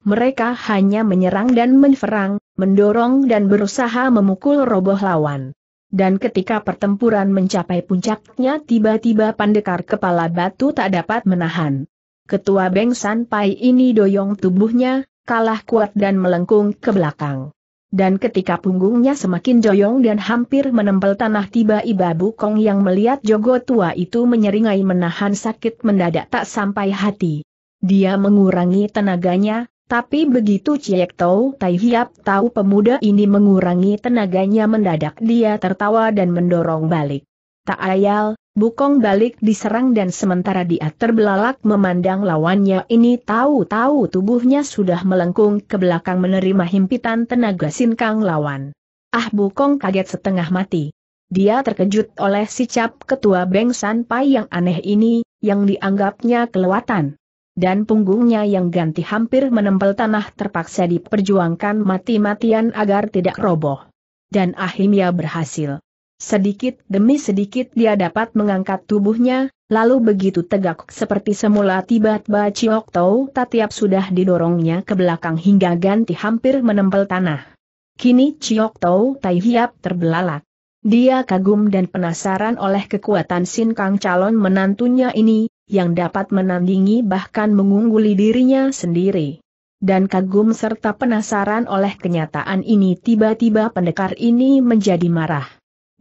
Speaker 1: mereka hanya menyerang dan menyerang, mendorong dan berusaha memukul roboh lawan. Dan ketika pertempuran mencapai puncaknya tiba-tiba pandekar kepala batu tak dapat menahan. Ketua Beng San Pai ini doyong tubuhnya, kalah kuat dan melengkung ke belakang. Dan ketika punggungnya semakin doyong dan hampir menempel tanah tiba-tiba Bukong yang melihat Jogo tua itu menyeringai menahan sakit mendadak tak sampai hati. Dia mengurangi tenaganya, tapi begitu Ciek Tau Tai Hiap tahu pemuda ini mengurangi tenaganya mendadak dia tertawa dan mendorong balik. Tak ayal, Bukong balik diserang dan sementara dia terbelalak memandang lawannya ini tahu-tahu tubuhnya sudah melengkung ke belakang menerima himpitan tenaga sinkang lawan. Ah Bukong kaget setengah mati. Dia terkejut oleh si ketua Beng San Pai yang aneh ini, yang dianggapnya kelewatan dan punggungnya yang ganti hampir menempel tanah terpaksa diperjuangkan mati-matian agar tidak roboh. Dan akhirnya berhasil. Sedikit demi sedikit dia dapat mengangkat tubuhnya, lalu begitu tegak seperti semula tiba-tiba Ciok Tau Tatiap sudah didorongnya ke belakang hingga ganti hampir menempel tanah. Kini Ciok Tau Tai Hiap terbelalak. Dia kagum dan penasaran oleh kekuatan Sin Kang calon menantunya ini, yang dapat menandingi bahkan mengungguli dirinya sendiri. Dan kagum serta penasaran oleh kenyataan ini tiba-tiba pendekar ini menjadi marah.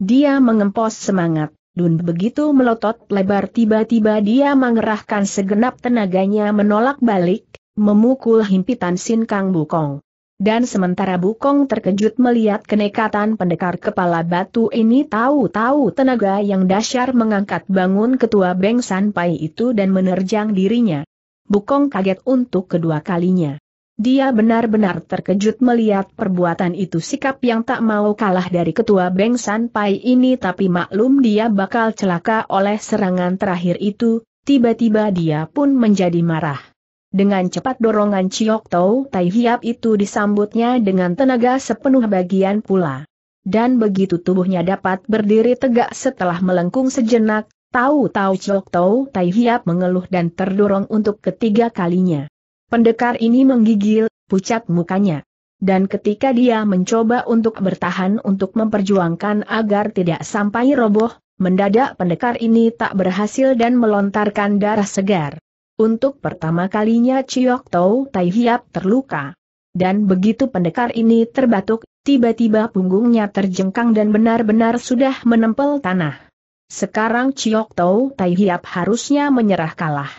Speaker 1: Dia mengempos semangat, Dun begitu melotot lebar tiba-tiba dia mengerahkan segenap tenaganya menolak balik, memukul himpitan Sin Kang Bukong. Dan sementara Bukong terkejut melihat kenekatan pendekar kepala batu ini tahu-tahu tenaga yang dasyar mengangkat bangun ketua Beng Sanpai itu dan menerjang dirinya. Bukong kaget untuk kedua kalinya. Dia benar-benar terkejut melihat perbuatan itu sikap yang tak mau kalah dari ketua Beng Sanpai ini tapi maklum dia bakal celaka oleh serangan terakhir itu, tiba-tiba dia pun menjadi marah. Dengan cepat dorongan Ciok Tau Tai Hiap itu disambutnya dengan tenaga sepenuh bagian pula. Dan begitu tubuhnya dapat berdiri tegak setelah melengkung sejenak, tahu-tahu Ciok Tau Tai Hiap mengeluh dan terdorong untuk ketiga kalinya. Pendekar ini menggigil, pucat mukanya. Dan ketika dia mencoba untuk bertahan untuk memperjuangkan agar tidak sampai roboh, mendadak pendekar ini tak berhasil dan melontarkan darah segar. Untuk pertama kalinya Chiok Tau Tai Hiap terluka. Dan begitu pendekar ini terbatuk, tiba-tiba punggungnya terjengkang dan benar-benar sudah menempel tanah. Sekarang Chiok Tau Tai Hiap harusnya menyerah kalah.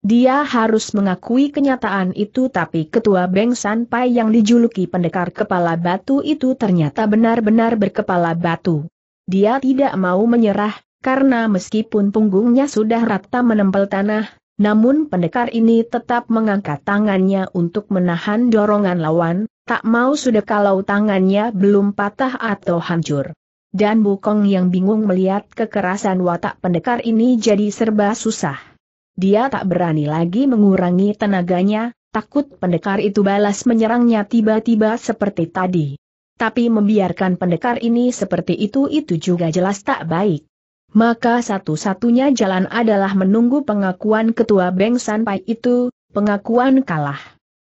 Speaker 1: Dia harus mengakui kenyataan itu tapi ketua Beng San Pai yang dijuluki pendekar kepala batu itu ternyata benar-benar berkepala batu. Dia tidak mau menyerah, karena meskipun punggungnya sudah rata menempel tanah, namun pendekar ini tetap mengangkat tangannya untuk menahan dorongan lawan, tak mau sudah kalau tangannya belum patah atau hancur. Dan Bukong yang bingung melihat kekerasan watak pendekar ini jadi serba susah. Dia tak berani lagi mengurangi tenaganya, takut pendekar itu balas menyerangnya tiba-tiba seperti tadi. Tapi membiarkan pendekar ini seperti itu itu juga jelas tak baik maka satu-satunya jalan adalah menunggu pengakuan ketua Beng Sanpai itu, pengakuan kalah.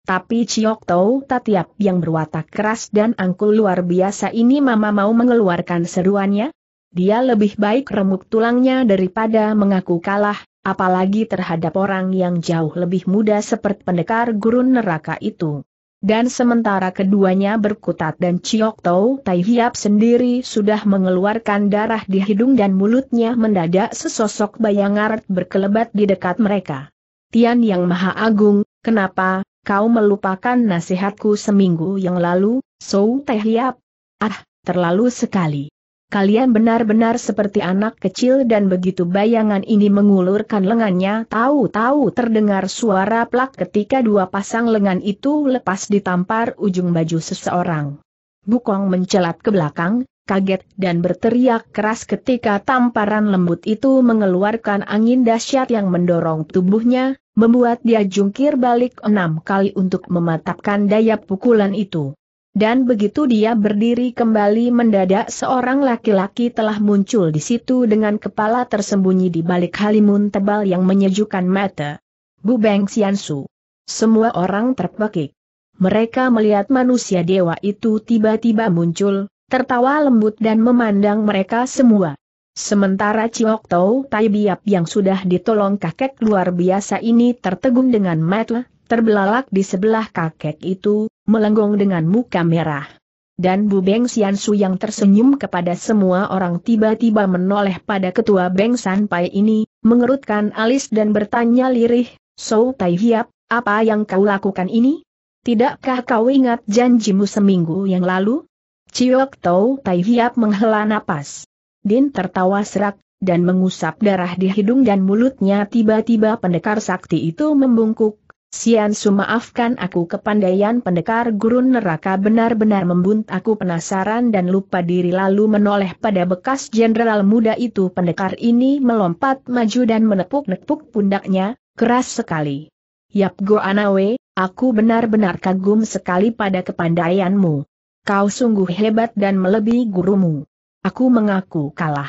Speaker 1: Tapi Ciok Tau Tatiap yang berwatak keras dan angkul luar biasa ini mama mau mengeluarkan seruannya? Dia lebih baik remuk tulangnya daripada mengaku kalah, apalagi terhadap orang yang jauh lebih muda seperti pendekar gurun neraka itu. Dan sementara keduanya berkutat dan Ciok Tau Tai Hiap sendiri sudah mengeluarkan darah di hidung dan mulutnya mendadak sesosok bayangar berkelebat di dekat mereka. Tian Yang Maha Agung, kenapa, kau melupakan nasihatku seminggu yang lalu, So Tai Hiap? Ah, terlalu sekali kalian benar-benar seperti anak kecil dan begitu bayangan ini mengulurkan lengannya tahu-tahu terdengar suara plak ketika dua pasang lengan itu lepas ditampar ujung baju seseorang. Bukong mencelat ke belakang, kaget dan berteriak keras ketika tamparan lembut itu mengeluarkan angin dahsyat yang mendorong tubuhnya, membuat dia jungkir balik enam kali untuk mematapkan daya pukulan itu. Dan begitu dia berdiri kembali mendadak seorang laki-laki telah muncul di situ dengan kepala tersembunyi di balik halimun tebal yang menyejukkan mata. Bu Beng Xiansu. Semua orang terpekik. Mereka melihat manusia dewa itu tiba-tiba muncul, tertawa lembut dan memandang mereka semua. Sementara Ciok Tau Tai Biap yang sudah ditolong kakek luar biasa ini tertegun dengan mata terbelalak di sebelah kakek itu, melenggong dengan muka merah. Dan Bu Beng Sian Su yang tersenyum kepada semua orang tiba-tiba menoleh pada ketua Beng San Pai ini, mengerutkan alis dan bertanya lirih, Sou Tai Hiap, apa yang kau lakukan ini? Tidakkah kau ingat janjimu seminggu yang lalu? Ciok Tau Tai Hiap menghela napas. Din tertawa serak, dan mengusap darah di hidung dan mulutnya tiba-tiba pendekar sakti itu membungkuk, Sian Su maafkan aku kepandaian pendekar gurun neraka benar-benar membunt aku penasaran dan lupa diri lalu menoleh pada bekas jenderal muda itu pendekar ini melompat maju dan menepuk-nepuk pundaknya, keras sekali. Yap Go Anawe, aku benar-benar kagum sekali pada kepandaianmu. Kau sungguh hebat dan melebihi gurumu. Aku mengaku kalah.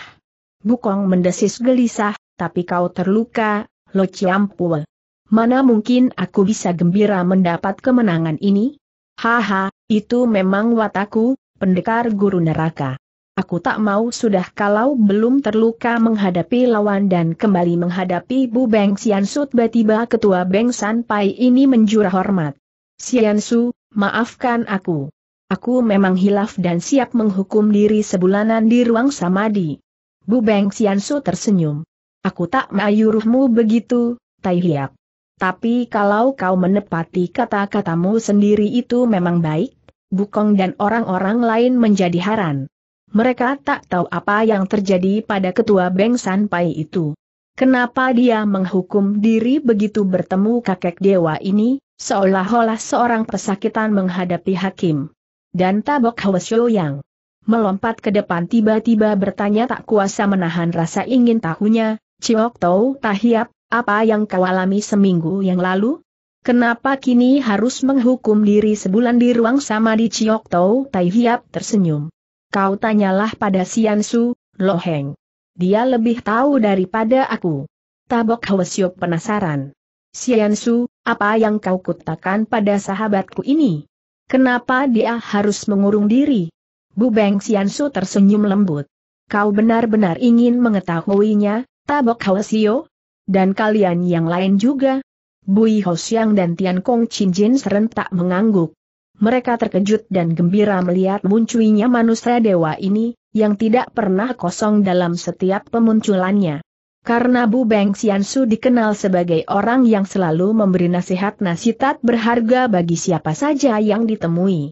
Speaker 1: Bukong mendesis gelisah, tapi kau terluka, Lo ciampul. Mana mungkin aku bisa gembira mendapat kemenangan ini? Haha, itu memang wataku, pendekar guru neraka. Aku tak mau sudah kalau belum terluka menghadapi lawan dan kembali menghadapi Bu Beng Su tiba-tiba ketua Beng Sanpai ini menjurah hormat. Su, maafkan aku. Aku memang hilaf dan siap menghukum diri sebulanan di ruang samadi. Bu Beng Su tersenyum. Aku tak mayuruhmu begitu, Tai Hiap. Tapi kalau kau menepati kata-katamu sendiri itu memang baik, Bukong dan orang-orang lain menjadi haran. Mereka tak tahu apa yang terjadi pada ketua Beng Sanpai itu. Kenapa dia menghukum diri begitu bertemu kakek dewa ini, seolah-olah seorang pesakitan menghadapi hakim. Dan tabok Hwasyo yang melompat ke depan tiba-tiba bertanya tak kuasa menahan rasa ingin tahunya, Ciok Tau Tahiap, apa yang kau alami seminggu yang lalu? Kenapa kini harus menghukum diri sebulan di ruang sama di Chiok Tau Tai Hiap tersenyum. Kau tanyalah pada Sian Su, Heng. Dia lebih tahu daripada aku. Tabok Hwasyo penasaran. Sian Su, apa yang kau kutakan pada sahabatku ini? Kenapa dia harus mengurung diri? Bu Beng Sian Su tersenyum lembut. Kau benar-benar ingin mengetahuinya, Tabok Hwasyo? dan kalian yang lain juga. Bui Hosiang dan Tian Kong Chin Jin serentak mengangguk. Mereka terkejut dan gembira melihat munculnya manusia dewa ini, yang tidak pernah kosong dalam setiap pemunculannya. Karena Bu Beng Xiansu dikenal sebagai orang yang selalu memberi nasihat-nasihat berharga bagi siapa saja yang ditemui.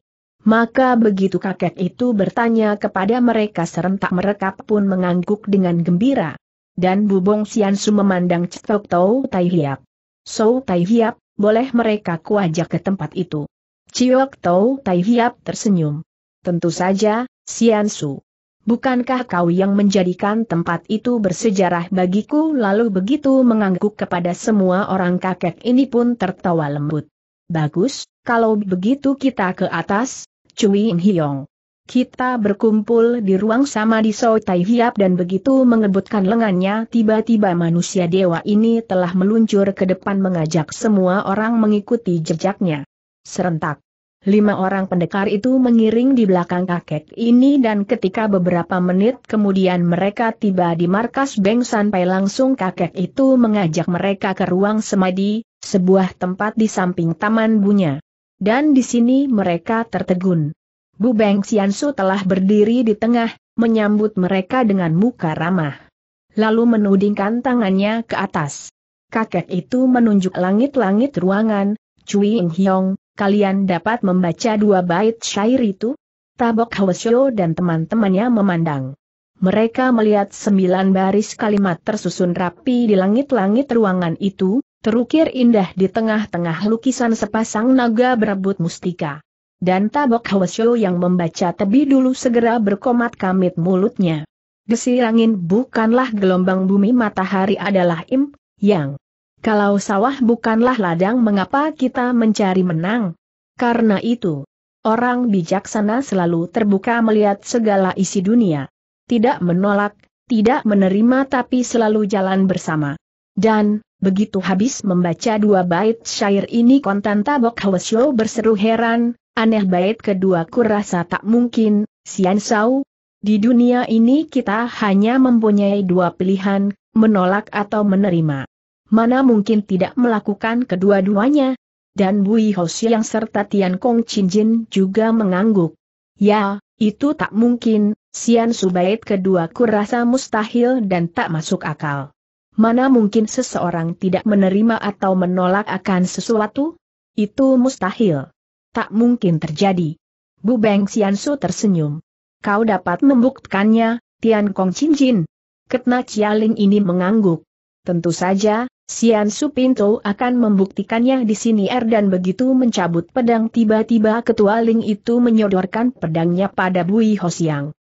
Speaker 1: Maka begitu kakek itu bertanya kepada mereka serentak mereka pun mengangguk dengan gembira dan Bubong Siansu memandang Cetok Tau Tai Hiap. So Tai Hiap, boleh mereka kuajak ke tempat itu. Ciok Tau Tai Hiap tersenyum. Tentu saja, Siansu. Bukankah kau yang menjadikan tempat itu bersejarah bagiku lalu begitu mengangguk kepada semua orang kakek ini pun tertawa lembut. Bagus, kalau begitu kita ke atas, Cui In Hiong. Kita berkumpul di ruang sama Samadi Sotai Hiap dan begitu mengebutkan lengannya tiba-tiba manusia dewa ini telah meluncur ke depan mengajak semua orang mengikuti jejaknya. Serentak. Lima orang pendekar itu mengiring di belakang kakek ini dan ketika beberapa menit kemudian mereka tiba di markas Beng sampai langsung kakek itu mengajak mereka ke ruang semadi, sebuah tempat di samping Taman Bunya. Dan di sini mereka tertegun. Bu Beng Xiansu telah berdiri di tengah, menyambut mereka dengan muka ramah. Lalu menudingkan tangannya ke atas. Kakek itu menunjuk langit-langit ruangan, Cui Ing Hiong, kalian dapat membaca dua bait syair itu? Tabok Hwasyo dan teman-temannya memandang. Mereka melihat sembilan baris kalimat tersusun rapi di langit-langit ruangan itu, terukir indah di tengah-tengah lukisan sepasang naga berebut mustika. Dan tabok Hwasyo yang membaca tebi dulu segera berkomat kamit mulutnya. Desir angin bukanlah gelombang bumi matahari adalah im, yang. Kalau sawah bukanlah ladang mengapa kita mencari menang? Karena itu, orang bijaksana selalu terbuka melihat segala isi dunia. Tidak menolak, tidak menerima tapi selalu jalan bersama. Dan, begitu habis membaca dua bait syair ini kontan tabok Hwasyo berseru heran, Aneh bait kedua ku tak mungkin, Sian Sau. Di dunia ini kita hanya mempunyai dua pilihan, menolak atau menerima. Mana mungkin tidak melakukan kedua-duanya? Dan Bui Hoshi yang serta Tian Kong Chin Jin juga mengangguk. Ya, itu tak mungkin, Sian Subait kedua ku mustahil dan tak masuk akal. Mana mungkin seseorang tidak menerima atau menolak akan sesuatu? Itu mustahil tak mungkin terjadi. Bu Beng Xiansu tersenyum. Kau dapat membuktikannya, Tian Kong Chin Jin. Ketna Cialing ini mengangguk. Tentu saja, Sian Pinto akan membuktikannya di sini Er dan begitu mencabut pedang tiba-tiba ketua Ling itu menyodorkan pedangnya pada Bu Bui Hosiang.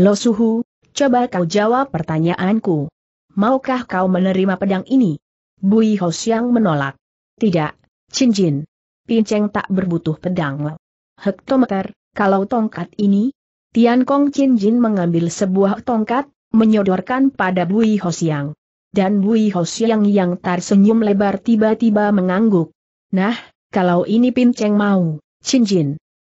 Speaker 1: Lo Suhu, coba kau jawab pertanyaanku. Maukah kau menerima pedang ini? Bu Bui Hosiang menolak. Tidak, Chin Jin. Pinceng tak berbutuh pedang. Hektometer, kalau tongkat ini? Tian Kong Chin Jin mengambil sebuah tongkat, menyodorkan pada Bui Hosiang. Dan Bui Hosiang yang tersenyum lebar tiba-tiba mengangguk. Nah, kalau ini Pinceng mau, Chin Jin.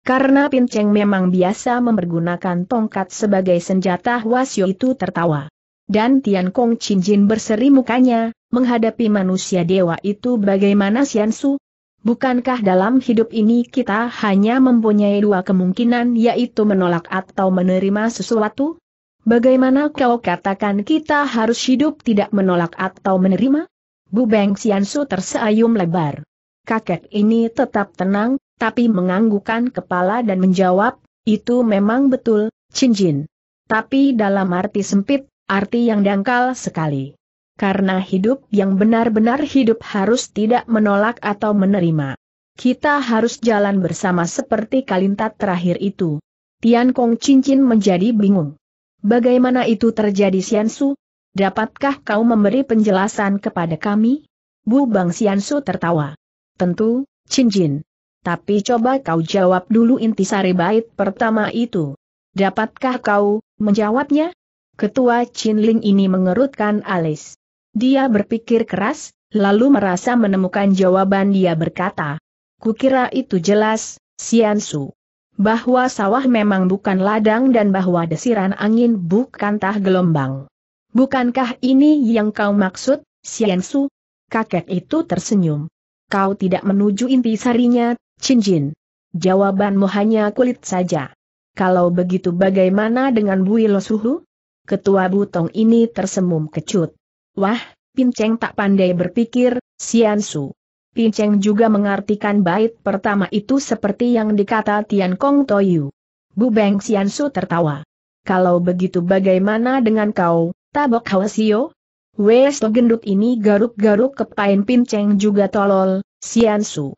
Speaker 1: Karena Pinceng memang biasa mempergunakan tongkat sebagai senjata Wasyo itu tertawa. Dan Tian Kong Chin Jin berseri mukanya, menghadapi manusia dewa itu bagaimana Siansu, Bukankah dalam hidup ini kita hanya mempunyai dua kemungkinan yaitu menolak atau menerima sesuatu? Bagaimana kau katakan kita harus hidup tidak menolak atau menerima? Bu Beng Xiansu tersayum lebar. Kakek ini tetap tenang, tapi menganggukkan kepala dan menjawab, itu memang betul, cincin. Tapi dalam arti sempit, arti yang dangkal sekali karena hidup yang benar-benar hidup harus tidak menolak atau menerima. Kita harus jalan bersama seperti kalintat terakhir itu. Tian Kong cincin menjadi bingung. Bagaimana itu terjadi Xiansu? Dapatkah kau memberi penjelasan kepada kami? Bu Bang Xiansu tertawa. Tentu, cincin. Tapi coba kau jawab dulu intisari bait pertama itu. Dapatkah kau menjawabnya? Ketua Ling ini mengerutkan alis. Dia berpikir keras, lalu merasa menemukan jawaban dia berkata. Kukira itu jelas, Siansu. Bahwa sawah memang bukan ladang dan bahwa desiran angin bukan tah gelombang. Bukankah ini yang kau maksud, Siansu? Kakek itu tersenyum. Kau tidak menuju inti sarinya, Cincin. Jawabanmu hanya kulit saja. Kalau begitu bagaimana dengan Bui Losuhu? Ketua Butong ini tersenyum kecut. Wah, Pinceng tak pandai berpikir, Siansu. Pinceng juga mengartikan bait pertama itu seperti yang dikata Tian Kong Toyu. Bu Beng Siansu tertawa. Kalau begitu bagaimana dengan kau, Tabok Hawasio? Westo gendut ini garuk-garuk kepain Pinceng juga tolol, Siansu.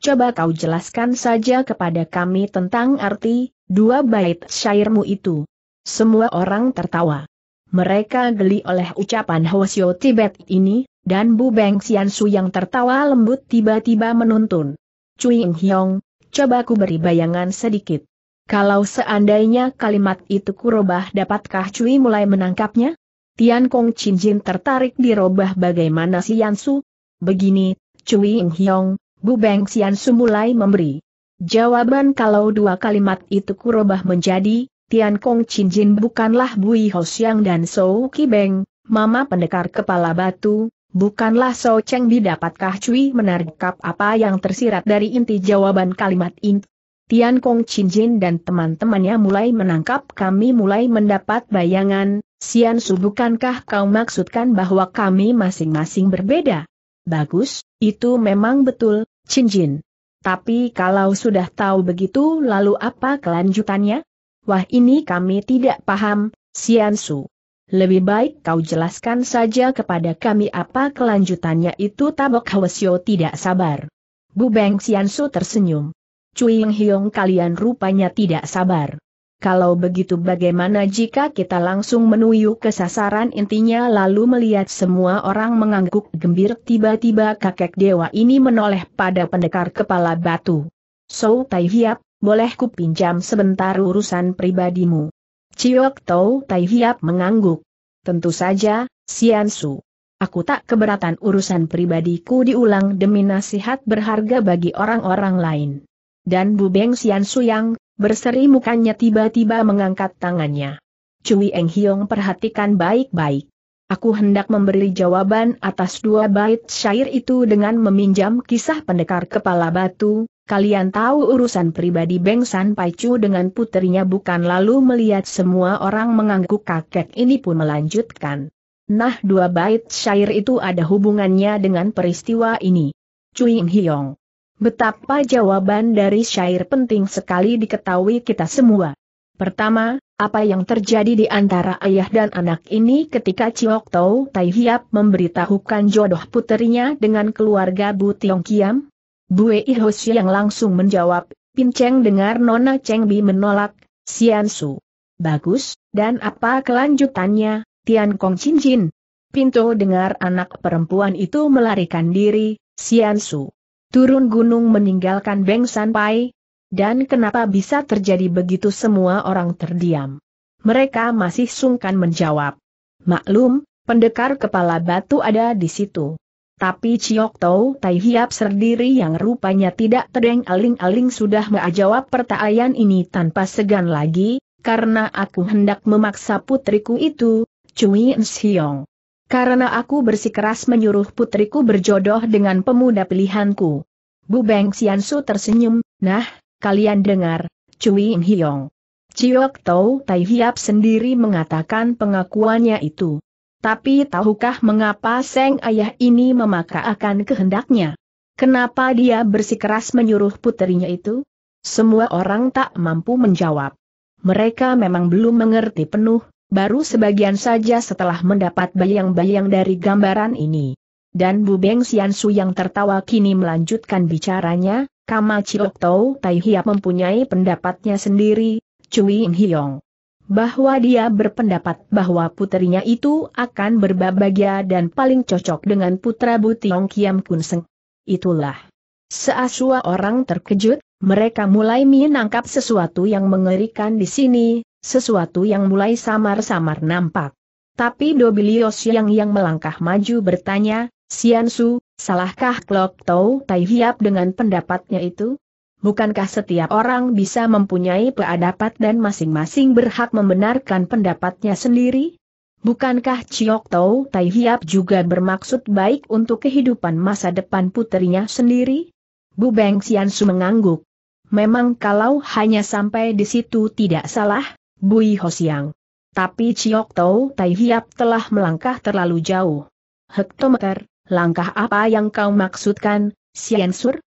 Speaker 1: Coba kau jelaskan saja kepada kami tentang arti, dua bait syairmu itu. Semua orang tertawa. Mereka geli oleh ucapan Hwasyo Tibet ini, dan Bu Beng Xiansu yang tertawa lembut tiba-tiba menuntun. Cuing Hyong, coba ku beri bayangan sedikit. Kalau seandainya kalimat itu kurobah dapatkah Cui mulai menangkapnya? Tian Kong Chin Jin tertarik dirobah bagaimana Xiansu? Begini, Cui Ing Hyong, Bu Beng Xiansu mulai memberi. Jawaban kalau dua kalimat itu kurobah menjadi, Tian Kong Chin Jin bukanlah Bui Ho Siang dan Sou Ki Beng, Mama Pendekar Kepala Batu, bukanlah Sou Cheng Bi dapatkah Cui menarikap apa yang tersirat dari inti jawaban kalimat ini? Tian Kong Chin Jin dan teman-temannya mulai menangkap kami mulai mendapat bayangan, Sian Su bukankah kau maksudkan bahwa kami masing-masing berbeda? Bagus, itu memang betul, Chin Jin. Tapi kalau sudah tahu begitu lalu apa kelanjutannya? Wah ini kami tidak paham, Siansu. Lebih baik kau jelaskan saja kepada kami apa kelanjutannya itu tabok Hwasyo tidak sabar. Bu Beng Siansu tersenyum. Cui Yang Hiong kalian rupanya tidak sabar. Kalau begitu bagaimana jika kita langsung menuju ke sasaran intinya lalu melihat semua orang mengangguk gembir tiba-tiba kakek dewa ini menoleh pada pendekar kepala batu. So Tai Hiap, boleh ku pinjam sebentar urusan pribadimu. Ciok Tau Tai Hiap mengangguk. Tentu saja, Sian Su. Aku tak keberatan urusan pribadiku diulang demi nasihat berharga bagi orang-orang lain. Dan Bu Beng Sian Su yang, berseri mukanya tiba-tiba mengangkat tangannya. Cui Eng Hiong perhatikan baik-baik. Aku hendak memberi jawaban atas dua bait syair itu dengan meminjam kisah pendekar kepala batu, Kalian tahu urusan pribadi Beng San Paicu dengan putrinya bukan lalu melihat semua orang mengangguk kakek ini pun melanjutkan. Nah dua bait syair itu ada hubungannya dengan peristiwa ini. Cui Hiong. Betapa jawaban dari syair penting sekali diketahui kita semua. Pertama, apa yang terjadi di antara ayah dan anak ini ketika Ciok Tau Tai Hiap memberitahukan jodoh putrinya dengan keluarga Bu Tiong Kiam? Bue Hoshi yang langsung menjawab, Pinceng dengar Nona Cheng Bi menolak, Sian Su. Bagus, dan apa kelanjutannya, Tian Kong Chin Jin? Pinto dengar anak perempuan itu melarikan diri, Sian Su. Turun gunung meninggalkan Beng San Pai. Dan kenapa bisa terjadi begitu semua orang terdiam? Mereka masih sungkan menjawab. Maklum, pendekar kepala batu ada di situ. Tapi Chiok Tau Tai Hiap sendiri yang rupanya tidak terdeng aling-aling sudah menjawab pertanyaan ini tanpa segan lagi, karena aku hendak memaksa putriku itu, Cui Nsiong. Karena aku bersikeras menyuruh putriku berjodoh dengan pemuda pilihanku. Bu Beng Xiansu tersenyum, nah, kalian dengar, Cui Nsiong. Ciok Tau Tai Hiap sendiri mengatakan pengakuannya itu. Tapi tahukah mengapa Seng Ayah ini memaka akan kehendaknya? Kenapa dia bersikeras menyuruh puterinya itu? Semua orang tak mampu menjawab. Mereka memang belum mengerti penuh, baru sebagian saja setelah mendapat bayang-bayang dari gambaran ini. Dan Bu Beng Xiansu yang tertawa kini melanjutkan bicaranya, Kama Chiok Tau Tai Hiap mempunyai pendapatnya sendiri, Cui In Hiong bahwa dia berpendapat bahwa putrinya itu akan berbahagia dan paling cocok dengan putra Butiong Kiam Kun Itulah. Seasua orang terkejut, mereka mulai menangkap sesuatu yang mengerikan di sini, sesuatu yang mulai samar-samar nampak. Tapi Dobilios Siang yang melangkah maju bertanya, Sian Su, salahkah Klok Tau Tai Hiap dengan pendapatnya itu? Bukankah setiap orang bisa mempunyai peadapat dan masing-masing berhak membenarkan pendapatnya sendiri? Bukankah Chiok Tau Tai Hiap juga bermaksud baik untuk kehidupan masa depan putrinya sendiri? Bu Beng Sian Su mengangguk. Memang kalau hanya sampai di situ tidak salah, Bui Hosiang. Tapi Chiok Tau Tai Hiap telah melangkah terlalu jauh. Hektometer, langkah apa yang kau maksudkan, Sian Sur?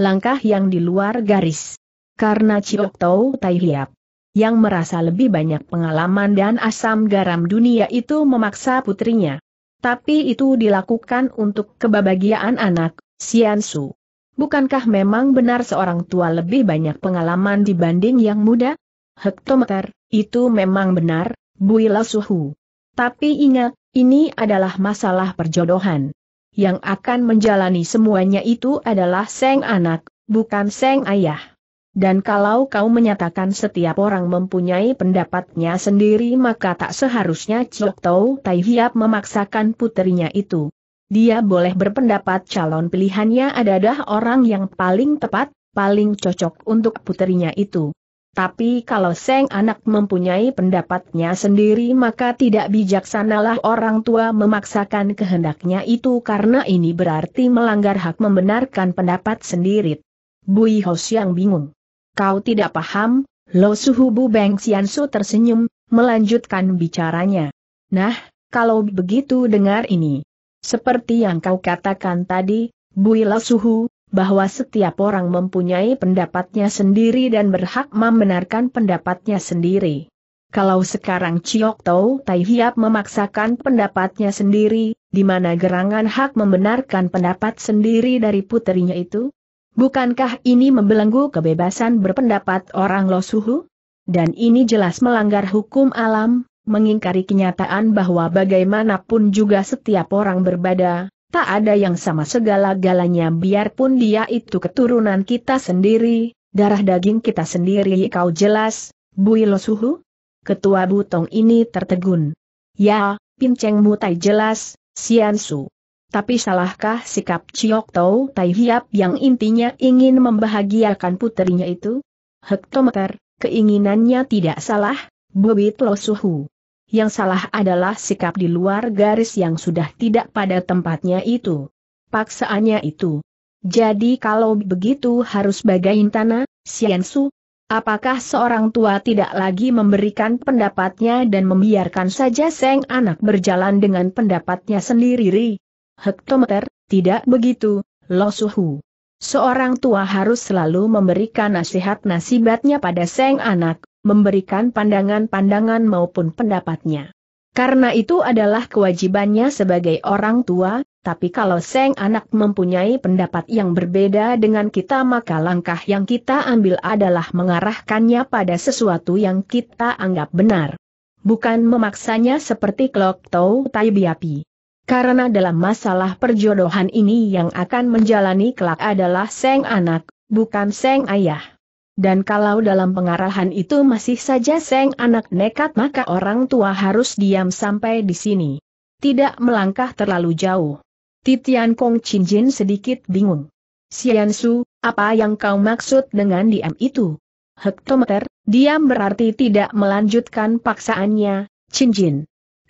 Speaker 1: Langkah yang di luar garis. Karena Ciok Tau Tai Hiap yang merasa lebih banyak pengalaman dan asam garam dunia itu memaksa putrinya. Tapi itu dilakukan untuk kebahagiaan anak, Sian Su. Bukankah memang benar seorang tua lebih banyak pengalaman dibanding yang muda? Hektometer, itu memang benar, Buila Suhu. Tapi ingat, ini adalah masalah perjodohan. Yang akan menjalani semuanya itu adalah Seng anak, bukan Seng ayah. Dan kalau kau menyatakan setiap orang mempunyai pendapatnya sendiri maka tak seharusnya Chok Tau Tai Hiap memaksakan putrinya itu. Dia boleh berpendapat calon pilihannya adalah orang yang paling tepat, paling cocok untuk putrinya itu. Tapi kalau Seng anak mempunyai pendapatnya sendiri maka tidak bijaksanalah orang tua memaksakan kehendaknya itu karena ini berarti melanggar hak membenarkan pendapat sendiri. Bui Hos yang bingung. Kau tidak paham, Lo Suhu Bu Beng Xiansu tersenyum, melanjutkan bicaranya. Nah, kalau begitu dengar ini. Seperti yang kau katakan tadi, Bui Lo Suhu, bahwa setiap orang mempunyai pendapatnya sendiri dan berhak membenarkan pendapatnya sendiri. Kalau sekarang Chiok Tau Tai Hiap memaksakan pendapatnya sendiri, di mana gerangan hak membenarkan pendapat sendiri dari putrinya itu? Bukankah ini membelenggu kebebasan berpendapat orang Losuhu? Dan ini jelas melanggar hukum alam, mengingkari kenyataan bahwa bagaimanapun juga setiap orang berbeda, tak ada yang sama segala-galanya biarpun dia itu keturunan kita sendiri, darah daging kita sendiri kau jelas, Builo Suhu? Ketua Butong ini tertegun. Ya, Pinceng Mutai jelas, Sian Tapi salahkah sikap Ciok Tau Tai Hiap yang intinya ingin membahagiakan puterinya itu? Hektometer, keinginannya tidak salah, Bubit Lo Suhu yang salah adalah sikap di luar garis yang sudah tidak pada tempatnya itu. Paksaannya itu. Jadi kalau begitu harus bagain tanah, Su. apakah seorang tua tidak lagi memberikan pendapatnya dan membiarkan saja seng anak berjalan dengan pendapatnya sendiri? Hektometer, tidak begitu, Lo Suhu. Seorang tua harus selalu memberikan nasihat nasibatnya pada seng anak, memberikan pandangan-pandangan maupun pendapatnya. Karena itu adalah kewajibannya sebagai orang tua, tapi kalau seng anak mempunyai pendapat yang berbeda dengan kita maka langkah yang kita ambil adalah mengarahkannya pada sesuatu yang kita anggap benar. Bukan memaksanya seperti Klok Tau Tai Biapi. Karena dalam masalah perjodohan ini yang akan menjalani kelak adalah seng anak, bukan seng ayah. Dan kalau dalam pengarahan itu masih saja Seng anak nekat maka orang tua harus diam sampai di sini. Tidak melangkah terlalu jauh. Titian Kong Chin Jin sedikit bingung. Sian Su, apa yang kau maksud dengan diam itu? Hektometer, diam berarti tidak melanjutkan paksaannya, Chin Jin.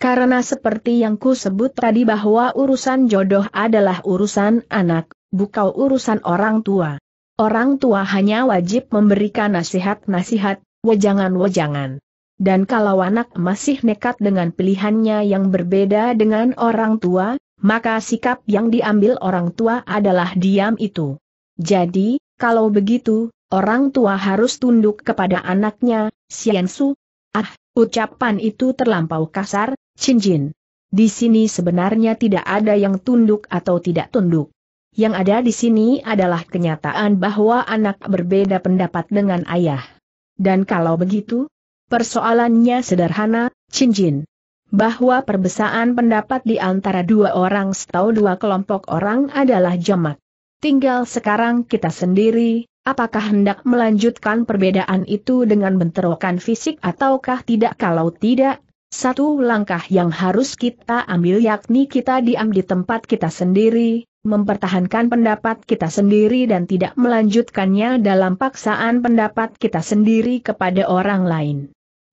Speaker 1: Karena seperti yang ku sebut tadi bahwa urusan jodoh adalah urusan anak, bukan urusan orang tua. Orang tua hanya wajib memberikan nasihat-nasihat, wejangan-wejangan. Dan kalau anak masih nekat dengan pilihannya yang berbeda dengan orang tua, maka sikap yang diambil orang tua adalah diam itu. Jadi, kalau begitu, orang tua harus tunduk kepada anaknya, Su. Ah, ucapan itu terlampau kasar, Jin. Di sini sebenarnya tidak ada yang tunduk atau tidak tunduk yang ada di sini adalah kenyataan bahwa anak berbeda pendapat dengan ayah. Dan kalau begitu, persoalannya sederhana, cincin. Bahwa perbesaan pendapat di antara dua orang setau dua kelompok orang adalah jamak. Tinggal sekarang kita sendiri, apakah hendak melanjutkan perbedaan itu dengan bentrokan fisik ataukah tidak kalau tidak, satu langkah yang harus kita ambil yakni kita diam di tempat kita sendiri, mempertahankan pendapat kita sendiri dan tidak melanjutkannya dalam paksaan pendapat kita sendiri kepada orang lain.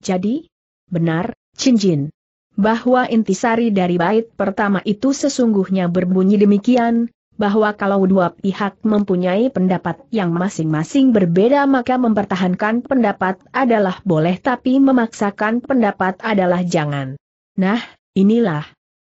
Speaker 1: Jadi, benar, cincin. Bahwa intisari dari bait pertama itu sesungguhnya berbunyi demikian, bahwa kalau dua pihak mempunyai pendapat yang masing-masing berbeda maka mempertahankan pendapat adalah boleh tapi memaksakan pendapat adalah jangan. Nah, inilah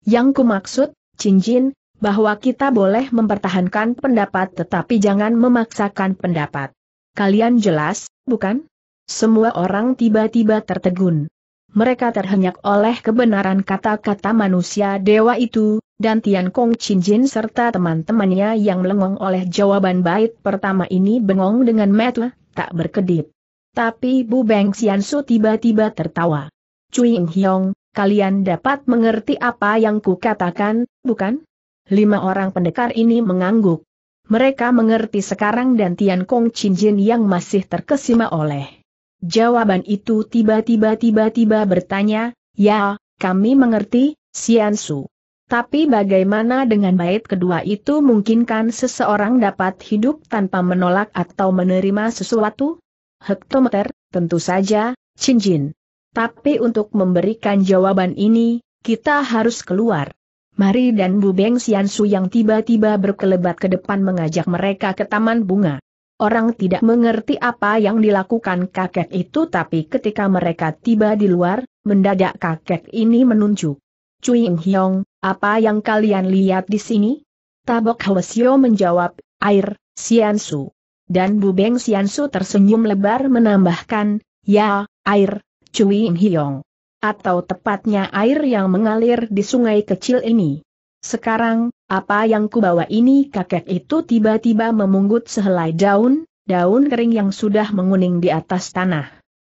Speaker 1: yang kumaksud, cincin, bahwa kita boleh mempertahankan pendapat tetapi jangan memaksakan pendapat. Kalian jelas, bukan? Semua orang tiba-tiba tertegun. Mereka terhenyak oleh kebenaran kata-kata manusia dewa itu, dan Tian Kong Chin Jin serta teman-temannya yang melengong oleh jawaban bait pertama ini bengong dengan metu, tak berkedip. Tapi Bu Beng Xian Su tiba-tiba tertawa. Cuing Hiong, kalian dapat mengerti apa yang kukatakan, bukan? lima orang pendekar ini mengangguk. Mereka mengerti sekarang dan Tian Kong Jin yang masih terkesima oleh jawaban itu tiba-tiba tiba-tiba bertanya, "Ya, kami mengerti, Xian Su. Tapi bagaimana dengan bait kedua itu Mungkinkan seseorang dapat hidup tanpa menolak atau menerima sesuatu? Hektometer, tentu saja, Jin. Tapi untuk memberikan jawaban ini, kita harus keluar. Mari dan Bu Beng Xiansu yang tiba-tiba berkelebat ke depan mengajak mereka ke taman bunga. Orang tidak mengerti apa yang dilakukan kakek itu tapi ketika mereka tiba di luar, mendadak kakek ini menunjuk. Cui Hyong, apa yang kalian lihat di sini? Tabok Hwasyo menjawab, air, Xiansu. Dan Bu Beng Xiansu tersenyum lebar menambahkan, ya, air, Cui Hyong atau tepatnya air yang mengalir di sungai kecil ini. Sekarang, apa yang kubawa ini kakek itu tiba-tiba memungut sehelai daun, daun kering yang sudah menguning di atas tanah.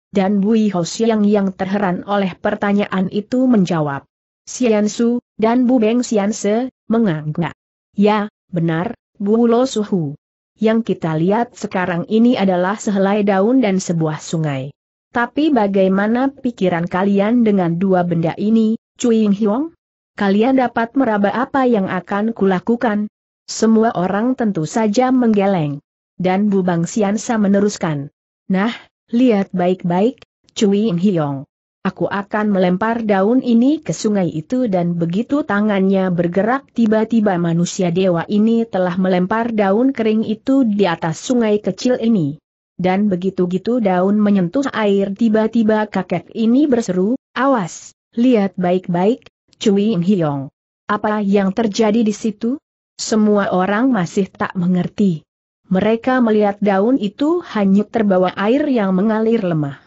Speaker 1: Dan Bui Ho yang terheran oleh pertanyaan itu menjawab. Sian Su, dan Bu Beng Sian Se, mengangguk. Ya, benar, Bu Lo Suhu. Yang kita lihat sekarang ini adalah sehelai daun dan sebuah sungai. Tapi bagaimana pikiran kalian dengan dua benda ini, Cui Hiong? Kalian dapat meraba apa yang akan kulakukan? Semua orang tentu saja menggeleng. Dan Bu Bang Siansa meneruskan. Nah, lihat baik-baik, Cui Hiong. Aku akan melempar daun ini ke sungai itu dan begitu tangannya bergerak tiba-tiba manusia dewa ini telah melempar daun kering itu di atas sungai kecil ini dan begitu-gitu daun menyentuh air tiba-tiba kakek ini berseru, awas, lihat baik-baik, Cui In Hiong. Apa yang terjadi di situ? Semua orang masih tak mengerti. Mereka melihat daun itu hanyut terbawa air yang mengalir lemah.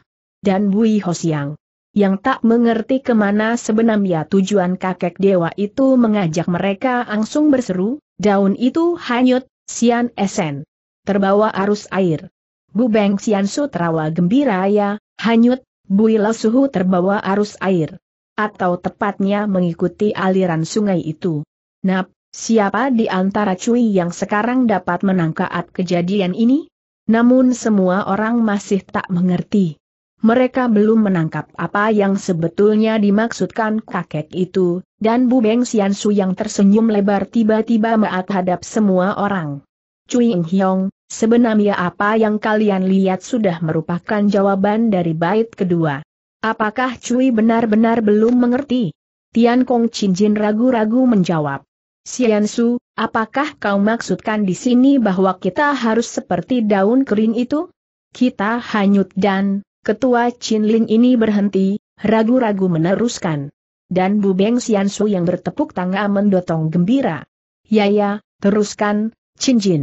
Speaker 1: Dan Bui Hosiang yang tak mengerti kemana sebenarnya tujuan kakek dewa itu mengajak mereka langsung berseru, daun itu hanyut, sian esen. Terbawa arus air. Bu Sian Su terawa gembira ya, hanyut, bui suhu terbawa arus air. Atau tepatnya mengikuti aliran sungai itu. Nap, siapa di antara cuy yang sekarang dapat menangkaat kejadian ini? Namun semua orang masih tak mengerti. Mereka belum menangkap apa yang sebetulnya dimaksudkan kakek itu, dan Bu Beng Su yang tersenyum lebar tiba-tiba hadap semua orang. Cui Ing Hyong, sebenarnya apa yang kalian lihat sudah merupakan jawaban dari bait kedua. Apakah Cui benar-benar belum mengerti? Tian Kong Chin Jin ragu-ragu menjawab. Sian Su, apakah kau maksudkan di sini bahwa kita harus seperti daun kering itu? Kita hanyut dan, ketua Chin Lin ini berhenti, ragu-ragu meneruskan. Dan Bu Beng Sian Su yang bertepuk tangan mendotong gembira. Ya ya, teruskan, Chin Jin,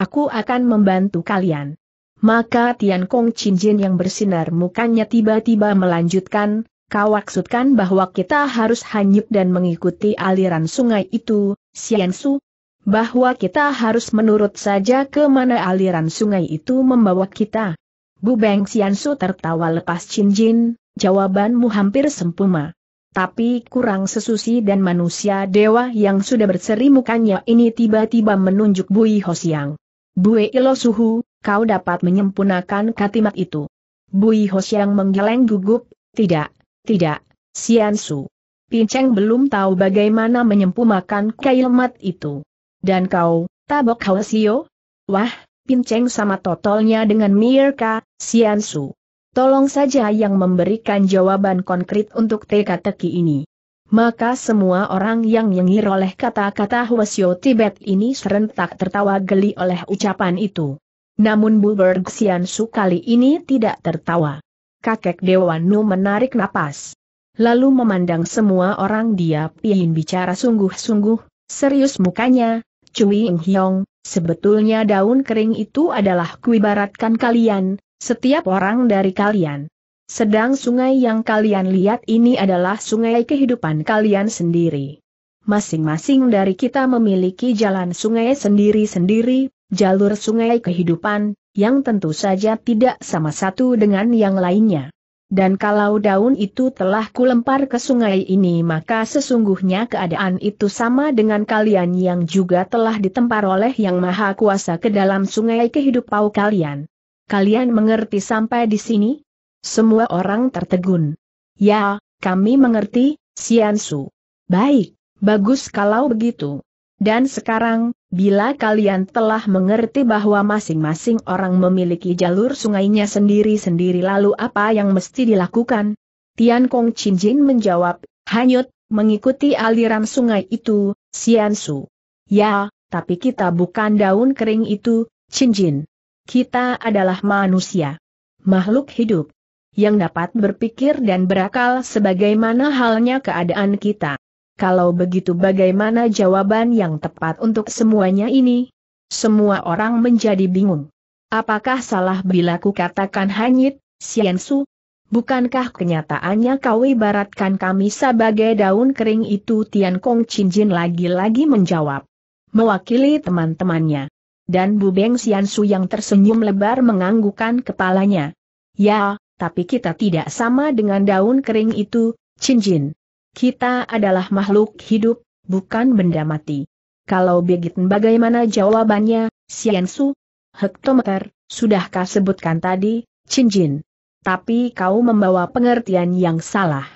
Speaker 1: Aku akan membantu kalian. Maka Tian Kong Chin Jin yang bersinar mukanya tiba-tiba melanjutkan, kau maksudkan bahwa kita harus hanyut dan mengikuti aliran sungai itu, Xian Su? Bahwa kita harus menurut saja ke mana aliran sungai itu membawa kita? Bu Beng Su tertawa lepas Chin Jin, jawabanmu hampir sempurna. Tapi kurang sesusi dan manusia dewa yang sudah berseri mukanya ini tiba-tiba menunjuk Bui Hosiang. Bui Ilo Suhu, kau dapat menyempurnakan katimat itu. Bui Hosiang menggeleng gugup, tidak, tidak, Siansu. Pinceng belum tahu bagaimana menyempurnakan kailmat itu. Dan kau, Tabok Haosio? Wah, Pinceng sama totolnya dengan Mirka, Siansu. Tolong saja yang memberikan jawaban konkret untuk teka-teki ini. Maka semua orang yang nyengir oleh kata-kata Hwasyo Tibet ini serentak tertawa geli oleh ucapan itu. Namun Buberg Siansu kali ini tidak tertawa. Kakek Dewa Nu menarik napas. Lalu memandang semua orang dia pihin bicara sungguh-sungguh, serius mukanya, Cui Eng Hyong, sebetulnya daun kering itu adalah kuibaratkan kalian, setiap orang dari kalian. Sedang sungai yang kalian lihat ini adalah sungai kehidupan kalian sendiri. Masing-masing dari kita memiliki jalan sungai sendiri-sendiri, jalur sungai kehidupan, yang tentu saja tidak sama satu dengan yang lainnya. Dan kalau daun itu telah kulempar ke sungai ini maka sesungguhnya keadaan itu sama dengan kalian yang juga telah ditempar oleh Yang Maha Kuasa ke dalam sungai kehidupan kalian. Kalian mengerti sampai di sini? Semua orang tertegun. Ya, kami mengerti, Siansu. Baik, bagus kalau begitu. Dan sekarang, bila kalian telah mengerti bahwa masing-masing orang memiliki jalur sungainya sendiri-sendiri lalu apa yang mesti dilakukan? Tian Kong Chin Jin menjawab, hanyut, mengikuti aliran sungai itu, Siansu. Ya, tapi kita bukan daun kering itu, Chin Jin kita adalah manusia. Makhluk hidup. Yang dapat berpikir dan berakal sebagaimana halnya keadaan kita. Kalau begitu bagaimana jawaban yang tepat untuk semuanya ini? Semua orang menjadi bingung. Apakah salah bila ku katakan hanyut, Siensu? Bukankah kenyataannya kau ibaratkan kami sebagai daun kering itu Tian Kong Chin Jin lagi-lagi menjawab. Mewakili teman-temannya dan Bu Beng Xiansu yang tersenyum lebar menganggukkan kepalanya. Ya, tapi kita tidak sama dengan daun kering itu, Jin. Kita adalah makhluk hidup, bukan benda mati. Kalau begitu bagaimana jawabannya, Xiansu? Hektometer, sudahkah sebutkan tadi, Jin. Tapi kau membawa pengertian yang salah.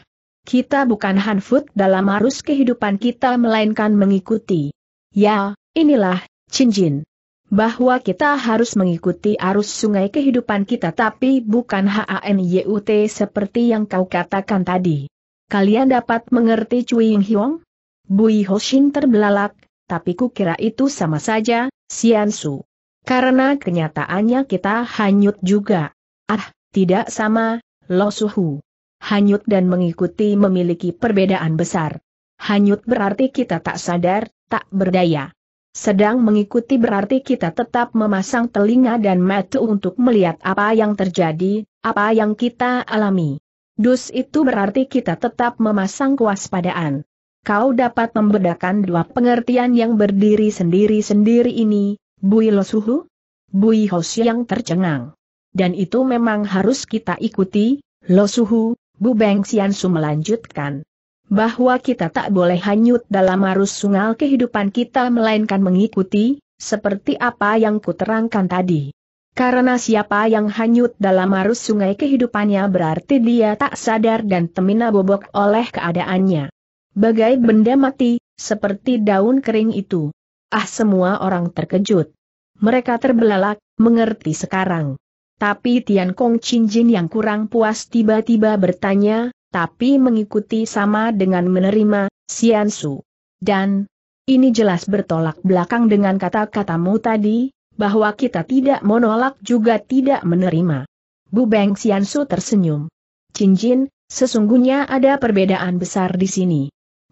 Speaker 1: Kita bukan Hanfut dalam arus kehidupan kita melainkan mengikuti. Ya, inilah, Jin bahwa kita harus mengikuti arus sungai kehidupan kita tapi bukan HANYUT seperti yang kau katakan tadi. Kalian dapat mengerti Cui Ying Hiong? Bui Hoshin terbelalak, tapi kukira itu sama saja, Sian Su. Karena kenyataannya kita hanyut juga. Ah, tidak sama, Lo Suhu. Hanyut dan mengikuti memiliki perbedaan besar. Hanyut berarti kita tak sadar, tak berdaya. Sedang mengikuti berarti kita tetap memasang telinga dan mata untuk melihat apa yang terjadi, apa yang kita alami. Dus itu berarti kita tetap memasang kewaspadaan. Kau dapat membedakan dua pengertian yang berdiri sendiri-sendiri ini, Bui Losuhu? Bui Hos yang tercengang. Dan itu memang harus kita ikuti, Losuhu, Bu Beng Su melanjutkan bahwa kita tak boleh hanyut dalam arus sungai kehidupan kita melainkan mengikuti, seperti apa yang kuterangkan tadi. Karena siapa yang hanyut dalam arus sungai kehidupannya berarti dia tak sadar dan temina bobok oleh keadaannya. Bagai benda mati, seperti daun kering itu. Ah semua orang terkejut. Mereka terbelalak, mengerti sekarang. Tapi Tian Kong Chin Jin yang kurang puas tiba-tiba bertanya, tapi mengikuti sama dengan menerima, Siansu. Dan, ini jelas bertolak belakang dengan kata-katamu tadi, bahwa kita tidak menolak juga tidak menerima. Bu Beng Siansu tersenyum. Cincin, sesungguhnya ada perbedaan besar di sini.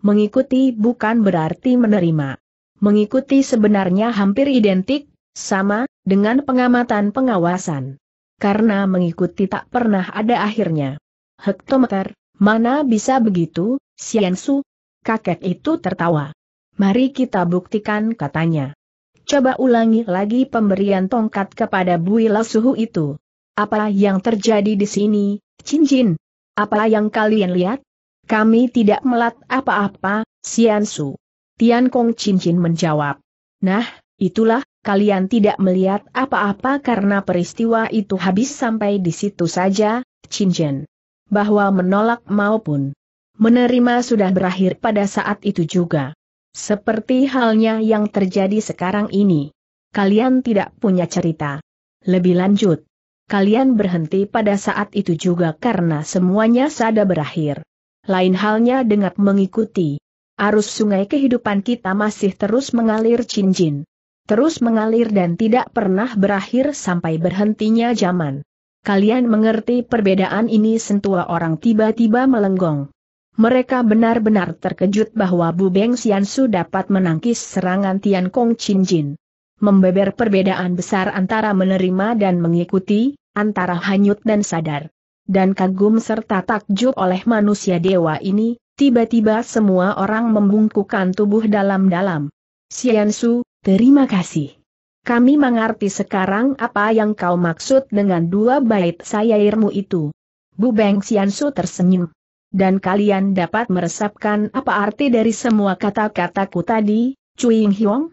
Speaker 1: Mengikuti bukan berarti menerima. Mengikuti sebenarnya hampir identik, sama, dengan pengamatan pengawasan. Karena mengikuti tak pernah ada akhirnya. Hektometer, Mana bisa begitu, Su? Kakek itu tertawa. Mari kita buktikan katanya. Coba ulangi lagi pemberian tongkat kepada Bui Lasuhu itu. Apa yang terjadi di sini, Cincin? Apa yang kalian lihat? Kami tidak melat apa-apa, Su. Tian Kong Cincin menjawab. Nah, itulah, kalian tidak melihat apa-apa karena peristiwa itu habis sampai di situ saja, Cincin bahwa menolak maupun menerima sudah berakhir pada saat itu juga. Seperti halnya yang terjadi sekarang ini. Kalian tidak punya cerita. Lebih lanjut, kalian berhenti pada saat itu juga karena semuanya sudah berakhir. Lain halnya dengan mengikuti arus sungai kehidupan kita masih terus mengalir cincin terus mengalir dan tidak pernah berakhir sampai berhentinya zaman. Kalian mengerti perbedaan ini sentua orang tiba-tiba melenggong. Mereka benar-benar terkejut bahwa Bu Beng Xiansu dapat menangkis serangan Tian Kong Chin Jin. Membeber perbedaan besar antara menerima dan mengikuti, antara hanyut dan sadar. Dan kagum serta takjub oleh manusia dewa ini, tiba-tiba semua orang membungkukkan tubuh dalam-dalam. Xiansu, terima kasih. Kami mengerti sekarang apa yang kau maksud dengan dua bait sayairmu itu. Bu Beng Xiansu tersenyum. Dan kalian dapat meresapkan apa arti dari semua kata-kataku tadi, Cui Ying Hiong?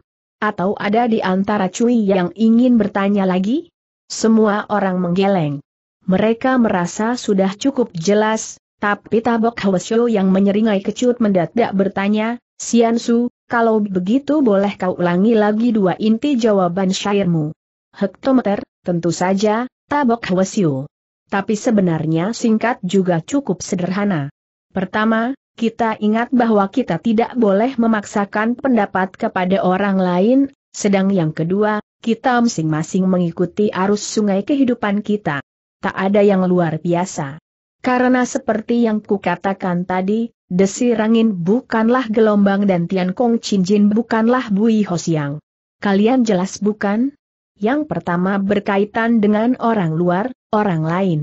Speaker 1: Atau ada di antara Cui yang ingin bertanya lagi? Semua orang menggeleng. Mereka merasa sudah cukup jelas, tapi tabok Hwasyo yang menyeringai kecut mendadak bertanya, Xiansu, kalau begitu boleh kau ulangi lagi dua inti jawaban syairmu. Hektometer, tentu saja, tabok hwasyu. Tapi sebenarnya singkat juga cukup sederhana. Pertama, kita ingat bahwa kita tidak boleh memaksakan pendapat kepada orang lain, sedang yang kedua, kita masing-masing mengikuti arus sungai kehidupan kita. Tak ada yang luar biasa. Karena seperti yang kukatakan tadi, Desir angin bukanlah gelombang dan Tian Kong Chin Jin bukanlah Bui Hosiang. Kalian jelas bukan? Yang pertama berkaitan dengan orang luar, orang lain.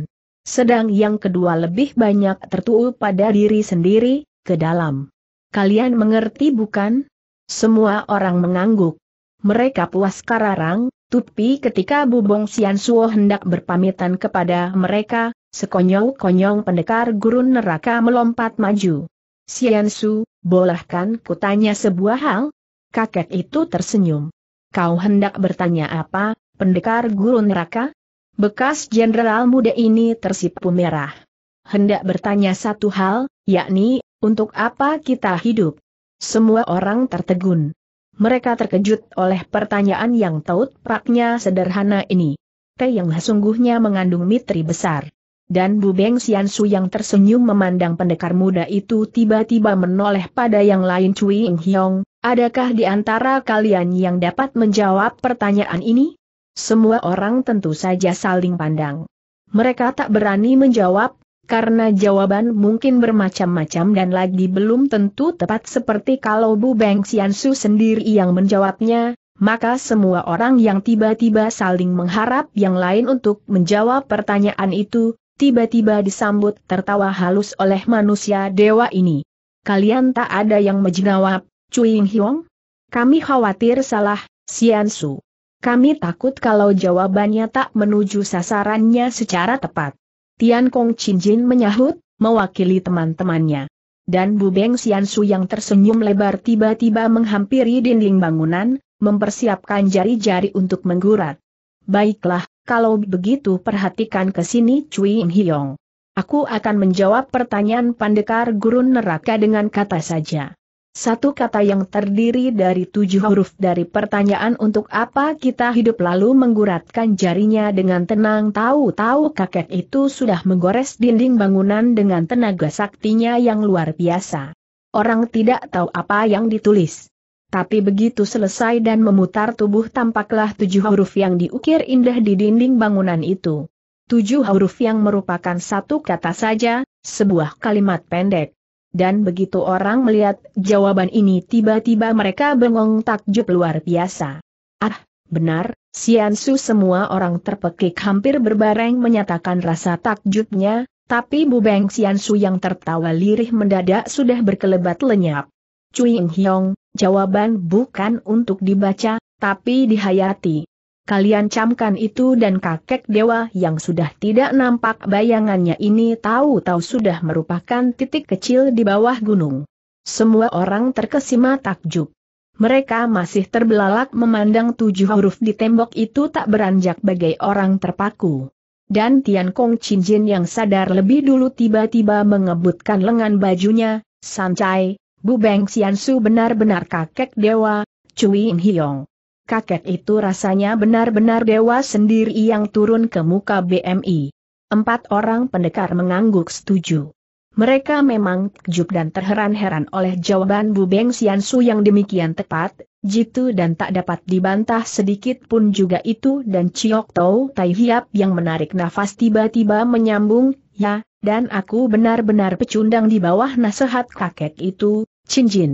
Speaker 1: Sedang yang kedua lebih banyak tertuju pada diri sendiri, ke dalam. Kalian mengerti bukan? Semua orang mengangguk. Mereka puas kararang, Tupi ketika Bubong Sian Suo hendak berpamitan kepada mereka, sekonyong-konyong pendekar gurun neraka melompat maju. Sian Siensu, bolehkan kutanya sebuah hal? Kakek itu tersenyum. Kau hendak bertanya apa, pendekar guru neraka? Bekas jenderal muda ini tersipu merah. Hendak bertanya satu hal, yakni, untuk apa kita hidup? Semua orang tertegun. Mereka terkejut oleh pertanyaan yang taut praknya sederhana ini. yang sungguhnya mengandung mitri besar dan Bu Beng Xiansu yang tersenyum memandang pendekar muda itu tiba-tiba menoleh pada yang lain Cui Ing Hiong, adakah di antara kalian yang dapat menjawab pertanyaan ini? Semua orang tentu saja saling pandang. Mereka tak berani menjawab, karena jawaban mungkin bermacam-macam dan lagi belum tentu tepat seperti kalau Bu Beng Xiansu sendiri yang menjawabnya, maka semua orang yang tiba-tiba saling mengharap yang lain untuk menjawab pertanyaan itu, tiba-tiba disambut tertawa halus oleh manusia dewa ini. Kalian tak ada yang menjawab, Cuing Hiong? Kami khawatir salah, Sian Su. Kami takut kalau jawabannya tak menuju sasarannya secara tepat. Tian Kong Chin Jin menyahut, mewakili teman-temannya. Dan Bu Beng Sian Su yang tersenyum lebar tiba-tiba menghampiri dinding bangunan, mempersiapkan jari-jari untuk menggurat. Baiklah, kalau begitu perhatikan ke sini Cui Im Aku akan menjawab pertanyaan pandekar gurun neraka dengan kata saja. Satu kata yang terdiri dari tujuh huruf dari pertanyaan untuk apa kita hidup lalu mengguratkan jarinya dengan tenang tahu-tahu kakek itu sudah menggores dinding bangunan dengan tenaga saktinya yang luar biasa. Orang tidak tahu apa yang ditulis. Tapi begitu selesai dan memutar tubuh tampaklah tujuh huruf yang diukir indah di dinding bangunan itu. Tujuh huruf yang merupakan satu kata saja, sebuah kalimat pendek. Dan begitu orang melihat jawaban ini tiba-tiba mereka bengong takjub luar biasa. Ah, benar, Siansu semua orang terpekik hampir berbareng menyatakan rasa takjubnya, tapi Bu Beng Siansu yang tertawa lirih mendadak sudah berkelebat lenyap. Cui Hyong, Jawaban bukan untuk dibaca, tapi dihayati. Kalian camkan itu dan kakek dewa yang sudah tidak nampak bayangannya ini tahu-tahu sudah merupakan titik kecil di bawah gunung. Semua orang terkesima takjub. Mereka masih terbelalak memandang tujuh huruf di tembok itu tak beranjak bagai orang terpaku. Dan Tian Kong Chin Jin yang sadar lebih dulu tiba-tiba mengebutkan lengan bajunya, Sancai, Bu Beng Xiansu benar-benar kakek dewa, Cui In Hiong. Kakek itu rasanya benar-benar dewa sendiri yang turun ke muka BMI. Empat orang pendekar mengangguk setuju. Mereka memang kejub dan terheran-heran oleh jawaban Bu Beng Xiansu yang demikian tepat, jitu dan tak dapat dibantah sedikit pun juga itu dan Ciok Tau Tai Hiap yang menarik nafas tiba-tiba menyambung, ya, dan aku benar-benar pecundang di bawah nasihat kakek itu, Chin Jin,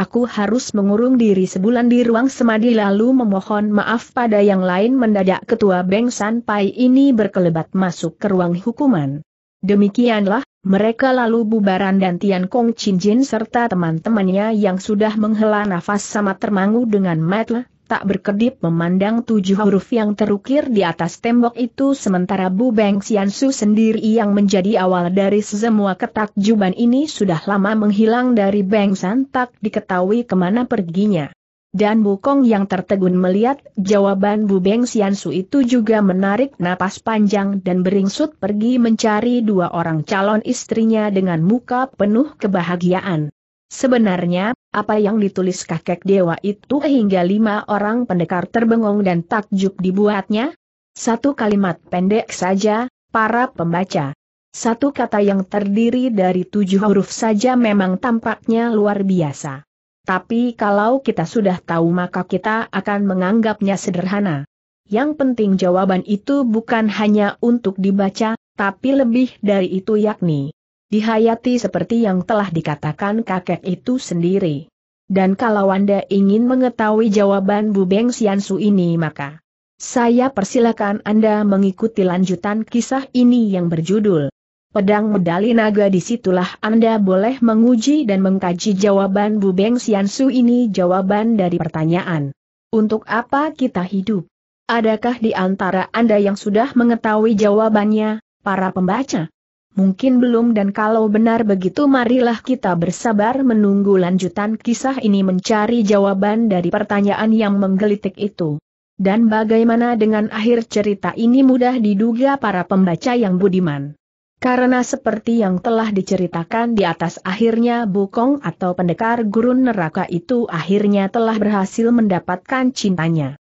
Speaker 1: Aku harus mengurung diri sebulan di ruang semadi lalu memohon maaf pada yang lain mendadak ketua Beng sampai ini berkelebat masuk ke ruang hukuman. Demikianlah, mereka lalu bubaran dan Tian Kong Chin Jin serta teman-temannya yang sudah menghela nafas sama termangu dengan mata, tak berkedip memandang tujuh huruf yang terukir di atas tembok itu sementara Bu Beng Xiansu sendiri yang menjadi awal dari semua ketakjuban ini sudah lama menghilang dari Beng San tak diketahui kemana perginya. Dan Bu Kong yang tertegun melihat jawaban Bu Beng Xiansu itu juga menarik napas panjang dan beringsut pergi mencari dua orang calon istrinya dengan muka penuh kebahagiaan. Sebenarnya, apa yang ditulis kakek dewa itu hingga lima orang pendekar terbengong dan takjub dibuatnya? Satu kalimat pendek saja, para pembaca. Satu kata yang terdiri dari tujuh huruf saja memang tampaknya luar biasa. Tapi kalau kita sudah tahu maka kita akan menganggapnya sederhana. Yang penting jawaban itu bukan hanya untuk dibaca, tapi lebih dari itu yakni dihayati seperti yang telah dikatakan kakek itu sendiri. Dan kalau Anda ingin mengetahui jawaban Bu Beng Siansu ini maka saya persilakan Anda mengikuti lanjutan kisah ini yang berjudul Pedang Medali Naga disitulah Anda boleh menguji dan mengkaji jawaban Bu Beng Siansu ini jawaban dari pertanyaan. Untuk apa kita hidup? Adakah di antara Anda yang sudah mengetahui jawabannya, para pembaca? mungkin belum dan kalau benar begitu marilah kita bersabar menunggu lanjutan kisah ini mencari jawaban dari pertanyaan yang menggelitik itu. Dan bagaimana dengan akhir cerita ini mudah diduga para pembaca yang budiman. Karena seperti yang telah diceritakan di atas akhirnya Bukong atau pendekar gurun neraka itu akhirnya telah berhasil mendapatkan cintanya.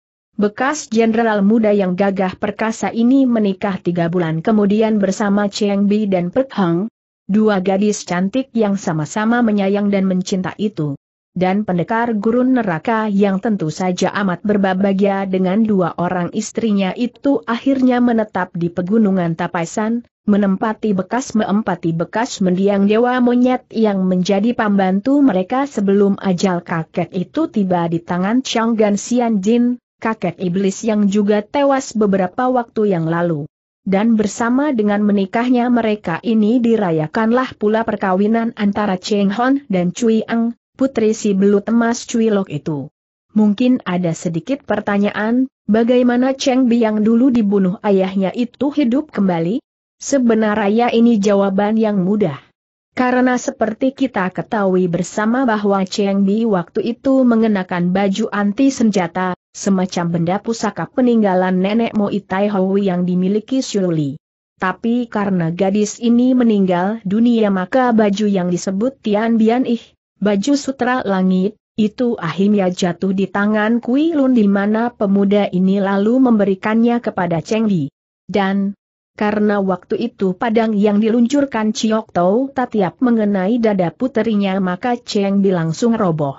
Speaker 1: Bekas jenderal muda yang gagah perkasa ini menikah tiga bulan kemudian bersama Cheng Bi dan Pek Hang, dua gadis cantik yang sama-sama menyayang dan mencinta itu. Dan pendekar gurun neraka yang tentu saja amat berbahagia dengan dua orang istrinya itu akhirnya menetap di pegunungan Tapaisan, menempati bekas meempati bekas mendiang dewa monyet yang menjadi pembantu mereka sebelum ajal kakek itu tiba di tangan Chang Gan Xian Jin, kakek iblis yang juga tewas beberapa waktu yang lalu. Dan bersama dengan menikahnya mereka ini dirayakanlah pula perkawinan antara Cheng Hon dan Cui Ang, putri si belut emas Cui Lok itu. Mungkin ada sedikit pertanyaan, bagaimana Cheng Bi yang dulu dibunuh ayahnya itu hidup kembali? Sebenarnya ini jawaban yang mudah. Karena seperti kita ketahui bersama bahwa Cheng Bi waktu itu mengenakan baju anti senjata, semacam benda pusaka peninggalan nenekmu Itai Howi yang dimiliki Shuli. Tapi karena gadis ini meninggal dunia maka baju yang disebut Tian Bian Ih, baju sutra langit, itu akhirnya jatuh di tangan Kui Lun di mana pemuda ini lalu memberikannya kepada Cheng Li. Dan, karena waktu itu padang yang diluncurkan Chiok Tau Tatiap mengenai dada puterinya maka Cheng Li langsung roboh.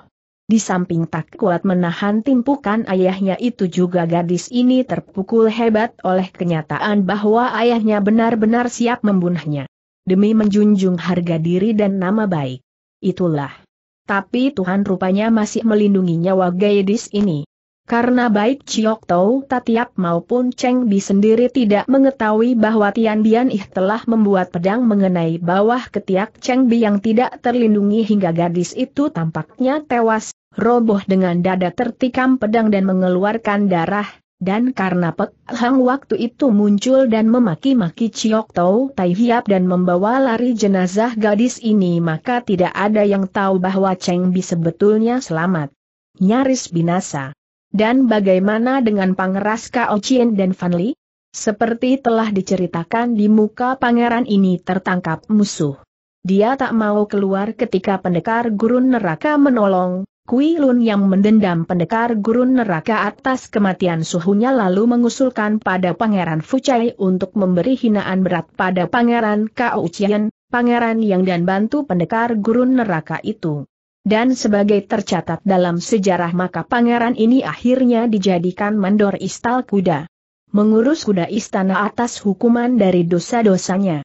Speaker 1: Di samping tak kuat menahan timpukan ayahnya itu juga gadis ini terpukul hebat oleh kenyataan bahwa ayahnya benar-benar siap membunuhnya. Demi menjunjung harga diri dan nama baik. Itulah. Tapi Tuhan rupanya masih melindungi nyawa gadis ini. Karena baik Chiok Tau Tatiap maupun Cheng Bi sendiri tidak mengetahui bahwa Tian Bian Ih telah membuat pedang mengenai bawah ketiak Cheng Bi yang tidak terlindungi hingga gadis itu tampaknya tewas, roboh dengan dada tertikam pedang dan mengeluarkan darah, dan karena Pek Hang waktu itu muncul dan memaki-maki Ciok Tau Tai Hiap dan membawa lari jenazah gadis ini maka tidak ada yang tahu bahwa Cheng Bi sebetulnya selamat. Nyaris binasa. Dan bagaimana dengan Pangeras Kao Chien dan Fan Li? Seperti telah diceritakan di muka pangeran ini tertangkap musuh. Dia tak mau keluar ketika pendekar gurun neraka menolong, Kui Lun yang mendendam pendekar gurun neraka atas kematian suhunya lalu mengusulkan pada Pangeran Fuchai untuk memberi hinaan berat pada Pangeran Kao Chien, pangeran yang dan bantu pendekar gurun neraka itu. Dan sebagai tercatat dalam sejarah maka pangeran ini akhirnya dijadikan mandor istal kuda. Mengurus kuda istana atas hukuman dari dosa-dosanya.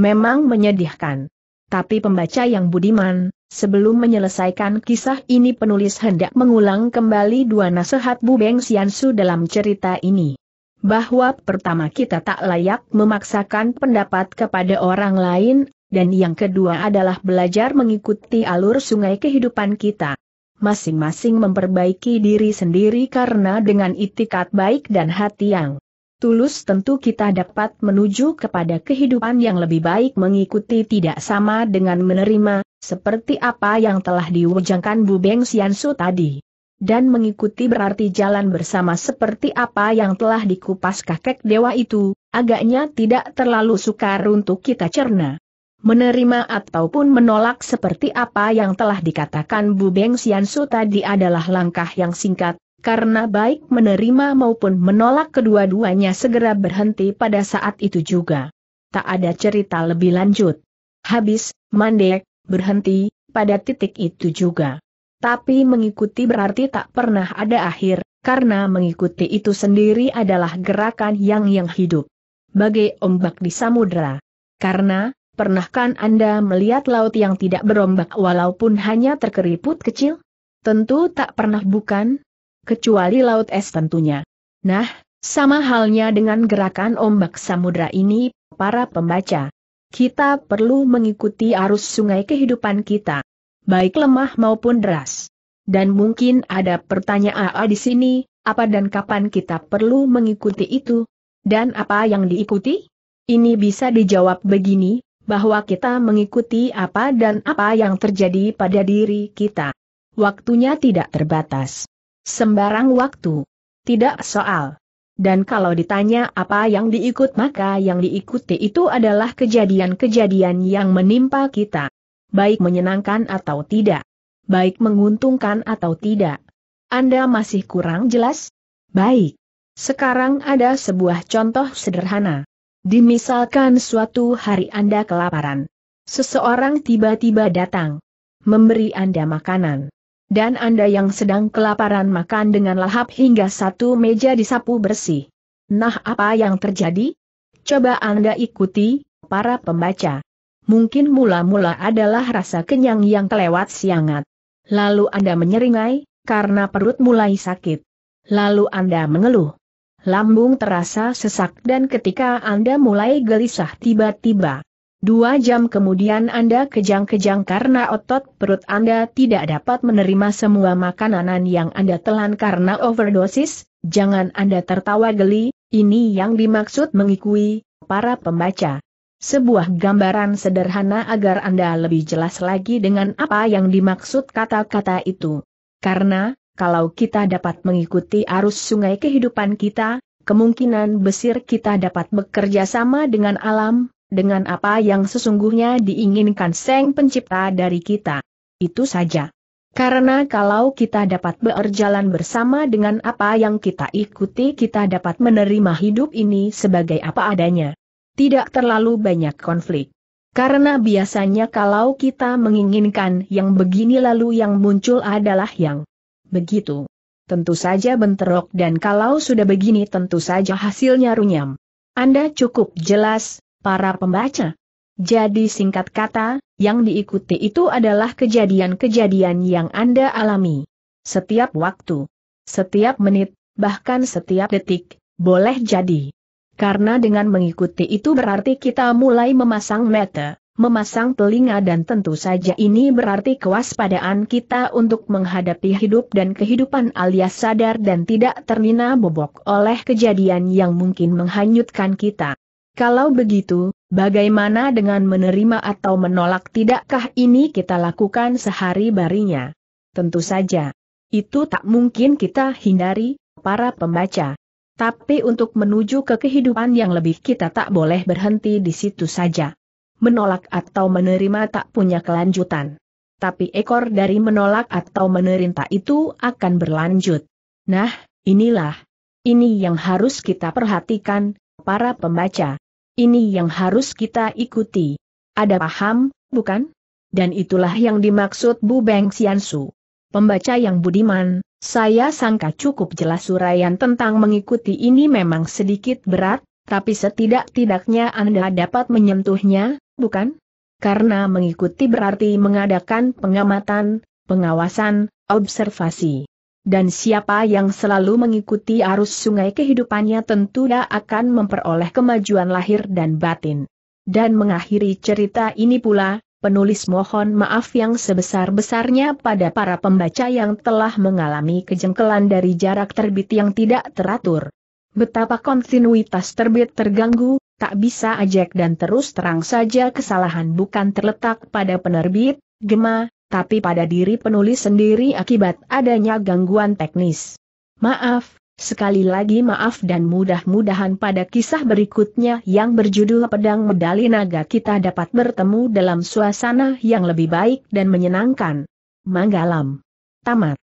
Speaker 1: Memang menyedihkan. Tapi pembaca yang budiman, Sebelum menyelesaikan kisah ini penulis hendak mengulang kembali dua nasihat Bu Beng Siansu dalam cerita ini. Bahwa pertama kita tak layak memaksakan pendapat kepada orang lain, dan yang kedua adalah belajar mengikuti alur sungai kehidupan kita masing-masing memperbaiki diri sendiri karena dengan itikat baik dan hati yang tulus tentu kita dapat menuju kepada kehidupan yang lebih baik mengikuti tidak sama dengan menerima, seperti apa yang telah diwujangkan Bu Beng Xiansu tadi. Dan mengikuti berarti jalan bersama seperti apa yang telah dikupas kakek dewa itu, agaknya tidak terlalu sukar untuk kita cerna. Menerima ataupun menolak seperti apa yang telah dikatakan Bu Beng Xiansu tadi adalah langkah yang singkat, karena baik menerima maupun menolak kedua-duanya segera berhenti pada saat itu juga. Tak ada cerita lebih lanjut. Habis, Mandek, berhenti, pada titik itu juga. Tapi mengikuti berarti tak pernah ada akhir, karena mengikuti itu sendiri adalah gerakan yang yang hidup. Bagai ombak di samudera. Karena, pernahkan Anda melihat laut yang tidak berombak walaupun hanya terkeriput kecil? Tentu tak pernah bukan? Kecuali laut es tentunya. Nah, sama halnya dengan gerakan ombak samudera ini, para pembaca kita perlu mengikuti arus sungai kehidupan kita, baik lemah maupun deras. Dan mungkin ada pertanyaan ah, di sini, apa dan kapan kita perlu mengikuti itu? Dan apa yang diikuti? Ini bisa dijawab begini, bahwa kita mengikuti apa dan apa yang terjadi pada diri kita. Waktunya tidak terbatas. Sembarang waktu. Tidak soal dan kalau ditanya apa yang diikut maka yang diikuti itu adalah kejadian-kejadian yang menimpa kita. Baik menyenangkan atau tidak. Baik menguntungkan atau tidak. Anda masih kurang jelas? Baik. Sekarang ada sebuah contoh sederhana. Dimisalkan suatu hari Anda kelaparan. Seseorang tiba-tiba datang. Memberi Anda makanan. Dan Anda yang sedang kelaparan makan dengan lahap hingga satu meja disapu bersih. Nah apa yang terjadi? Coba Anda ikuti, para pembaca. Mungkin mula-mula adalah rasa kenyang yang kelewat siangat. Lalu Anda menyeringai, karena perut mulai sakit. Lalu Anda mengeluh. Lambung terasa sesak dan ketika Anda mulai gelisah tiba-tiba, Dua jam kemudian Anda kejang-kejang karena otot perut Anda tidak dapat menerima semua makanan yang Anda telan karena overdosis, jangan Anda tertawa geli, ini yang dimaksud mengikui, para pembaca. Sebuah gambaran sederhana agar Anda lebih jelas lagi dengan apa yang dimaksud kata-kata itu. Karena, kalau kita dapat mengikuti arus sungai kehidupan kita, kemungkinan besir kita dapat bekerja sama dengan alam, dengan apa yang sesungguhnya diinginkan Sang Pencipta dari kita. Itu saja. Karena kalau kita dapat berjalan bersama dengan apa yang kita ikuti kita dapat menerima hidup ini sebagai apa adanya. Tidak terlalu banyak konflik. Karena biasanya kalau kita menginginkan yang begini lalu yang muncul adalah yang begitu. Tentu saja bentrok dan kalau sudah begini tentu saja hasilnya runyam. Anda cukup jelas, para pembaca. Jadi singkat kata, yang diikuti itu adalah kejadian-kejadian yang Anda alami. Setiap waktu, setiap menit, bahkan setiap detik, boleh jadi. Karena dengan mengikuti itu berarti kita mulai memasang mata, memasang telinga dan tentu saja ini berarti kewaspadaan kita untuk menghadapi hidup dan kehidupan alias sadar dan tidak termina bobok oleh kejadian yang mungkin menghanyutkan kita. Kalau begitu, bagaimana dengan menerima atau menolak tidakkah ini kita lakukan sehari barinya? Tentu saja. Itu tak mungkin kita hindari, para pembaca. Tapi untuk menuju ke kehidupan yang lebih kita tak boleh berhenti di situ saja. Menolak atau menerima tak punya kelanjutan. Tapi ekor dari menolak atau menerinta itu akan berlanjut. Nah, inilah. Ini yang harus kita perhatikan, para pembaca. Ini yang harus kita ikuti. Ada paham, bukan? Dan itulah yang dimaksud Bu Beng Xiansu. Pembaca yang budiman, saya sangka cukup jelas uraian tentang mengikuti ini memang sedikit berat, tapi setidak-tidaknya Anda dapat menyentuhnya, bukan? Karena mengikuti berarti mengadakan pengamatan, pengawasan, observasi dan siapa yang selalu mengikuti arus sungai kehidupannya tentu tidak akan memperoleh kemajuan lahir dan batin. Dan mengakhiri cerita ini pula, penulis mohon maaf yang sebesar-besarnya pada para pembaca yang telah mengalami kejengkelan dari jarak terbit yang tidak teratur. Betapa kontinuitas terbit terganggu, tak bisa ajak dan terus terang saja kesalahan bukan terletak pada penerbit, gema, tapi pada diri penulis sendiri akibat adanya gangguan teknis. Maaf, sekali lagi maaf dan mudah-mudahan pada kisah berikutnya yang berjudul Pedang Medali Naga kita dapat bertemu dalam suasana yang lebih baik dan menyenangkan. Manggalam. Tamat.